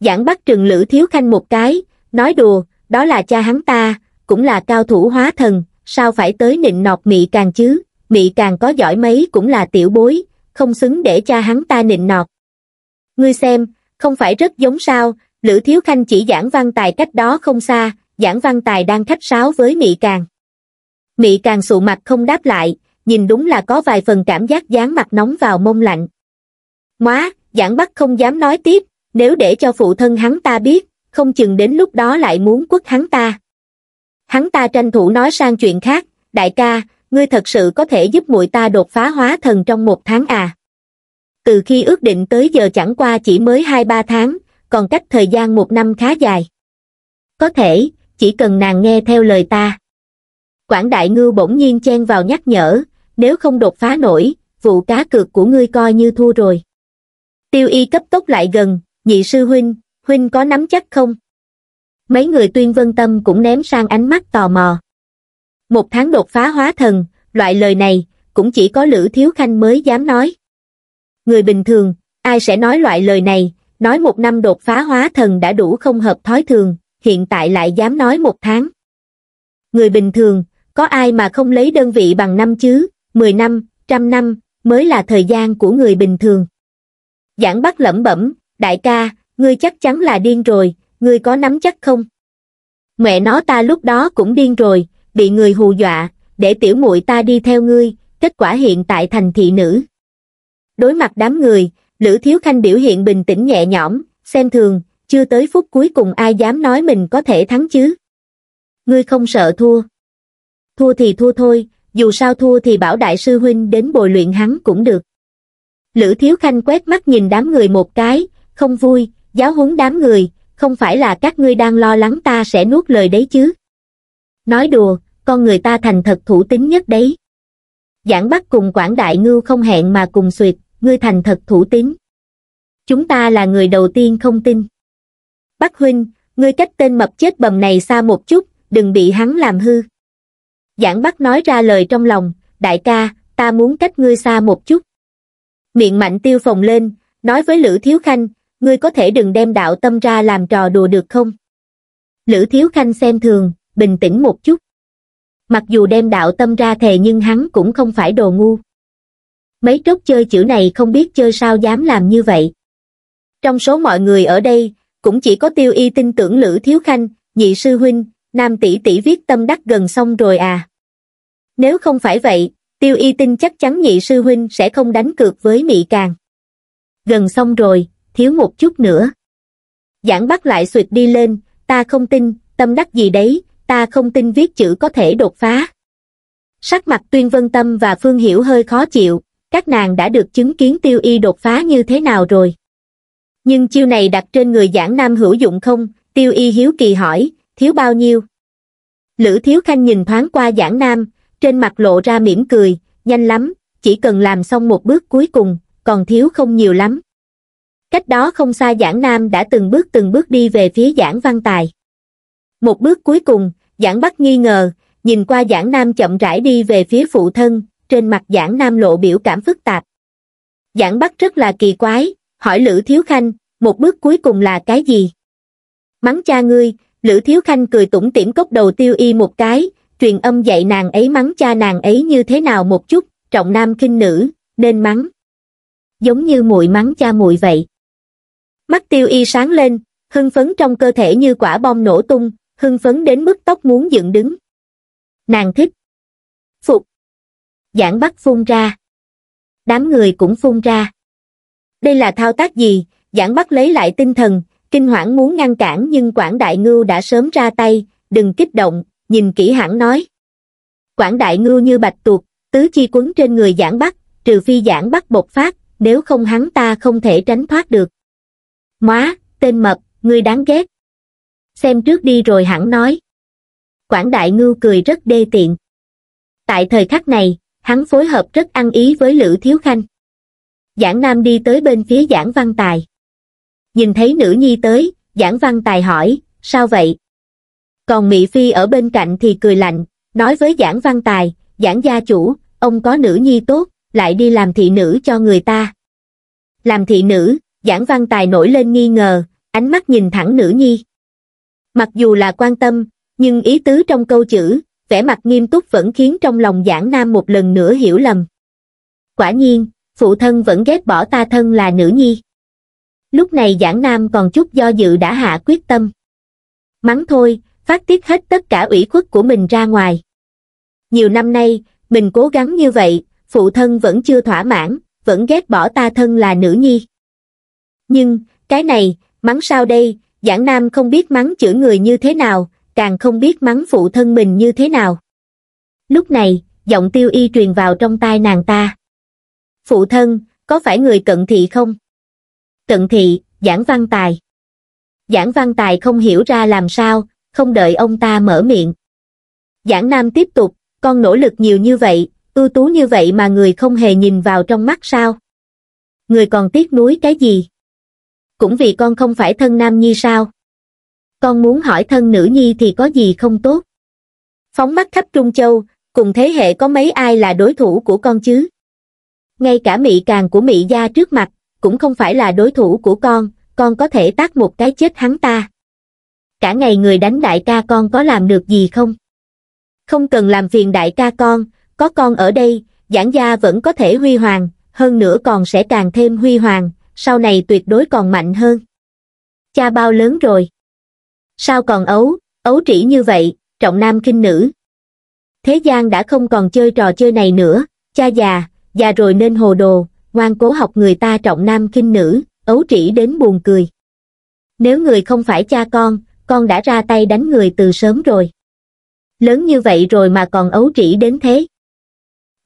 Giảng Bắc trừng Lữ Thiếu Khanh một cái, nói đùa, đó là cha hắn ta, cũng là cao thủ hóa thần, sao phải tới nịnh nọt mị càng chứ, mị càng có giỏi mấy cũng là tiểu bối, không xứng để cha hắn ta nịnh nọt. Ngươi xem, không phải rất giống sao, Lữ Thiếu Khanh chỉ giảng văn tài cách đó không xa, giảng văn tài đang khách sáo với mị càng. Mị càng sụ mặt không đáp lại, nhìn đúng là có vài phần cảm giác dán mặt nóng vào mông lạnh. Móa, giảng bắt không dám nói tiếp, nếu để cho phụ thân hắn ta biết, không chừng đến lúc đó lại muốn quất hắn ta hắn ta tranh thủ nói sang chuyện khác đại ca ngươi thật sự có thể giúp muội ta đột phá hóa thần trong một tháng à từ khi ước định tới giờ chẳng qua chỉ mới hai ba tháng còn cách thời gian một năm khá dài có thể chỉ cần nàng nghe theo lời ta quảng đại ngư bỗng nhiên chen vào nhắc nhở nếu không đột phá nổi vụ cá cược của ngươi coi như thua rồi tiêu y cấp tốc lại gần nhị sư huynh huynh có nắm chắc không mấy người tuyên vân tâm cũng ném sang ánh mắt tò mò. Một tháng đột phá hóa thần, loại lời này, cũng chỉ có Lữ Thiếu Khanh mới dám nói. Người bình thường, ai sẽ nói loại lời này, nói một năm đột phá hóa thần đã đủ không hợp thói thường, hiện tại lại dám nói một tháng. Người bình thường, có ai mà không lấy đơn vị bằng năm chứ, 10 năm, trăm năm, mới là thời gian của người bình thường. Giảng bắt lẩm bẩm, đại ca, ngươi chắc chắn là điên rồi, ngươi có nắm chắc không? Mẹ nó ta lúc đó cũng điên rồi, bị người hù dọa, để tiểu muội ta đi theo ngươi, kết quả hiện tại thành thị nữ. Đối mặt đám người, Lữ Thiếu Khanh biểu hiện bình tĩnh nhẹ nhõm, xem thường, chưa tới phút cuối cùng ai dám nói mình có thể thắng chứ. Ngươi không sợ thua. Thua thì thua thôi, dù sao thua thì bảo đại sư huynh đến bồi luyện hắn cũng được. Lữ Thiếu Khanh quét mắt nhìn đám người một cái, không vui, giáo huấn đám người, không phải là các ngươi đang lo lắng ta sẽ nuốt lời đấy chứ. Nói đùa, con người ta thành thật thủ tính nhất đấy. Giảng Bắc cùng Quảng Đại Ngưu không hẹn mà cùng suyệt, ngươi thành thật thủ tín. Chúng ta là người đầu tiên không tin. Bắc Huynh, ngươi cách tên mập chết bầm này xa một chút, đừng bị hắn làm hư. Giảng Bắc nói ra lời trong lòng, đại ca, ta muốn cách ngươi xa một chút. Miệng mạnh tiêu phồng lên, nói với Lữ Thiếu Khanh, ngươi có thể đừng đem đạo tâm ra làm trò đùa được không? Lữ Thiếu Khanh xem thường, bình tĩnh một chút. Mặc dù đem đạo tâm ra thề nhưng hắn cũng không phải đồ ngu. Mấy trốc chơi chữ này không biết chơi sao dám làm như vậy. Trong số mọi người ở đây, cũng chỉ có tiêu y tin tưởng Lữ Thiếu Khanh, nhị sư huynh, nam tỷ tỷ viết tâm đắc gần xong rồi à. Nếu không phải vậy, tiêu y tin chắc chắn nhị sư huynh sẽ không đánh cược với mị càng. Gần xong rồi, thiếu một chút nữa giảng bắt lại suyệt đi lên ta không tin tâm đắc gì đấy ta không tin viết chữ có thể đột phá sắc mặt tuyên vân tâm và phương hiểu hơi khó chịu các nàng đã được chứng kiến tiêu y đột phá như thế nào rồi nhưng chiêu này đặt trên người giảng nam hữu dụng không tiêu y hiếu kỳ hỏi thiếu bao nhiêu lữ thiếu khanh nhìn thoáng qua giảng nam trên mặt lộ ra mỉm cười nhanh lắm chỉ cần làm xong một bước cuối cùng còn thiếu không nhiều lắm cách đó không xa Giảng Nam đã từng bước từng bước đi về phía Giảng Văn Tài. Một bước cuối cùng, Giảng Bắc nghi ngờ, nhìn qua Giảng Nam chậm rãi đi về phía phụ thân, trên mặt Giảng Nam lộ biểu cảm phức tạp. Giảng Bắc rất là kỳ quái, hỏi Lữ Thiếu Khanh, một bước cuối cùng là cái gì? Mắng cha ngươi, Lữ Thiếu Khanh cười tủm tỉm cốc đầu tiêu y một cái, truyền âm dạy nàng ấy mắng cha nàng ấy như thế nào một chút, trọng nam kinh nữ, nên mắng. Giống như muội mắng cha muội vậy mắt tiêu y sáng lên hưng phấn trong cơ thể như quả bom nổ tung hưng phấn đến mức tóc muốn dựng đứng nàng thích phục giảng bắt phun ra đám người cũng phun ra đây là thao tác gì giảng bắt lấy lại tinh thần kinh hoảng muốn ngăn cản nhưng quản đại ngưu đã sớm ra tay đừng kích động nhìn kỹ hẳn nói quản đại ngưu như bạch tuộc tứ chi quấn trên người giảng bắt trừ phi giảng bắt bộc phát nếu không hắn ta không thể tránh thoát được móa tên mập ngươi đáng ghét xem trước đi rồi hẳn nói quảng đại ngưu cười rất đê tiện tại thời khắc này hắn phối hợp rất ăn ý với lữ thiếu khanh giảng nam đi tới bên phía giảng văn tài nhìn thấy nữ nhi tới giảng văn tài hỏi sao vậy còn mỹ phi ở bên cạnh thì cười lạnh nói với giảng văn tài giảng gia chủ ông có nữ nhi tốt lại đi làm thị nữ cho người ta làm thị nữ Giảng Văn Tài nổi lên nghi ngờ, ánh mắt nhìn thẳng nữ nhi. Mặc dù là quan tâm, nhưng ý tứ trong câu chữ, vẻ mặt nghiêm túc vẫn khiến trong lòng Giảng Nam một lần nữa hiểu lầm. Quả nhiên, phụ thân vẫn ghét bỏ ta thân là nữ nhi. Lúc này Giảng Nam còn chút do dự đã hạ quyết tâm. Mắng thôi, phát tiết hết tất cả ủy khuất của mình ra ngoài. Nhiều năm nay, mình cố gắng như vậy, phụ thân vẫn chưa thỏa mãn, vẫn ghét bỏ ta thân là nữ nhi nhưng, cái này, mắng sao đây, Giảng Nam không biết mắng chửi người như thế nào, càng không biết mắng phụ thân mình như thế nào. Lúc này, giọng tiêu y truyền vào trong tai nàng ta. Phụ thân, có phải người cận thị không? Cận thị, giảng văn tài. Giảng văn tài không hiểu ra làm sao, không đợi ông ta mở miệng. Giảng Nam tiếp tục, con nỗ lực nhiều như vậy, ưu tú như vậy mà người không hề nhìn vào trong mắt sao? Người còn tiếc nuối cái gì? cũng vì con không phải thân nam nhi sao? Con muốn hỏi thân nữ nhi thì có gì không tốt? Phóng mắt khắp Trung Châu, cùng thế hệ có mấy ai là đối thủ của con chứ? Ngay cả mị càng của mị gia trước mặt, cũng không phải là đối thủ của con, con có thể tác một cái chết hắn ta. Cả ngày người đánh đại ca con có làm được gì không? Không cần làm phiền đại ca con, có con ở đây, giảng gia vẫn có thể huy hoàng, hơn nữa còn sẽ càng thêm huy hoàng, sau này tuyệt đối còn mạnh hơn. Cha bao lớn rồi. Sao còn ấu, ấu trĩ như vậy, trọng nam kinh nữ. Thế gian đã không còn chơi trò chơi này nữa, cha già, già rồi nên hồ đồ, ngoan cố học người ta trọng nam kinh nữ, ấu trĩ đến buồn cười. Nếu người không phải cha con, con đã ra tay đánh người từ sớm rồi. Lớn như vậy rồi mà còn ấu trĩ đến thế.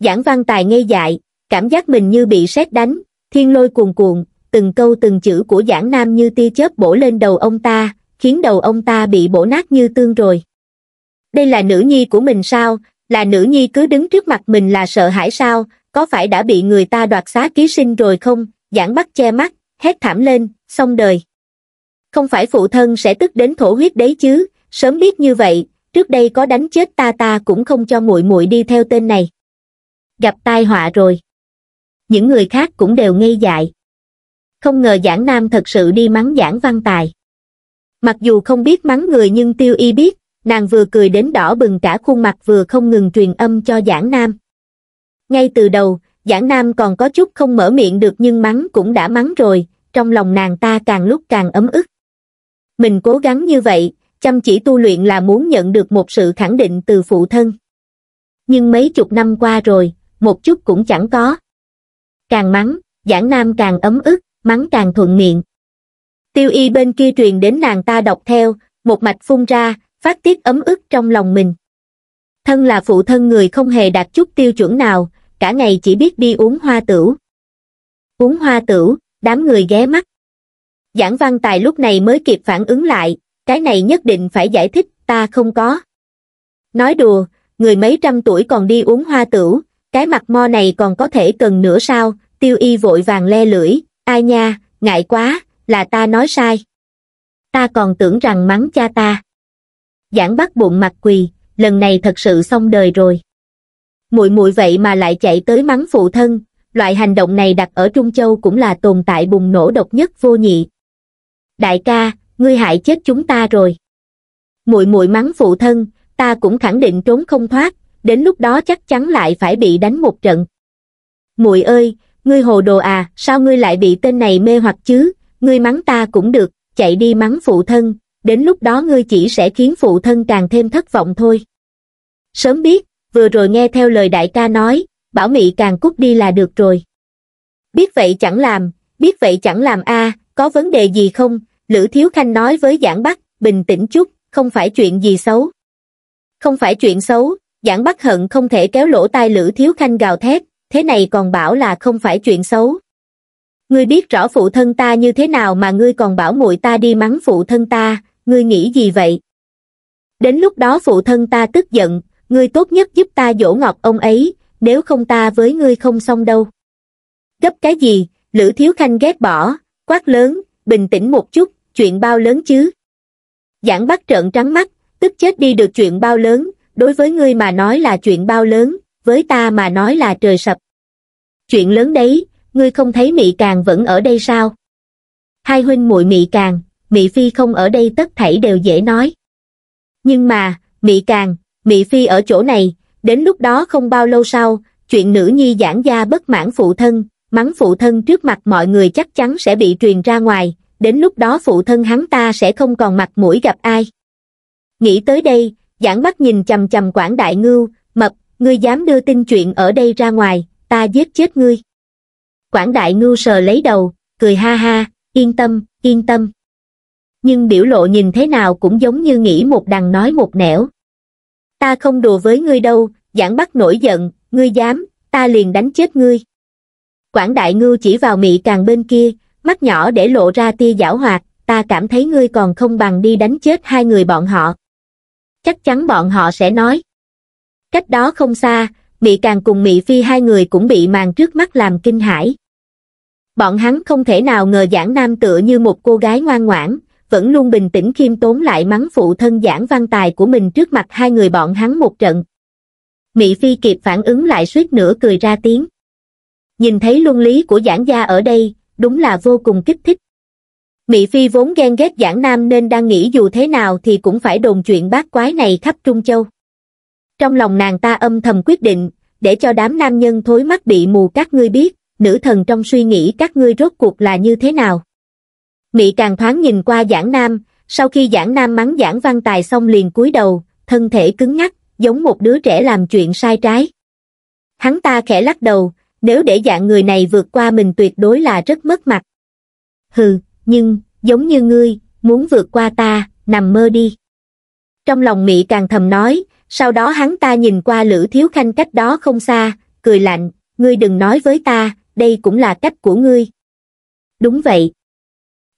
Giảng văn tài ngây dại, cảm giác mình như bị sét đánh, thiên lôi cuồn cuộn, từng câu từng chữ của giảng nam như tia chớp bổ lên đầu ông ta, khiến đầu ông ta bị bổ nát như tương rồi. Đây là nữ nhi của mình sao, là nữ nhi cứ đứng trước mặt mình là sợ hãi sao, có phải đã bị người ta đoạt xá ký sinh rồi không, giảng bắt che mắt, hét thảm lên, xong đời. Không phải phụ thân sẽ tức đến thổ huyết đấy chứ, sớm biết như vậy, trước đây có đánh chết ta ta cũng không cho muội muội đi theo tên này. Gặp tai họa rồi. Những người khác cũng đều ngây dại không ngờ giảng nam thật sự đi mắng giảng văn tài. Mặc dù không biết mắng người nhưng tiêu y biết, nàng vừa cười đến đỏ bừng cả khuôn mặt vừa không ngừng truyền âm cho giảng nam. Ngay từ đầu, giảng nam còn có chút không mở miệng được nhưng mắng cũng đã mắng rồi, trong lòng nàng ta càng lúc càng ấm ức. Mình cố gắng như vậy, chăm chỉ tu luyện là muốn nhận được một sự khẳng định từ phụ thân. Nhưng mấy chục năm qua rồi, một chút cũng chẳng có. Càng mắng, giảng nam càng ấm ức, mắng càng thuận miệng tiêu y bên kia truyền đến nàng ta đọc theo một mạch phun ra phát tiết ấm ức trong lòng mình thân là phụ thân người không hề đạt chút tiêu chuẩn nào cả ngày chỉ biết đi uống hoa tửu uống hoa tửu đám người ghé mắt giảng văn tài lúc này mới kịp phản ứng lại cái này nhất định phải giải thích ta không có nói đùa người mấy trăm tuổi còn đi uống hoa tửu cái mặt mo này còn có thể cần nữa sao tiêu y vội vàng le lưỡi ai nha ngại quá là ta nói sai ta còn tưởng rằng mắng cha ta giảng bắt bụng mặt quỳ lần này thật sự xong đời rồi muội muội vậy mà lại chạy tới mắng phụ thân loại hành động này đặt ở trung châu cũng là tồn tại bùng nổ độc nhất vô nhị đại ca ngươi hại chết chúng ta rồi muội muội mắng phụ thân ta cũng khẳng định trốn không thoát đến lúc đó chắc chắn lại phải bị đánh một trận muội ơi ngươi hồ đồ à, sao ngươi lại bị tên này mê hoặc chứ, ngươi mắng ta cũng được, chạy đi mắng phụ thân, đến lúc đó ngươi chỉ sẽ khiến phụ thân càng thêm thất vọng thôi. Sớm biết, vừa rồi nghe theo lời đại ca nói, bảo mị càng cút đi là được rồi. Biết vậy chẳng làm, biết vậy chẳng làm a à, có vấn đề gì không, Lữ Thiếu Khanh nói với Giảng Bắc, bình tĩnh chút, không phải chuyện gì xấu. Không phải chuyện xấu, Giảng Bắc hận không thể kéo lỗ tai Lữ Thiếu Khanh gào thét, thế này còn bảo là không phải chuyện xấu. Ngươi biết rõ phụ thân ta như thế nào mà ngươi còn bảo muội ta đi mắng phụ thân ta, ngươi nghĩ gì vậy? Đến lúc đó phụ thân ta tức giận, ngươi tốt nhất giúp ta dỗ ngọt ông ấy, nếu không ta với ngươi không xong đâu. Gấp cái gì, Lữ Thiếu Khanh ghét bỏ, quát lớn, bình tĩnh một chút, chuyện bao lớn chứ? Giảng bắt trợn trắng mắt, tức chết đi được chuyện bao lớn, đối với ngươi mà nói là chuyện bao lớn, với ta mà nói là trời sập chuyện lớn đấy, ngươi không thấy Mị Càng vẫn ở đây sao? Hai huynh muội Mị Càng, Mị Phi không ở đây tất thảy đều dễ nói. Nhưng mà, Mị Càng, Mị Phi ở chỗ này, đến lúc đó không bao lâu sau, chuyện nữ nhi giảng gia bất mãn phụ thân, mắng phụ thân trước mặt mọi người chắc chắn sẽ bị truyền ra ngoài, đến lúc đó phụ thân hắn ta sẽ không còn mặt mũi gặp ai. Nghĩ tới đây, giảng bắt nhìn chầm chầm quảng đại ngưu, mập, ngươi dám đưa tin chuyện ở đây ra ngoài, ta giết chết ngươi. Quảng đại ngưu sờ lấy đầu, cười ha ha, yên tâm, yên tâm. Nhưng biểu lộ nhìn thế nào cũng giống như nghĩ một đằng nói một nẻo. Ta không đùa với ngươi đâu, giảng bắt nổi giận, ngươi dám, ta liền đánh chết ngươi. Quảng đại ngưu chỉ vào mị càng bên kia, mắt nhỏ để lộ ra tia giảo hoạt, ta cảm thấy ngươi còn không bằng đi đánh chết hai người bọn họ. Chắc chắn bọn họ sẽ nói. Cách đó không xa, mị càng cùng mị Phi hai người cũng bị màn trước mắt làm kinh hãi. Bọn hắn không thể nào ngờ giảng nam tựa như một cô gái ngoan ngoãn, vẫn luôn bình tĩnh khiêm tốn lại mắng phụ thân giảng văn tài của mình trước mặt hai người bọn hắn một trận. mị Phi kịp phản ứng lại suýt nữa cười ra tiếng. Nhìn thấy luân lý của giảng gia ở đây, đúng là vô cùng kích thích. mị Phi vốn ghen ghét giảng nam nên đang nghĩ dù thế nào thì cũng phải đồn chuyện bác quái này khắp Trung Châu trong lòng nàng ta âm thầm quyết định, để cho đám nam nhân thối mắt bị mù các ngươi biết, nữ thần trong suy nghĩ các ngươi rốt cuộc là như thế nào. mỹ càng thoáng nhìn qua giảng nam, sau khi giảng nam mắng giảng văn tài xong liền cúi đầu, thân thể cứng ngắc, giống một đứa trẻ làm chuyện sai trái. Hắn ta khẽ lắc đầu, nếu để dạng người này vượt qua mình tuyệt đối là rất mất mặt. Hừ, nhưng, giống như ngươi, muốn vượt qua ta, nằm mơ đi. Trong lòng mỹ càng thầm nói, sau đó hắn ta nhìn qua lữ thiếu khanh cách đó không xa cười lạnh ngươi đừng nói với ta đây cũng là cách của ngươi đúng vậy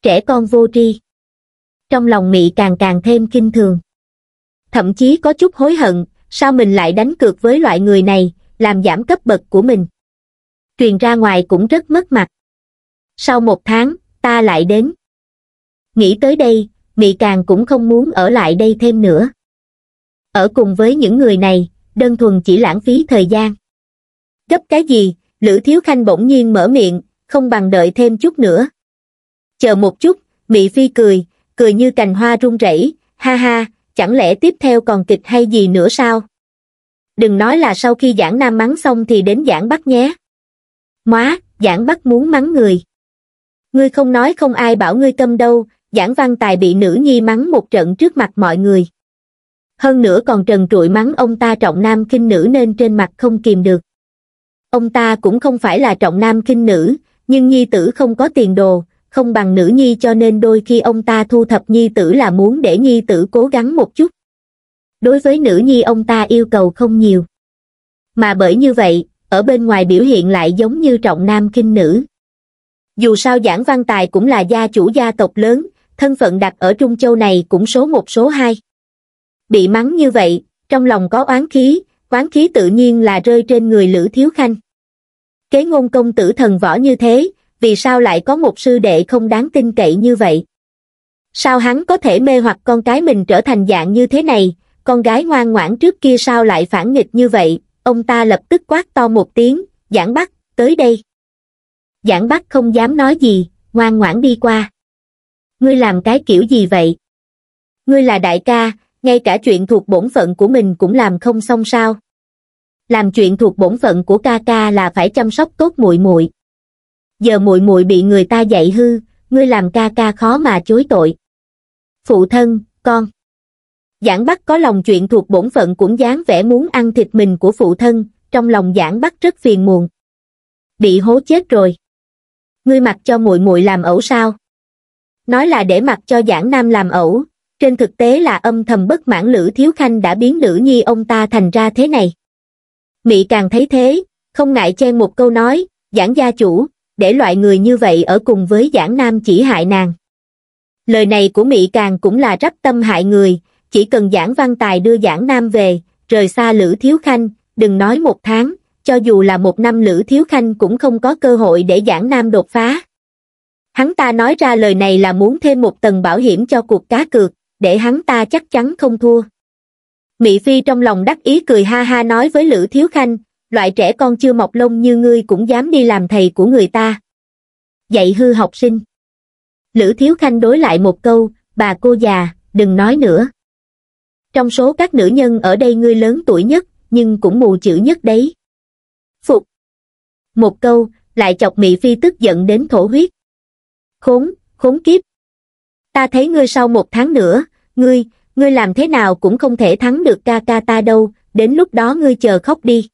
trẻ con vô tri trong lòng mị càng càng thêm kinh thường thậm chí có chút hối hận sao mình lại đánh cược với loại người này làm giảm cấp bậc của mình truyền ra ngoài cũng rất mất mặt sau một tháng ta lại đến nghĩ tới đây mị càng cũng không muốn ở lại đây thêm nữa ở cùng với những người này, đơn thuần chỉ lãng phí thời gian. Gấp cái gì, Lữ Thiếu Khanh bỗng nhiên mở miệng, không bằng đợi thêm chút nữa. Chờ một chút, Mị Phi cười, cười như cành hoa rung rẩy, ha ha, chẳng lẽ tiếp theo còn kịch hay gì nữa sao? Đừng nói là sau khi giảng nam mắng xong thì đến giảng bắc nhé. Móa, giảng bắc muốn mắng người. Ngươi không nói không ai bảo ngươi tâm đâu, giảng văn tài bị nữ nhi mắng một trận trước mặt mọi người hơn nữa còn trần trụi mắng ông ta trọng nam khinh nữ nên trên mặt không kìm được ông ta cũng không phải là trọng nam khinh nữ nhưng nhi tử không có tiền đồ không bằng nữ nhi cho nên đôi khi ông ta thu thập nhi tử là muốn để nhi tử cố gắng một chút đối với nữ nhi ông ta yêu cầu không nhiều mà bởi như vậy ở bên ngoài biểu hiện lại giống như trọng nam khinh nữ dù sao giảng văn tài cũng là gia chủ gia tộc lớn thân phận đặt ở trung châu này cũng số một số hai bị mắng như vậy trong lòng có oán khí oán khí tự nhiên là rơi trên người lữ thiếu khanh kế ngôn công tử thần võ như thế vì sao lại có một sư đệ không đáng tin cậy như vậy sao hắn có thể mê hoặc con cái mình trở thành dạng như thế này con gái ngoan ngoãn trước kia sao lại phản nghịch như vậy ông ta lập tức quát to một tiếng giảng bắt tới đây giảng bắt không dám nói gì ngoan ngoãn đi qua ngươi làm cái kiểu gì vậy ngươi là đại ca ngay cả chuyện thuộc bổn phận của mình cũng làm không xong sao. Làm chuyện thuộc bổn phận của ca ca là phải chăm sóc tốt muội muội. Giờ muội muội bị người ta dạy hư, ngươi làm ca ca khó mà chối tội. Phụ thân, con. Giảng Bắc có lòng chuyện thuộc bổn phận cũng dáng vẻ muốn ăn thịt mình của phụ thân, trong lòng Giảng Bắc rất phiền muộn. Bị hố chết rồi. Ngươi mặc cho muội muội làm ẩu sao? Nói là để mặc cho Giảng Nam làm ẩu, trên thực tế là âm thầm bất mãn lữ thiếu khanh đã biến lữ nhi ông ta thành ra thế này mị càng thấy thế không ngại chen một câu nói giảng gia chủ để loại người như vậy ở cùng với giảng nam chỉ hại nàng lời này của mị càng cũng là rắp tâm hại người chỉ cần giảng văn tài đưa giảng nam về rời xa lữ thiếu khanh đừng nói một tháng cho dù là một năm lữ thiếu khanh cũng không có cơ hội để giảng nam đột phá hắn ta nói ra lời này là muốn thêm một tầng bảo hiểm cho cuộc cá cược để hắn ta chắc chắn không thua mỹ phi trong lòng đắc ý cười ha ha nói với lữ thiếu khanh loại trẻ con chưa mọc lông như ngươi cũng dám đi làm thầy của người ta dạy hư học sinh lữ thiếu khanh đối lại một câu bà cô già đừng nói nữa trong số các nữ nhân ở đây ngươi lớn tuổi nhất nhưng cũng mù chữ nhất đấy phục một câu lại chọc mị phi tức giận đến thổ huyết khốn khốn kiếp ta thấy ngươi sau một tháng nữa, ngươi, ngươi làm thế nào cũng không thể thắng được ca ca ta đâu, đến lúc đó ngươi chờ khóc đi.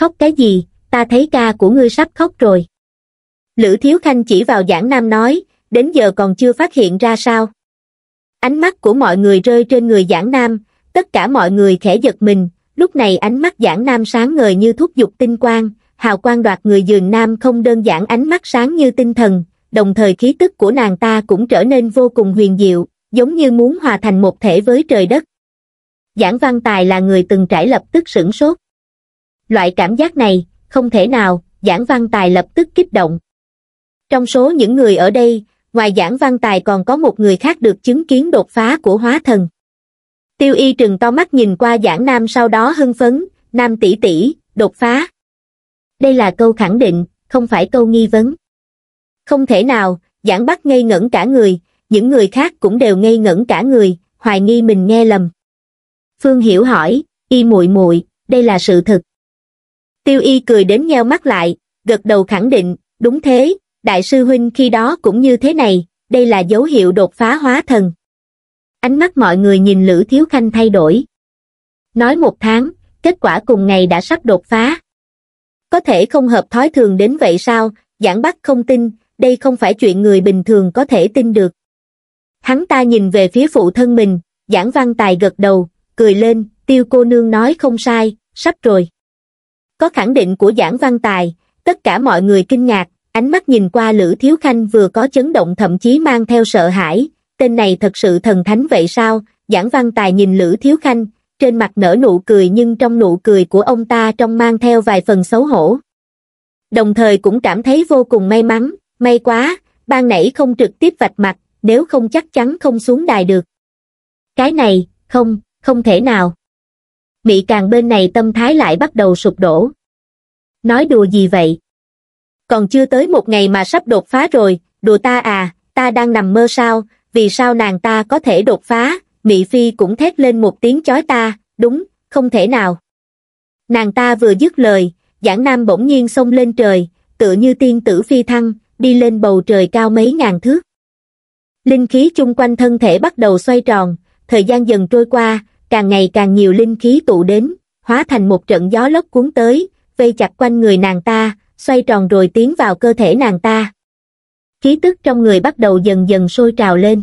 Khóc cái gì, ta thấy ca của ngươi sắp khóc rồi. Lữ Thiếu Khanh chỉ vào Giảng Nam nói, đến giờ còn chưa phát hiện ra sao. Ánh mắt của mọi người rơi trên người Giảng Nam, tất cả mọi người khẽ giật mình, lúc này ánh mắt Giảng Nam sáng ngời như thúc dục tinh quang, hào quang đoạt người giường Nam không đơn giản ánh mắt sáng như tinh thần, đồng thời khí tức của nàng ta cũng trở nên vô cùng huyền diệu, giống như muốn hòa thành một thể với trời đất. Giảng Văn Tài là người từng trải lập tức sửng sốt. Loại cảm giác này, không thể nào, Giảng Văn Tài lập tức kích động. Trong số những người ở đây, ngoài Giảng Văn Tài còn có một người khác được chứng kiến đột phá của hóa thần. Tiêu y trừng to mắt nhìn qua Giảng Nam sau đó hưng phấn, Nam tỷ tỷ đột phá. Đây là câu khẳng định, không phải câu nghi vấn. Không thể nào, giảng bắt ngây ngẩn cả người, những người khác cũng đều ngây ngẩn cả người, hoài nghi mình nghe lầm. Phương Hiểu hỏi, y muội muội, đây là sự thật. Tiêu y cười đến nheo mắt lại, gật đầu khẳng định, đúng thế, đại sư huynh khi đó cũng như thế này, đây là dấu hiệu đột phá hóa thần. Ánh mắt mọi người nhìn Lữ Thiếu Khanh thay đổi. Nói một tháng, kết quả cùng ngày đã sắp đột phá. Có thể không hợp thói thường đến vậy sao, giảng bắt không tin, đây không phải chuyện người bình thường có thể tin được. Hắn ta nhìn về phía phụ thân mình, giảng văn tài gật đầu, cười lên, tiêu cô nương nói không sai, sắp rồi. Có khẳng định của giảng văn tài, tất cả mọi người kinh ngạc, ánh mắt nhìn qua Lữ Thiếu Khanh vừa có chấn động thậm chí mang theo sợ hãi, tên này thật sự thần thánh vậy sao, giảng văn tài nhìn Lữ Thiếu Khanh, trên mặt nở nụ cười nhưng trong nụ cười của ông ta trong mang theo vài phần xấu hổ. Đồng thời cũng cảm thấy vô cùng may mắn, May quá, ban nãy không trực tiếp vạch mặt, nếu không chắc chắn không xuống đài được. Cái này, không, không thể nào. mỹ càng bên này tâm thái lại bắt đầu sụp đổ. Nói đùa gì vậy? Còn chưa tới một ngày mà sắp đột phá rồi, đùa ta à, ta đang nằm mơ sao, vì sao nàng ta có thể đột phá, mỹ Phi cũng thét lên một tiếng chói ta, đúng, không thể nào. Nàng ta vừa dứt lời, Giảng Nam bỗng nhiên xông lên trời, tựa như tiên tử phi thăng, đi lên bầu trời cao mấy ngàn thước. Linh khí chung quanh thân thể bắt đầu xoay tròn, thời gian dần trôi qua, càng ngày càng nhiều linh khí tụ đến, hóa thành một trận gió lốc cuốn tới, vây chặt quanh người nàng ta, xoay tròn rồi tiến vào cơ thể nàng ta. Khí tức trong người bắt đầu dần dần sôi trào lên.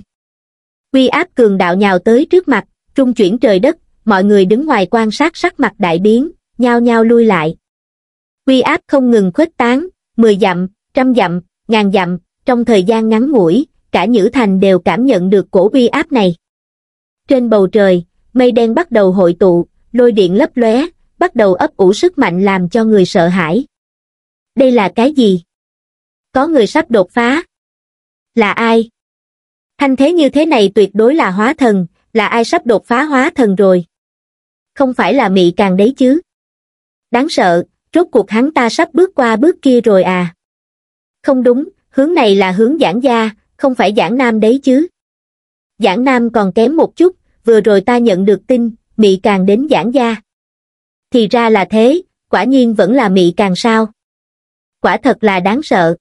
Quy áp cường đạo nhào tới trước mặt, trung chuyển trời đất, mọi người đứng ngoài quan sát sắc mặt đại biến, nhao nhao lui lại. Quy áp không ngừng khuếch tán, 10 dặm, trăm dặm, ngàn dặm, trong thời gian ngắn ngủi, cả Nhữ Thành đều cảm nhận được cổ uy áp này. Trên bầu trời, mây đen bắt đầu hội tụ, lôi điện lấp lóe, bắt đầu ấp ủ sức mạnh làm cho người sợ hãi. Đây là cái gì? Có người sắp đột phá. Là ai? Thanh thế như thế này tuyệt đối là hóa thần, là ai sắp đột phá hóa thần rồi? Không phải là mị càng đấy chứ? Đáng sợ, rốt cuộc hắn ta sắp bước qua bước kia rồi à? Không đúng, hướng này là hướng giảng gia, không phải giảng nam đấy chứ. Giảng nam còn kém một chút, vừa rồi ta nhận được tin, mị càng đến giảng gia. Thì ra là thế, quả nhiên vẫn là mị càng sao. Quả thật là đáng sợ.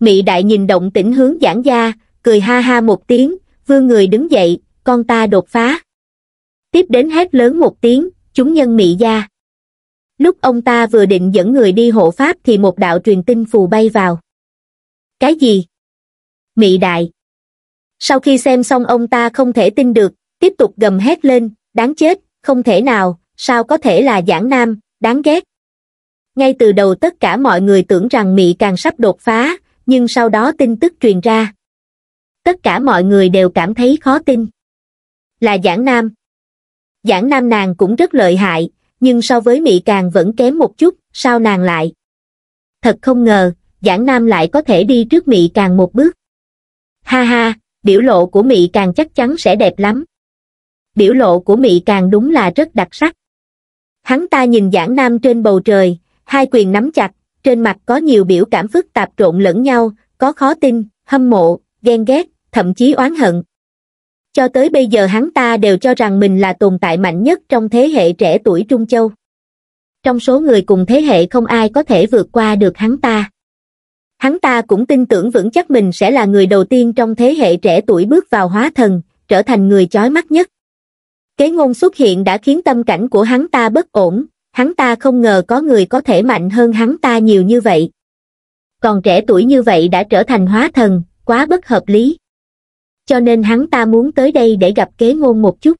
Mị đại nhìn động tĩnh hướng giảng gia, cười ha ha một tiếng, vương người đứng dậy, con ta đột phá. Tiếp đến hét lớn một tiếng, chúng nhân mị gia. Lúc ông ta vừa định dẫn người đi hộ pháp thì một đạo truyền tin phù bay vào. Cái gì? Mị đại. Sau khi xem xong ông ta không thể tin được, tiếp tục gầm hét lên, đáng chết, không thể nào, sao có thể là giảng nam, đáng ghét. Ngay từ đầu tất cả mọi người tưởng rằng Mị càng sắp đột phá, nhưng sau đó tin tức truyền ra. Tất cả mọi người đều cảm thấy khó tin. Là giảng nam. Giảng nam nàng cũng rất lợi hại, nhưng so với Mị càng vẫn kém một chút, sao nàng lại. Thật không ngờ, Giảng Nam lại có thể đi trước Mị Càng một bước. Ha ha, biểu lộ của Mị Càng chắc chắn sẽ đẹp lắm. Biểu lộ của Mị Càng đúng là rất đặc sắc. Hắn ta nhìn Giảng Nam trên bầu trời, hai quyền nắm chặt, trên mặt có nhiều biểu cảm phức tạp trộn lẫn nhau, có khó tin, hâm mộ, ghen ghét, thậm chí oán hận. Cho tới bây giờ hắn ta đều cho rằng mình là tồn tại mạnh nhất trong thế hệ trẻ tuổi Trung Châu. Trong số người cùng thế hệ không ai có thể vượt qua được hắn ta hắn ta cũng tin tưởng vững chắc mình sẽ là người đầu tiên trong thế hệ trẻ tuổi bước vào hóa thần trở thành người chói mắt nhất kế ngôn xuất hiện đã khiến tâm cảnh của hắn ta bất ổn hắn ta không ngờ có người có thể mạnh hơn hắn ta nhiều như vậy còn trẻ tuổi như vậy đã trở thành hóa thần quá bất hợp lý cho nên hắn ta muốn tới đây để gặp kế ngôn một chút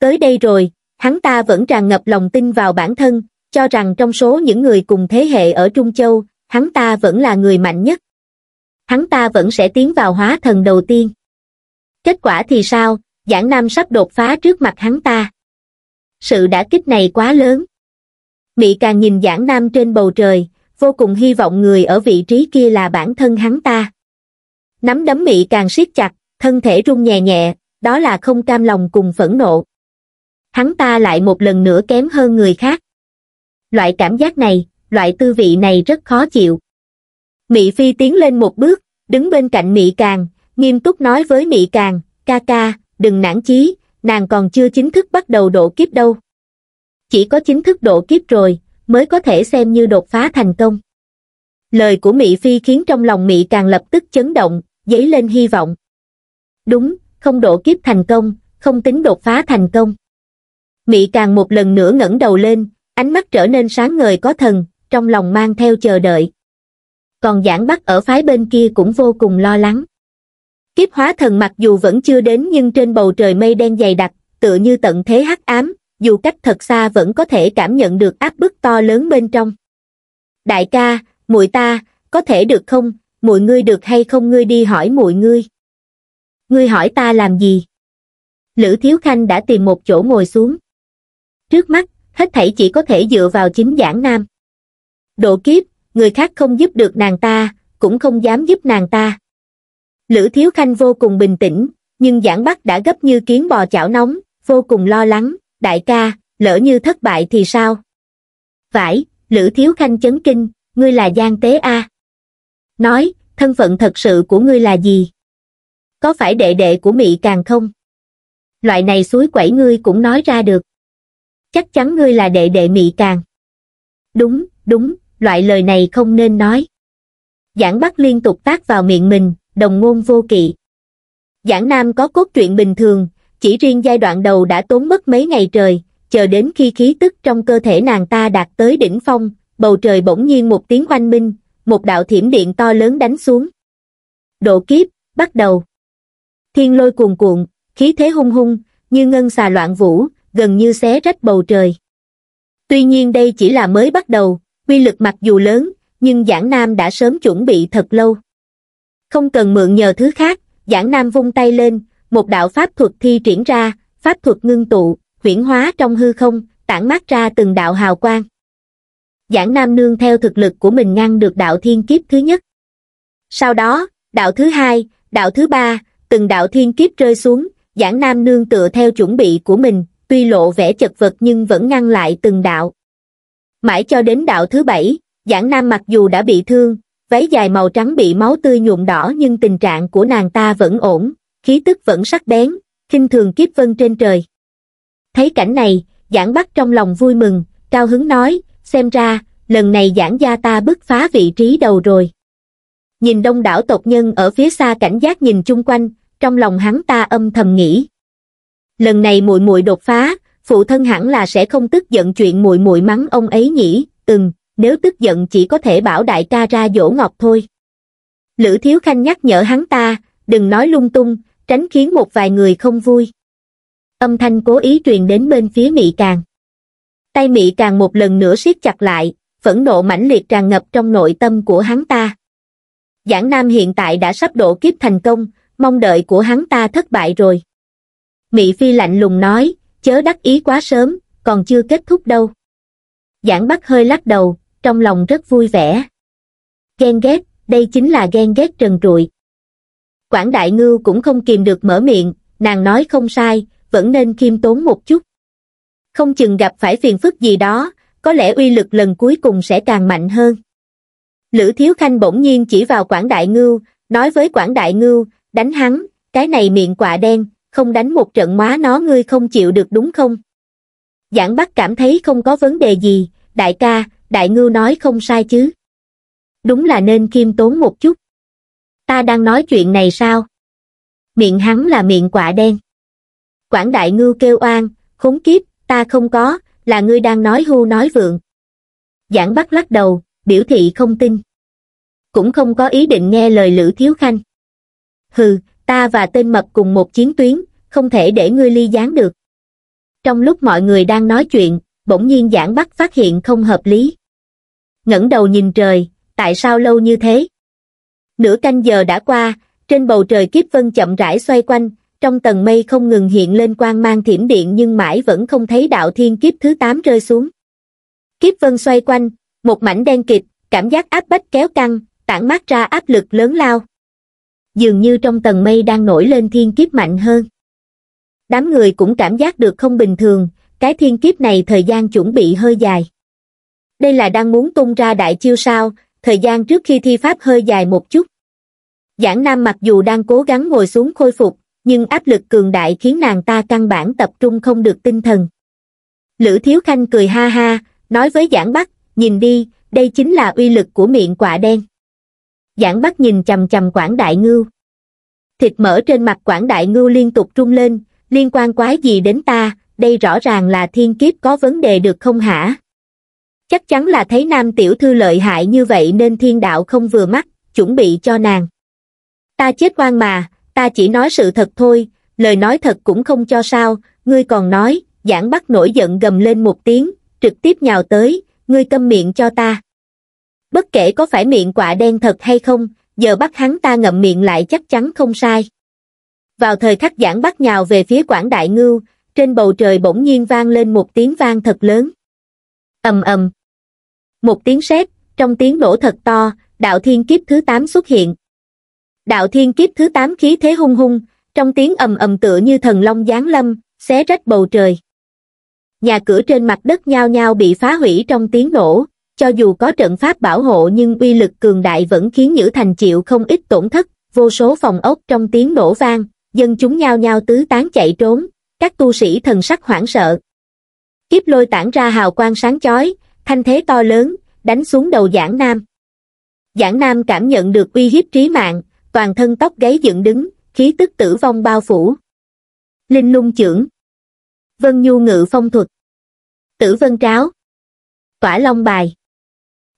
tới đây rồi hắn ta vẫn tràn ngập lòng tin vào bản thân cho rằng trong số những người cùng thế hệ ở Trung Châu, hắn ta vẫn là người mạnh nhất hắn ta vẫn sẽ tiến vào hóa thần đầu tiên kết quả thì sao giảng nam sắp đột phá trước mặt hắn ta sự đã kích này quá lớn mị càng nhìn giảng nam trên bầu trời vô cùng hy vọng người ở vị trí kia là bản thân hắn ta nắm đấm mị càng siết chặt thân thể rung nhẹ nhẹ đó là không cam lòng cùng phẫn nộ hắn ta lại một lần nữa kém hơn người khác loại cảm giác này loại tư vị này rất khó chịu. Mị Phi tiến lên một bước, đứng bên cạnh Mị Càng, nghiêm túc nói với Mị Càng, ca ca, đừng nản chí, nàng còn chưa chính thức bắt đầu độ kiếp đâu. Chỉ có chính thức độ kiếp rồi, mới có thể xem như đột phá thành công. Lời của Mị Phi khiến trong lòng Mị Càng lập tức chấn động, dấy lên hy vọng. Đúng, không độ kiếp thành công, không tính đột phá thành công. Mị Càng một lần nữa ngẩng đầu lên, ánh mắt trở nên sáng ngời có thần, trong lòng mang theo chờ đợi. Còn giảng bắt ở phái bên kia cũng vô cùng lo lắng. Kiếp hóa thần mặc dù vẫn chưa đến nhưng trên bầu trời mây đen dày đặc, tựa như tận thế hắc ám, dù cách thật xa vẫn có thể cảm nhận được áp bức to lớn bên trong. Đại ca, muội ta, có thể được không, muội ngươi được hay không ngươi đi hỏi muội ngươi. Ngươi hỏi ta làm gì? Lữ Thiếu Khanh đã tìm một chỗ ngồi xuống. Trước mắt, hết thảy chỉ có thể dựa vào chính giảng nam độ kiếp, người khác không giúp được nàng ta, cũng không dám giúp nàng ta. Lữ Thiếu Khanh vô cùng bình tĩnh, nhưng giảng bắt đã gấp như kiến bò chảo nóng, vô cùng lo lắng, đại ca, lỡ như thất bại thì sao? Vải, Lữ Thiếu Khanh chấn kinh, ngươi là Giang Tế A. Nói, thân phận thật sự của ngươi là gì? Có phải đệ đệ của mị càng không? Loại này suối quẩy ngươi cũng nói ra được. Chắc chắn ngươi là đệ đệ mị càng. Đúng, đúng, loại lời này không nên nói. Giảng Bắc liên tục tác vào miệng mình, đồng ngôn vô kỵ. Giảng Nam có cốt truyện bình thường, chỉ riêng giai đoạn đầu đã tốn mất mấy ngày trời, chờ đến khi khí tức trong cơ thể nàng ta đạt tới đỉnh phong, bầu trời bỗng nhiên một tiếng oanh minh, một đạo thiểm điện to lớn đánh xuống. Độ kiếp, bắt đầu. Thiên lôi cuồn cuộn, khí thế hung hung, như ngân xà loạn vũ, gần như xé rách bầu trời. Tuy nhiên đây chỉ là mới bắt đầu, quy lực mặc dù lớn nhưng giảng nam đã sớm chuẩn bị thật lâu không cần mượn nhờ thứ khác giảng nam vung tay lên một đạo pháp thuật thi triển ra pháp thuật ngưng tụ huyển hóa trong hư không tản mát ra từng đạo hào quang giảng nam nương theo thực lực của mình ngăn được đạo thiên kiếp thứ nhất sau đó đạo thứ hai đạo thứ ba từng đạo thiên kiếp rơi xuống giảng nam nương tựa theo chuẩn bị của mình tuy lộ vẻ chật vật nhưng vẫn ngăn lại từng đạo mãi cho đến đạo thứ bảy, Giảng Nam mặc dù đã bị thương, váy dài màu trắng bị máu tươi nhuộm đỏ nhưng tình trạng của nàng ta vẫn ổn, khí tức vẫn sắc bén, khinh thường kiếp vân trên trời. Thấy cảnh này, Giảng Bắc trong lòng vui mừng, cao hứng nói, xem ra, lần này Giảng gia ta bứt phá vị trí đầu rồi. Nhìn đông đảo tộc nhân ở phía xa cảnh giác nhìn chung quanh, trong lòng hắn ta âm thầm nghĩ. Lần này muội muội đột phá, phụ thân hẳn là sẽ không tức giận chuyện muội muội mắng ông ấy nhỉ, ừm, nếu tức giận chỉ có thể bảo đại ca ra dỗ ngọc thôi. Lữ Thiếu Khanh nhắc nhở hắn ta, đừng nói lung tung, tránh khiến một vài người không vui. Âm thanh cố ý truyền đến bên phía Mị Càng. Tay Mị Càng một lần nữa siết chặt lại, phẫn nộ mãnh liệt tràn ngập trong nội tâm của hắn ta. Giảng Nam hiện tại đã sắp độ kiếp thành công, mong đợi của hắn ta thất bại rồi. Mị Phi lạnh lùng nói, chớ đắc ý quá sớm còn chưa kết thúc đâu giảng bắc hơi lắc đầu trong lòng rất vui vẻ ghen ghét đây chính là ghen ghét trần trụi quảng đại ngưu cũng không kìm được mở miệng nàng nói không sai vẫn nên khiêm tốn một chút không chừng gặp phải phiền phức gì đó có lẽ uy lực lần cuối cùng sẽ càng mạnh hơn lữ thiếu khanh bỗng nhiên chỉ vào quảng đại ngưu nói với quảng đại ngưu đánh hắn cái này miệng quạ đen không đánh một trận má nó ngươi không chịu được đúng không? Giảng Bắc cảm thấy không có vấn đề gì, đại ca, đại ngưu nói không sai chứ. Đúng là nên khiêm tốn một chút. Ta đang nói chuyện này sao? Miệng hắn là miệng quả đen. Quảng đại ngưu kêu oan, khốn kiếp, ta không có, là ngươi đang nói hưu nói vượng. Giảng Bắc lắc đầu, biểu thị không tin. Cũng không có ý định nghe lời Lữ Thiếu Khanh. Hừ, ta và tên mập cùng một chiến tuyến, không thể để ngươi ly gián được. Trong lúc mọi người đang nói chuyện, bỗng nhiên giảng bắc phát hiện không hợp lý. ngẩng đầu nhìn trời, tại sao lâu như thế? Nửa canh giờ đã qua, trên bầu trời kiếp vân chậm rãi xoay quanh, trong tầng mây không ngừng hiện lên quang mang thiểm điện nhưng mãi vẫn không thấy đạo thiên kiếp thứ 8 rơi xuống. Kiếp vân xoay quanh, một mảnh đen kịt, cảm giác áp bách kéo căng, tản mát ra áp lực lớn lao. Dường như trong tầng mây đang nổi lên thiên kiếp mạnh hơn đám người cũng cảm giác được không bình thường, cái thiên kiếp này thời gian chuẩn bị hơi dài. Đây là đang muốn tung ra đại chiêu sao, thời gian trước khi thi pháp hơi dài một chút. Giảng Nam mặc dù đang cố gắng ngồi xuống khôi phục, nhưng áp lực cường đại khiến nàng ta căn bản tập trung không được tinh thần. Lữ Thiếu Khanh cười ha ha, nói với Giảng Bắc, nhìn đi, đây chính là uy lực của miệng quả đen. Giảng Bắc nhìn chầm chầm Quảng Đại Ngưu. Thịt mỡ trên mặt Quảng Đại Ngưu liên tục trung lên, liên quan quái gì đến ta, đây rõ ràng là thiên kiếp có vấn đề được không hả? Chắc chắn là thấy nam tiểu thư lợi hại như vậy nên thiên đạo không vừa mắt, chuẩn bị cho nàng. Ta chết oan mà, ta chỉ nói sự thật thôi, lời nói thật cũng không cho sao, ngươi còn nói, giảng bắt nổi giận gầm lên một tiếng, trực tiếp nhào tới, ngươi câm miệng cho ta. Bất kể có phải miệng quạ đen thật hay không, giờ bắt hắn ta ngậm miệng lại chắc chắn không sai vào thời khắc giảng bắt nhào về phía quảng đại ngưu trên bầu trời bỗng nhiên vang lên một tiếng vang thật lớn ầm ầm một tiếng sét trong tiếng nổ thật to đạo thiên kiếp thứ tám xuất hiện đạo thiên kiếp thứ tám khí thế hung hung trong tiếng ầm ầm tựa như thần long giáng lâm xé rách bầu trời nhà cửa trên mặt đất nhao nhao bị phá hủy trong tiếng nổ cho dù có trận pháp bảo hộ nhưng uy lực cường đại vẫn khiến Nhữ Thành chịu không ít tổn thất, vô số phòng ốc trong tiếng nổ vang, dân chúng nhao nhao tứ tán chạy trốn, các tu sĩ thần sắc hoảng sợ. Kiếp lôi tản ra hào quang sáng chói, thanh thế to lớn, đánh xuống đầu Giảng Nam. Giảng Nam cảm nhận được uy hiếp trí mạng, toàn thân tóc gáy dựng đứng, khí tức tử vong bao phủ. Linh lung trưởng. Vân Nhu ngự phong thuật. Tử vân tráo. Tỏa long bài.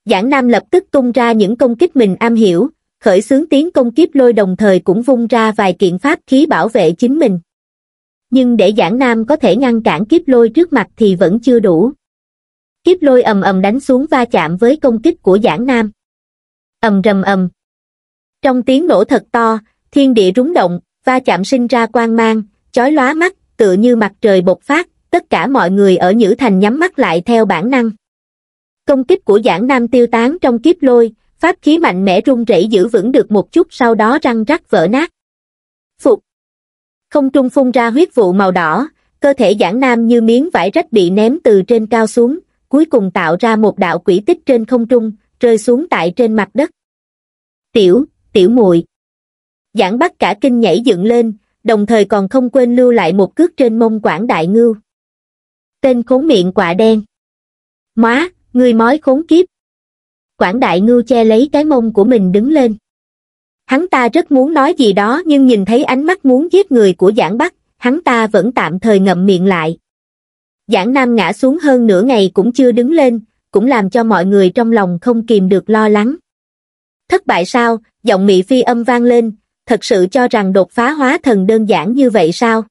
Giảng Nam lập tức tung ra những công kích mình am hiểu, khởi xướng tiến công kiếp lôi đồng thời cũng vung ra vài kiện pháp khí bảo vệ chính mình. Nhưng để Giảng Nam có thể ngăn cản kiếp lôi trước mặt thì vẫn chưa đủ. Kiếp lôi ầm ầm đánh xuống va chạm với công kích của Giảng Nam. ầm rầm ầm. Trong tiếng nổ thật to, thiên địa rúng động, va chạm sinh ra quang mang, chói lóa mắt, tựa như mặt trời bộc phát, tất cả mọi người ở Nhữ Thành nhắm mắt lại theo bản năng. Công kích của Giảng Nam tiêu tán trong kiếp lôi, pháp khí mạnh mẽ rung rẩy giữ vững được một chút sau đó răng rắc vỡ nát. Phục! Không trung phun ra huyết vụ màu đỏ, cơ thể giảng nam như miếng vải rách bị ném từ trên cao xuống, cuối cùng tạo ra một đạo quỷ tích trên không trung, rơi xuống tại trên mặt đất. Tiểu, tiểu muội Giảng bắt cả kinh nhảy dựng lên, đồng thời còn không quên lưu lại một cước trên mông quảng đại ngưu. Tên khốn miệng quạ đen. má người mói khốn kiếp, Quảng Đại Ngưu che lấy cái mông của mình đứng lên. Hắn ta rất muốn nói gì đó nhưng nhìn thấy ánh mắt muốn giết người của Giảng Bắc, hắn ta vẫn tạm thời ngậm miệng lại. Giảng Nam ngã xuống hơn nửa ngày cũng chưa đứng lên, cũng làm cho mọi người trong lòng không kìm được lo lắng. Thất bại sao, giọng Mỹ Phi âm vang lên, thật sự cho rằng đột phá hóa thần đơn giản như vậy sao?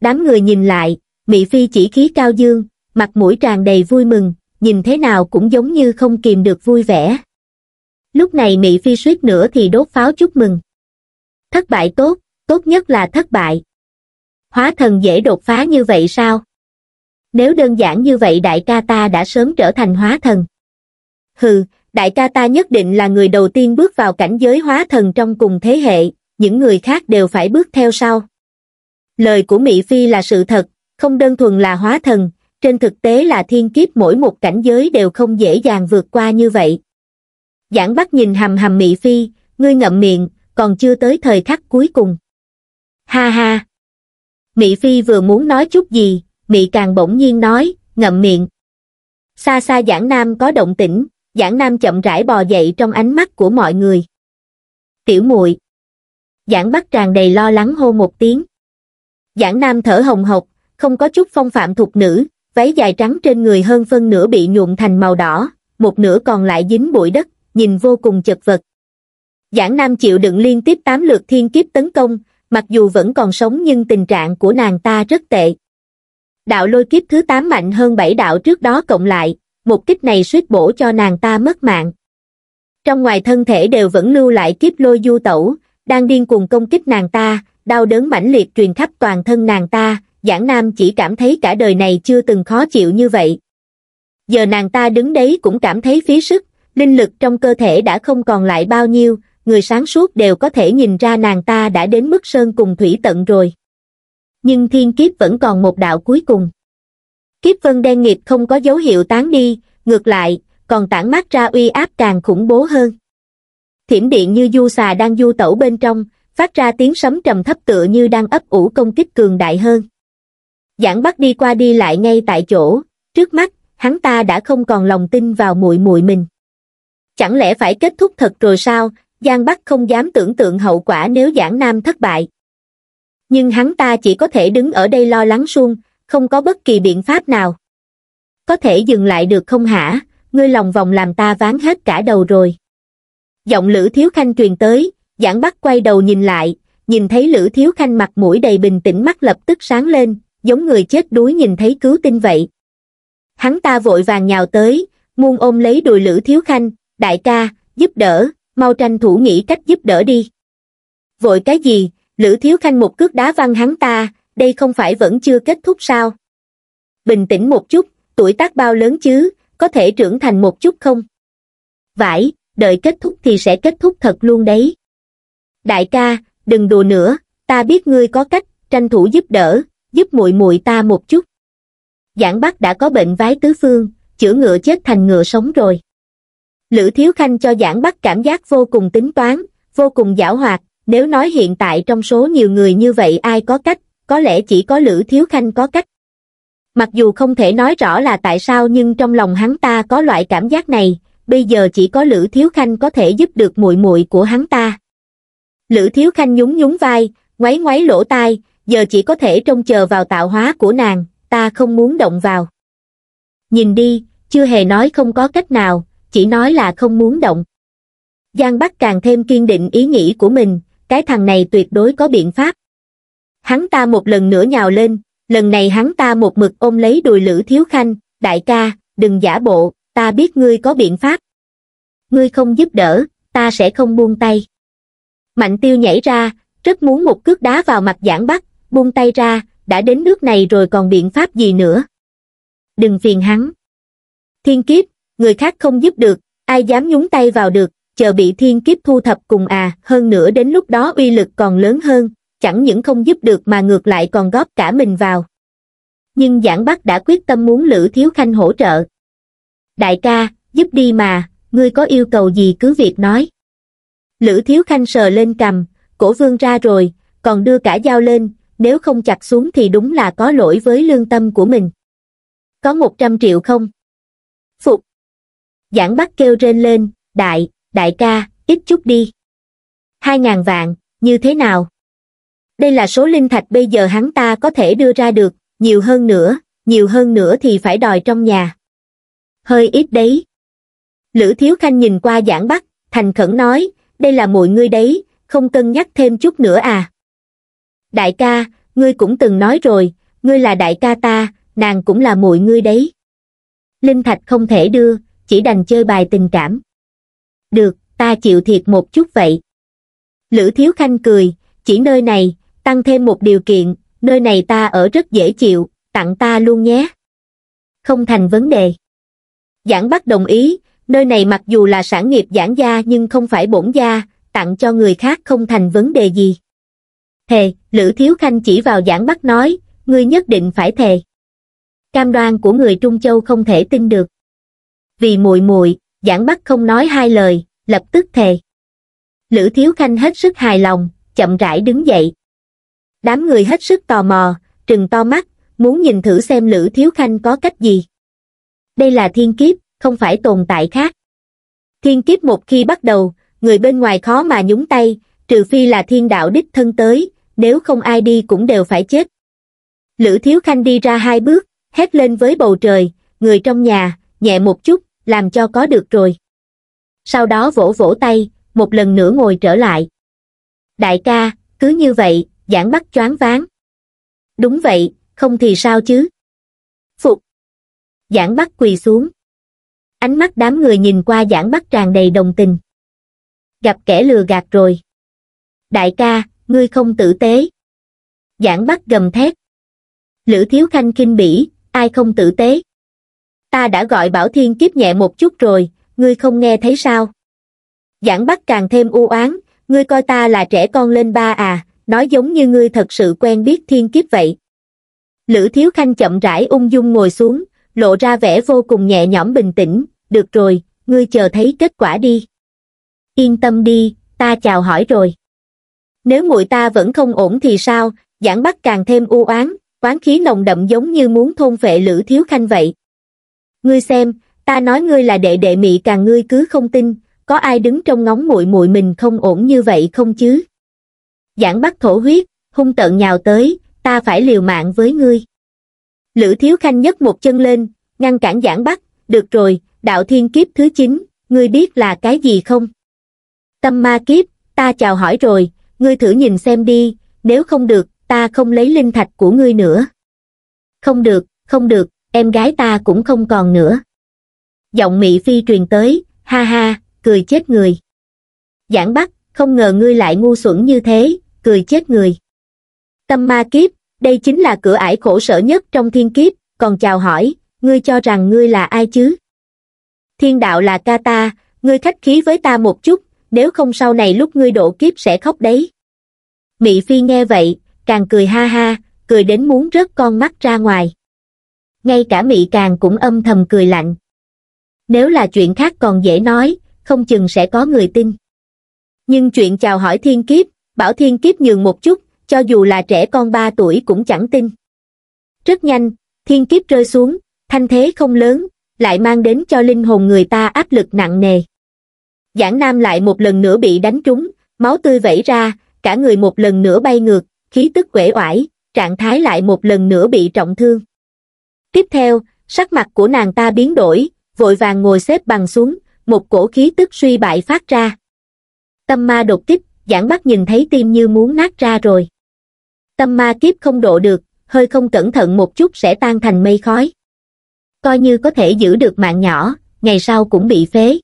Đám người nhìn lại, Mỹ Phi chỉ khí cao dương, mặt mũi tràn đầy vui mừng, nhìn thế nào cũng giống như không kìm được vui vẻ lúc này mỹ phi suýt nữa thì đốt pháo chúc mừng thất bại tốt tốt nhất là thất bại hóa thần dễ đột phá như vậy sao nếu đơn giản như vậy đại ca ta đã sớm trở thành hóa thần hừ đại ca ta nhất định là người đầu tiên bước vào cảnh giới hóa thần trong cùng thế hệ những người khác đều phải bước theo sau lời của mỹ phi là sự thật không đơn thuần là hóa thần trên thực tế là thiên kiếp mỗi một cảnh giới đều không dễ dàng vượt qua như vậy. Giảng Bắc nhìn hầm hầm Mị Phi, ngươi ngậm miệng, còn chưa tới thời khắc cuối cùng. Ha ha! Mị Phi vừa muốn nói chút gì, Mị càng bỗng nhiên nói, ngậm miệng. Xa xa Giảng Nam có động tĩnh, Giảng Nam chậm rãi bò dậy trong ánh mắt của mọi người. Tiểu muội Giảng Bắc tràn đầy lo lắng hô một tiếng. Giảng Nam thở hồng hộc, không có chút phong phạm thuộc nữ, váy dài trắng trên người hơn phân nửa bị nhuộm thành màu đỏ, một nửa còn lại dính bụi đất, nhìn vô cùng chật vật. Giảng Nam chịu đựng liên tiếp 8 lượt thiên kiếp tấn công, mặc dù vẫn còn sống nhưng tình trạng của nàng ta rất tệ. Đạo lôi kiếp thứ 8 mạnh hơn 7 đạo trước đó cộng lại, một kích này suýt bổ cho nàng ta mất mạng. Trong ngoài thân thể đều vẫn lưu lại kiếp lôi du tẩu, đang điên cuồng công kích nàng ta, đau đớn mãnh liệt truyền khắp toàn thân nàng ta, Giảng Nam chỉ cảm thấy cả đời này chưa từng khó chịu như vậy. Giờ nàng ta đứng đấy cũng cảm thấy phí sức, linh lực trong cơ thể đã không còn lại bao nhiêu, người sáng suốt đều có thể nhìn ra nàng ta đã đến mức sơn cùng thủy tận rồi. Nhưng thiên kiếp vẫn còn một đạo cuối cùng. Kiếp vân đen nghiệp không có dấu hiệu tán đi, ngược lại, còn tản mát ra uy áp càng khủng bố hơn. Thiểm điện như du xà đang du tẩu bên trong, phát ra tiếng sấm trầm thấp tựa như đang ấp ủ công kích cường đại hơn. Giảng Bắc đi qua đi lại ngay tại chỗ, trước mắt, hắn ta đã không còn lòng tin vào muội muội mình. Chẳng lẽ phải kết thúc thật rồi sao, Giang Bắc không dám tưởng tượng hậu quả nếu Giảng Nam thất bại. Nhưng hắn ta chỉ có thể đứng ở đây lo lắng suông, không có bất kỳ biện pháp nào. Có thể dừng lại được không hả, ngươi lòng vòng làm ta ván hết cả đầu rồi. Giọng Lữ Thiếu Khanh truyền tới, Giảng Bắc quay đầu nhìn lại, nhìn thấy Lữ Thiếu Khanh mặt mũi đầy bình tĩnh mắt lập tức sáng lên, giống người chết đuối nhìn thấy cứu tinh vậy. Hắn ta vội vàng nhào tới, muôn ôm lấy đùi Lữ Thiếu Khanh, đại ca, giúp đỡ, mau tranh thủ nghĩ cách giúp đỡ đi. Vội cái gì, Lữ Thiếu Khanh một cước đá văng hắn ta, đây không phải vẫn chưa kết thúc sao? Bình tĩnh một chút, tuổi tác bao lớn chứ, có thể trưởng thành một chút không? Vãi, đợi kết thúc thì sẽ kết thúc thật luôn đấy. Đại ca, đừng đùa nữa, ta biết ngươi có cách, tranh thủ giúp đỡ, giúp muội muội ta một chút giảng bắc đã có bệnh vái tứ phương chữa ngựa chết thành ngựa sống rồi lữ thiếu khanh cho giảng bắc cảm giác vô cùng tính toán vô cùng giảo hoạt nếu nói hiện tại trong số nhiều người như vậy ai có cách có lẽ chỉ có lữ thiếu khanh có cách mặc dù không thể nói rõ là tại sao nhưng trong lòng hắn ta có loại cảm giác này bây giờ chỉ có lữ thiếu khanh có thể giúp được muội muội của hắn ta lữ thiếu khanh nhún nhún vai ngoáy ngoáy lỗ tai giờ chỉ có thể trông chờ vào tạo hóa của nàng, ta không muốn động vào. Nhìn đi, chưa hề nói không có cách nào, chỉ nói là không muốn động. Giang Bắc càng thêm kiên định ý nghĩ của mình, cái thằng này tuyệt đối có biện pháp. Hắn ta một lần nữa nhào lên, lần này hắn ta một mực ôm lấy đùi Lữ Thiếu Khanh, đại ca, đừng giả bộ, ta biết ngươi có biện pháp. Ngươi không giúp đỡ, ta sẽ không buông tay. Mạnh tiêu nhảy ra, rất muốn một cước đá vào mặt giảng bắc, buông tay ra đã đến nước này rồi còn biện pháp gì nữa đừng phiền hắn thiên kiếp người khác không giúp được ai dám nhúng tay vào được chờ bị thiên kiếp thu thập cùng à hơn nữa đến lúc đó uy lực còn lớn hơn chẳng những không giúp được mà ngược lại còn góp cả mình vào nhưng giảng bắc đã quyết tâm muốn lữ thiếu khanh hỗ trợ đại ca giúp đi mà ngươi có yêu cầu gì cứ việc nói lữ thiếu khanh sờ lên cầm cổ vương ra rồi còn đưa cả dao lên nếu không chặt xuống thì đúng là có lỗi với lương tâm của mình. Có 100 triệu không? Phục. Giảng Bắc kêu rên lên, đại, đại ca, ít chút đi. 2.000 vạn, như thế nào? Đây là số linh thạch bây giờ hắn ta có thể đưa ra được, nhiều hơn nữa, nhiều hơn nữa thì phải đòi trong nhà. Hơi ít đấy. Lữ Thiếu Khanh nhìn qua giảng Bắc, thành khẩn nói, đây là mùi ngươi đấy, không cân nhắc thêm chút nữa à đại ca ngươi cũng từng nói rồi ngươi là đại ca ta nàng cũng là muội ngươi đấy linh thạch không thể đưa chỉ đành chơi bài tình cảm được ta chịu thiệt một chút vậy lữ thiếu khanh cười chỉ nơi này tăng thêm một điều kiện nơi này ta ở rất dễ chịu tặng ta luôn nhé không thành vấn đề giảng bắc đồng ý nơi này mặc dù là sản nghiệp giảng gia nhưng không phải bổn gia tặng cho người khác không thành vấn đề gì Thề, Lữ Thiếu Khanh chỉ vào giảng bắt nói, ngươi nhất định phải thề. Cam đoan của người Trung Châu không thể tin được. Vì muội muội, giảng bắt không nói hai lời, lập tức thề. Lữ Thiếu Khanh hết sức hài lòng, chậm rãi đứng dậy. Đám người hết sức tò mò, trừng to mắt, muốn nhìn thử xem Lữ Thiếu Khanh có cách gì. Đây là thiên kiếp, không phải tồn tại khác. Thiên kiếp một khi bắt đầu, người bên ngoài khó mà nhúng tay, trừ phi là thiên đạo đích thân tới, nếu không ai đi cũng đều phải chết. Lữ Thiếu Khanh đi ra hai bước, hét lên với bầu trời, người trong nhà, nhẹ một chút, làm cho có được rồi. Sau đó vỗ vỗ tay, một lần nữa ngồi trở lại. Đại ca, cứ như vậy, giảng bắt choáng ván. Đúng vậy, không thì sao chứ. Phục. Giảng bắt quỳ xuống. Ánh mắt đám người nhìn qua giảng bắt tràn đầy đồng tình. Gặp kẻ lừa gạt rồi. Đại ca, ngươi không tử tế. Giảng bắt gầm thét. Lữ Thiếu Khanh kinh bỉ, ai không tử tế. Ta đã gọi Bảo Thiên kiếp nhẹ một chút rồi, ngươi không nghe thấy sao? Giảng bắt càng thêm u oán, ngươi coi ta là trẻ con lên ba à, nói giống như ngươi thật sự quen biết thiên kiếp vậy. Lữ Thiếu Khanh chậm rãi ung dung ngồi xuống, lộ ra vẻ vô cùng nhẹ nhõm bình tĩnh, được rồi, ngươi chờ thấy kết quả đi. Yên tâm đi, ta chào hỏi rồi nếu muội ta vẫn không ổn thì sao giảng bắc càng thêm u oán quán khí nồng đậm giống như muốn thôn vệ lữ thiếu khanh vậy ngươi xem ta nói ngươi là đệ đệ mị càng ngươi cứ không tin có ai đứng trong ngóng muội muội mình không ổn như vậy không chứ giảng bắc thổ huyết hung tợn nhào tới ta phải liều mạng với ngươi lữ thiếu khanh nhấc một chân lên ngăn cản giảng bắc được rồi đạo thiên kiếp thứ chín ngươi biết là cái gì không tâm ma kiếp ta chào hỏi rồi ngươi thử nhìn xem đi, nếu không được, ta không lấy linh thạch của ngươi nữa. Không được, không được, em gái ta cũng không còn nữa. Giọng Mỹ Phi truyền tới, ha ha, cười chết người. Giảng Bắc, không ngờ ngươi lại ngu xuẩn như thế, cười chết người. Tâm ma kiếp, đây chính là cửa ải khổ sở nhất trong thiên kiếp, còn chào hỏi, ngươi cho rằng ngươi là ai chứ? Thiên đạo là ca ta, ngươi khách khí với ta một chút, nếu không sau này lúc ngươi độ kiếp sẽ khóc đấy. Mị Phi nghe vậy, càng cười ha ha, cười đến muốn rớt con mắt ra ngoài. Ngay cả mị Càng cũng âm thầm cười lạnh. Nếu là chuyện khác còn dễ nói, không chừng sẽ có người tin. Nhưng chuyện chào hỏi thiên kiếp, bảo thiên kiếp nhường một chút, cho dù là trẻ con 3 tuổi cũng chẳng tin. Rất nhanh, thiên kiếp rơi xuống, thanh thế không lớn, lại mang đến cho linh hồn người ta áp lực nặng nề. Giảng Nam lại một lần nữa bị đánh trúng, máu tươi vẩy ra, cả người một lần nữa bay ngược, khí tức quể oải, trạng thái lại một lần nữa bị trọng thương. Tiếp theo, sắc mặt của nàng ta biến đổi, vội vàng ngồi xếp bằng xuống, một cổ khí tức suy bại phát ra. Tâm ma đột kích, giảng bắt nhìn thấy tim như muốn nát ra rồi. Tâm ma kiếp không độ được, hơi không cẩn thận một chút sẽ tan thành mây khói. Coi như có thể giữ được mạng nhỏ, ngày sau cũng bị phế.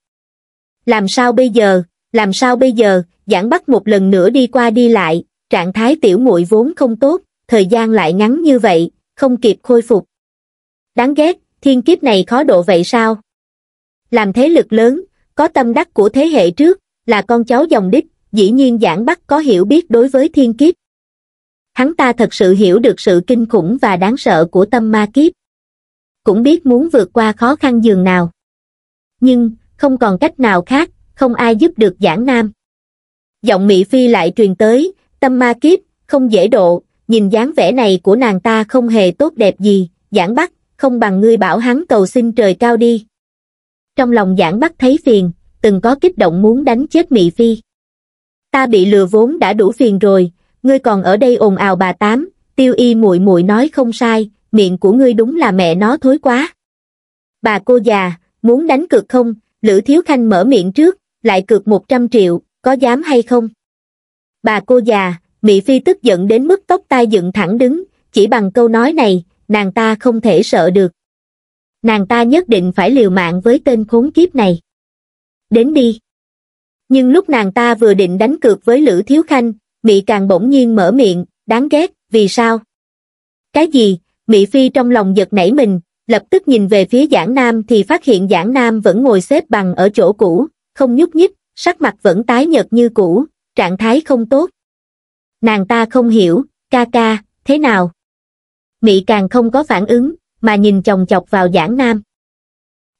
Làm sao bây giờ, làm sao bây giờ, giảng bắt một lần nữa đi qua đi lại trạng thái tiểu muội vốn không tốt thời gian lại ngắn như vậy không kịp khôi phục đáng ghét thiên kiếp này khó độ vậy sao làm thế lực lớn có tâm đắc của thế hệ trước là con cháu dòng đích dĩ nhiên giảng bắt có hiểu biết đối với thiên kiếp hắn ta thật sự hiểu được sự kinh khủng và đáng sợ của tâm ma kiếp cũng biết muốn vượt qua khó khăn giường nào nhưng không còn cách nào khác không ai giúp được giảng nam giọng Mỹ Phi lại truyền tới, tâm ma kiếp, không dễ độ, nhìn dáng vẻ này của nàng ta không hề tốt đẹp gì, giảng bắt, không bằng ngươi bảo hắn cầu xin trời cao đi. Trong lòng giảng bắt thấy phiền, từng có kích động muốn đánh chết Mỹ Phi. Ta bị lừa vốn đã đủ phiền rồi, ngươi còn ở đây ồn ào bà tám, tiêu y muội muội nói không sai, miệng của ngươi đúng là mẹ nó thối quá. Bà cô già, muốn đánh cược không, Lữ Thiếu Khanh mở miệng trước, lại cược 100 triệu, có dám hay không? Bà cô già, Mỹ Phi tức giận đến mức tóc tai dựng thẳng đứng, chỉ bằng câu nói này, nàng ta không thể sợ được. Nàng ta nhất định phải liều mạng với tên khốn kiếp này. Đến đi. Nhưng lúc nàng ta vừa định đánh cược với Lữ Thiếu Khanh, Mỹ càng bỗng nhiên mở miệng, đáng ghét, vì sao? Cái gì? Mỹ Phi trong lòng giật nảy mình, lập tức nhìn về phía Giảng Nam thì phát hiện Giảng Nam vẫn ngồi xếp bằng ở chỗ cũ, không nhúc nhích, sắc mặt vẫn tái nhợt như cũ, trạng thái không tốt. Nàng ta không hiểu, ca ca, thế nào? Mị càng không có phản ứng, mà nhìn chồng chọc vào giảng nam.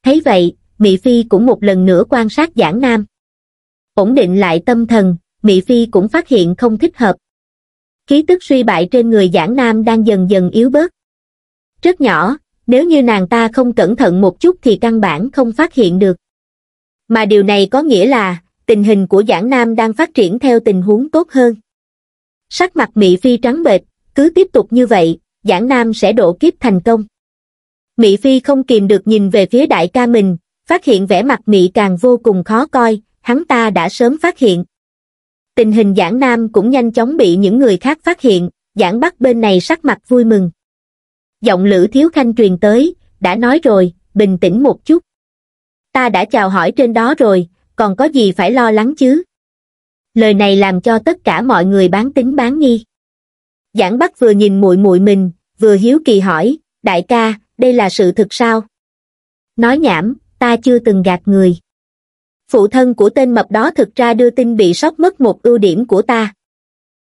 Thấy vậy, Mị Phi cũng một lần nữa quan sát giảng nam. Ổn định lại tâm thần, Mị Phi cũng phát hiện không thích hợp. Khí tức suy bại trên người giảng nam đang dần dần yếu bớt. Rất nhỏ, nếu như nàng ta không cẩn thận một chút thì căn bản không phát hiện được. Mà điều này có nghĩa là, tình hình của Giảng Nam đang phát triển theo tình huống tốt hơn. Sắc mặt Mỹ Phi trắng bệch, cứ tiếp tục như vậy, Giảng Nam sẽ độ kiếp thành công. Mỹ Phi không kìm được nhìn về phía đại ca mình, phát hiện vẻ mặt Mỹ càng vô cùng khó coi, hắn ta đã sớm phát hiện. Tình hình Giảng Nam cũng nhanh chóng bị những người khác phát hiện, Giảng Bắc bên này sắc mặt vui mừng. Giọng Lữ Thiếu Khanh truyền tới, đã nói rồi, bình tĩnh một chút. Ta đã chào hỏi trên đó rồi, còn có gì phải lo lắng chứ lời này làm cho tất cả mọi người bán tính bán nghi giảng bắc vừa nhìn muội muội mình vừa hiếu kỳ hỏi đại ca đây là sự thật sao nói nhảm ta chưa từng gạt người phụ thân của tên mập đó thực ra đưa tin bị sốc mất một ưu điểm của ta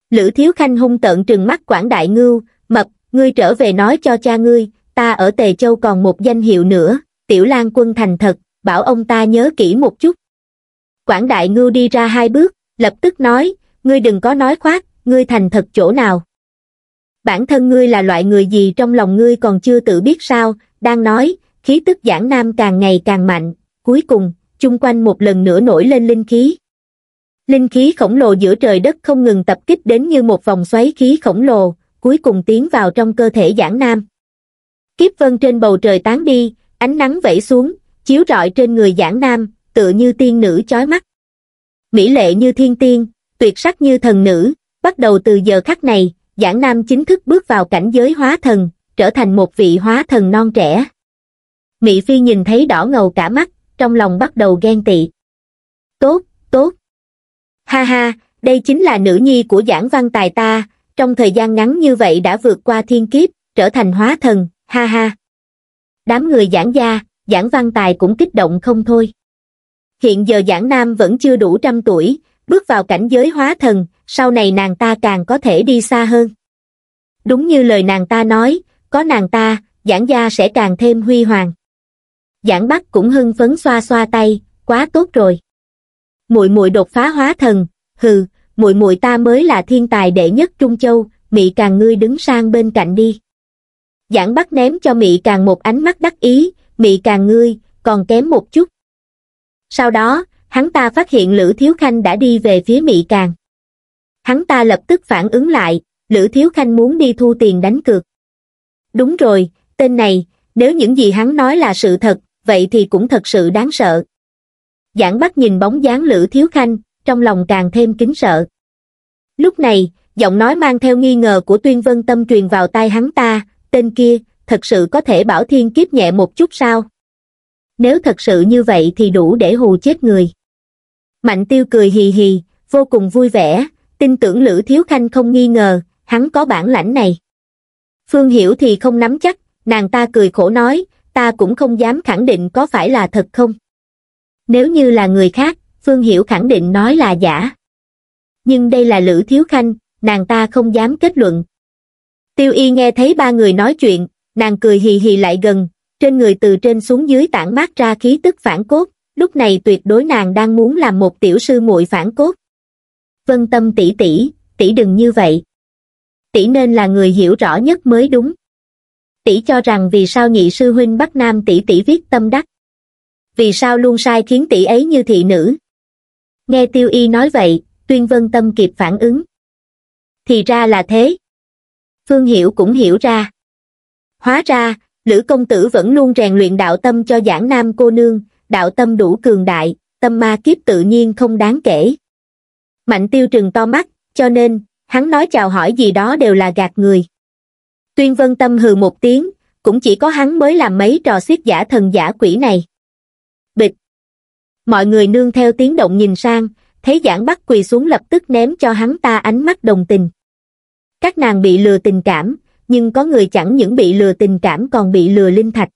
lữ thiếu khanh hung tợn trừng mắt quảng đại ngưu mập ngươi trở về nói cho cha ngươi ta ở tề châu còn một danh hiệu nữa tiểu lang quân thành thật bảo ông ta nhớ kỹ một chút Quảng Đại Ngưu đi ra hai bước, lập tức nói, ngươi đừng có nói khoác, ngươi thành thật chỗ nào. Bản thân ngươi là loại người gì trong lòng ngươi còn chưa tự biết sao, đang nói, khí tức giảng nam càng ngày càng mạnh, cuối cùng, chung quanh một lần nữa nổi lên linh khí. Linh khí khổng lồ giữa trời đất không ngừng tập kích đến như một vòng xoáy khí khổng lồ, cuối cùng tiến vào trong cơ thể giảng nam. Kiếp vân trên bầu trời tán đi, ánh nắng vẫy xuống, chiếu rọi trên người giảng nam, tựa như tiên nữ chói mắt. Mỹ lệ như thiên tiên, tuyệt sắc như thần nữ, bắt đầu từ giờ khắc này, Giảng Nam chính thức bước vào cảnh giới hóa thần, trở thành một vị hóa thần non trẻ. Mỹ Phi nhìn thấy đỏ ngầu cả mắt, trong lòng bắt đầu ghen tị. Tốt, tốt. Ha ha, đây chính là nữ nhi của giảng văn tài ta, trong thời gian ngắn như vậy đã vượt qua thiên kiếp, trở thành hóa thần, ha ha. Đám người giảng gia, giảng văn tài cũng kích động không thôi hiện giờ Giảng Nam vẫn chưa đủ trăm tuổi, bước vào cảnh giới hóa thần, sau này nàng ta càng có thể đi xa hơn. Đúng như lời nàng ta nói, có nàng ta, Giảng gia sẽ càng thêm huy hoàng. Giảng Bắc cũng hưng phấn xoa xoa tay, quá tốt rồi. Muội muội đột phá hóa thần, hừ, muội muội ta mới là thiên tài đệ nhất Trung Châu, Mị Càng ngươi đứng sang bên cạnh đi. Giảng Bắc ném cho Mị Càng một ánh mắt đắc ý, Mị Càng ngươi, còn kém một chút. Sau đó, hắn ta phát hiện Lữ Thiếu Khanh đã đi về phía Mỹ Càng. Hắn ta lập tức phản ứng lại, Lữ Thiếu Khanh muốn đi thu tiền đánh cược. Đúng rồi, tên này, nếu những gì hắn nói là sự thật, vậy thì cũng thật sự đáng sợ. Giảng Bắc nhìn bóng dáng Lữ Thiếu Khanh, trong lòng càng thêm kính sợ. Lúc này, giọng nói mang theo nghi ngờ của Tuyên Vân Tâm truyền vào tai hắn ta, tên kia, thật sự có thể bảo thiên kiếp nhẹ một chút sao? nếu thật sự như vậy thì đủ để hù chết người. Mạnh tiêu cười hì hì, vô cùng vui vẻ, tin tưởng Lữ Thiếu Khanh không nghi ngờ, hắn có bản lãnh này. Phương Hiểu thì không nắm chắc, nàng ta cười khổ nói, ta cũng không dám khẳng định có phải là thật không. Nếu như là người khác, Phương Hiểu khẳng định nói là giả. Nhưng đây là Lữ Thiếu Khanh, nàng ta không dám kết luận. Tiêu Y nghe thấy ba người nói chuyện, nàng cười hì hì lại gần, trên người từ trên xuống dưới tản mát ra khí tức phản cốt, lúc này tuyệt đối nàng đang muốn làm một tiểu sư muội phản cốt. Vân tâm tỷ tỷ, tỷ đừng như vậy. Tỷ nên là người hiểu rõ nhất mới đúng. Tỷ cho rằng vì sao nhị sư huynh Bắc Nam tỷ tỷ viết tâm đắc. Vì sao luôn sai khiến tỷ ấy như thị nữ. Nghe tiêu y nói vậy, tuyên vân tâm kịp phản ứng. Thì ra là thế. Phương Hiểu cũng hiểu ra. Hóa ra, Lữ công tử vẫn luôn rèn luyện đạo tâm cho giảng nam cô nương, đạo tâm đủ cường đại, tâm ma kiếp tự nhiên không đáng kể. Mạnh tiêu trừng to mắt, cho nên, hắn nói chào hỏi gì đó đều là gạt người. Tuyên vân tâm hừ một tiếng, cũng chỉ có hắn mới làm mấy trò xiết giả thần giả quỷ này. Bịch! Mọi người nương theo tiếng động nhìn sang, thấy giảng bắt quỳ xuống lập tức ném cho hắn ta ánh mắt đồng tình. Các nàng bị lừa tình cảm, nhưng có người chẳng những bị lừa tình cảm còn bị lừa linh thạch.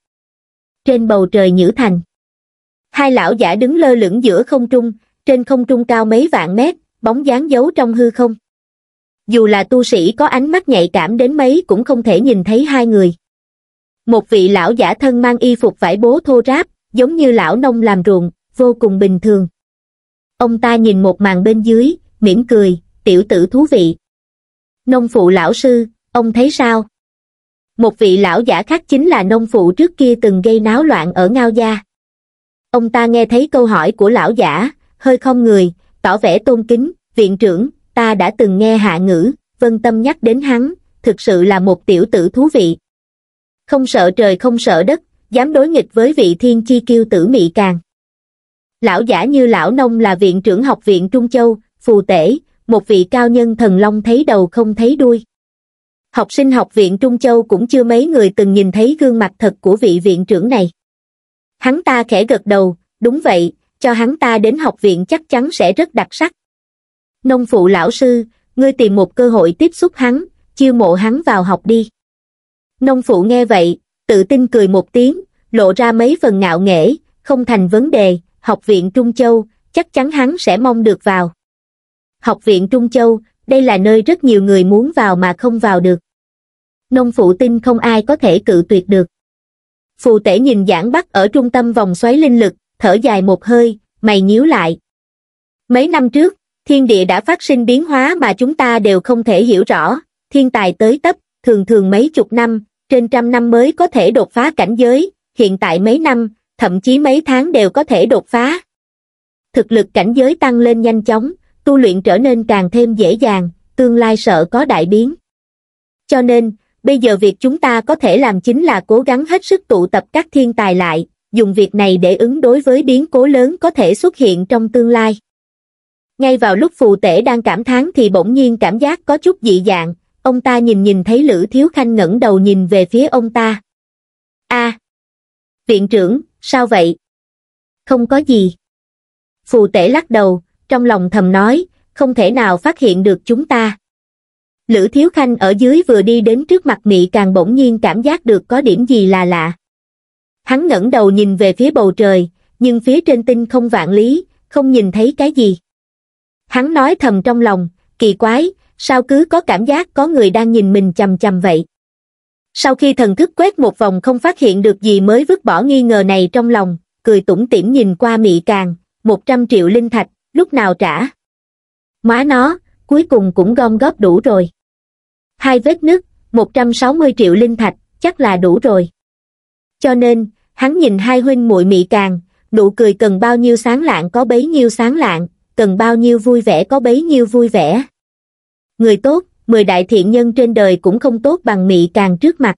Trên bầu trời Nhữ Thành, hai lão giả đứng lơ lửng giữa không trung, trên không trung cao mấy vạn mét, bóng dáng giấu trong hư không. Dù là tu sĩ có ánh mắt nhạy cảm đến mấy cũng không thể nhìn thấy hai người. Một vị lão giả thân mang y phục vải bố thô ráp, giống như lão nông làm ruộng, vô cùng bình thường. Ông ta nhìn một màn bên dưới, mỉm cười, tiểu tử thú vị. Nông phụ lão sư, ông thấy sao? Một vị lão giả khác chính là nông phụ trước kia từng gây náo loạn ở Ngao Gia. Ông ta nghe thấy câu hỏi của lão giả, hơi không người, tỏ vẻ tôn kính, viện trưởng, ta đã từng nghe hạ ngữ, vân tâm nhắc đến hắn, thực sự là một tiểu tử thú vị. Không sợ trời không sợ đất, dám đối nghịch với vị thiên chi kiêu tử mị càng. Lão giả như lão nông là viện trưởng học viện Trung Châu, phù tể, một vị cao nhân thần long thấy đầu không thấy đuôi học sinh học viện Trung Châu cũng chưa mấy người từng nhìn thấy gương mặt thật của vị viện trưởng này. Hắn ta khẽ gật đầu, đúng vậy, cho hắn ta đến học viện chắc chắn sẽ rất đặc sắc. Nông phụ lão sư, ngươi tìm một cơ hội tiếp xúc hắn, chiêu mộ hắn vào học đi. Nông phụ nghe vậy, tự tin cười một tiếng, lộ ra mấy phần ngạo nghễ, không thành vấn đề, học viện Trung Châu, chắc chắn hắn sẽ mong được vào. Học viện Trung Châu, đây là nơi rất nhiều người muốn vào mà không vào được. Nông phụ tinh không ai có thể cự tuyệt được. Phù tể nhìn giảng bắc ở trung tâm vòng xoáy linh lực, thở dài một hơi, mày nhíu lại. Mấy năm trước, thiên địa đã phát sinh biến hóa mà chúng ta đều không thể hiểu rõ, thiên tài tới tấp, thường thường mấy chục năm, trên trăm năm mới có thể đột phá cảnh giới, hiện tại mấy năm, thậm chí mấy tháng đều có thể đột phá. Thực lực cảnh giới tăng lên nhanh chóng, tu luyện trở nên càng thêm dễ dàng, tương lai sợ có đại biến. Cho nên, bây giờ việc chúng ta có thể làm chính là cố gắng hết sức tụ tập các thiên tài lại, dùng việc này để ứng đối với biến cố lớn có thể xuất hiện trong tương lai. Ngay vào lúc phù tể đang cảm thán thì bỗng nhiên cảm giác có chút dị dạng, ông ta nhìn nhìn thấy Lữ Thiếu Khanh ngẩng đầu nhìn về phía ông ta. a viện trưởng, sao vậy? Không có gì. Phù tể lắc đầu, trong lòng thầm nói, không thể nào phát hiện được chúng ta. Lữ Thiếu Khanh ở dưới vừa đi đến trước mặt mị càng bỗng nhiên cảm giác được có điểm gì là lạ. Hắn ngẩng đầu nhìn về phía bầu trời, nhưng phía trên tinh không vạn lý, không nhìn thấy cái gì. Hắn nói thầm trong lòng, kỳ quái, sao cứ có cảm giác có người đang nhìn mình chầm chầm vậy. Sau khi thần thức quét một vòng không phát hiện được gì mới vứt bỏ nghi ngờ này trong lòng, cười tủm tỉm nhìn qua mị càng, 100 triệu linh thạch, lúc nào trả má nó cuối cùng cũng gom góp đủ rồi hai vết nứt một trăm sáu mươi triệu linh thạch chắc là đủ rồi cho nên hắn nhìn hai huynh muội mị càng nụ cười cần bao nhiêu sáng lạng có bấy nhiêu sáng lạng cần bao nhiêu vui vẻ có bấy nhiêu vui vẻ người tốt mười đại thiện nhân trên đời cũng không tốt bằng mị càng trước mặt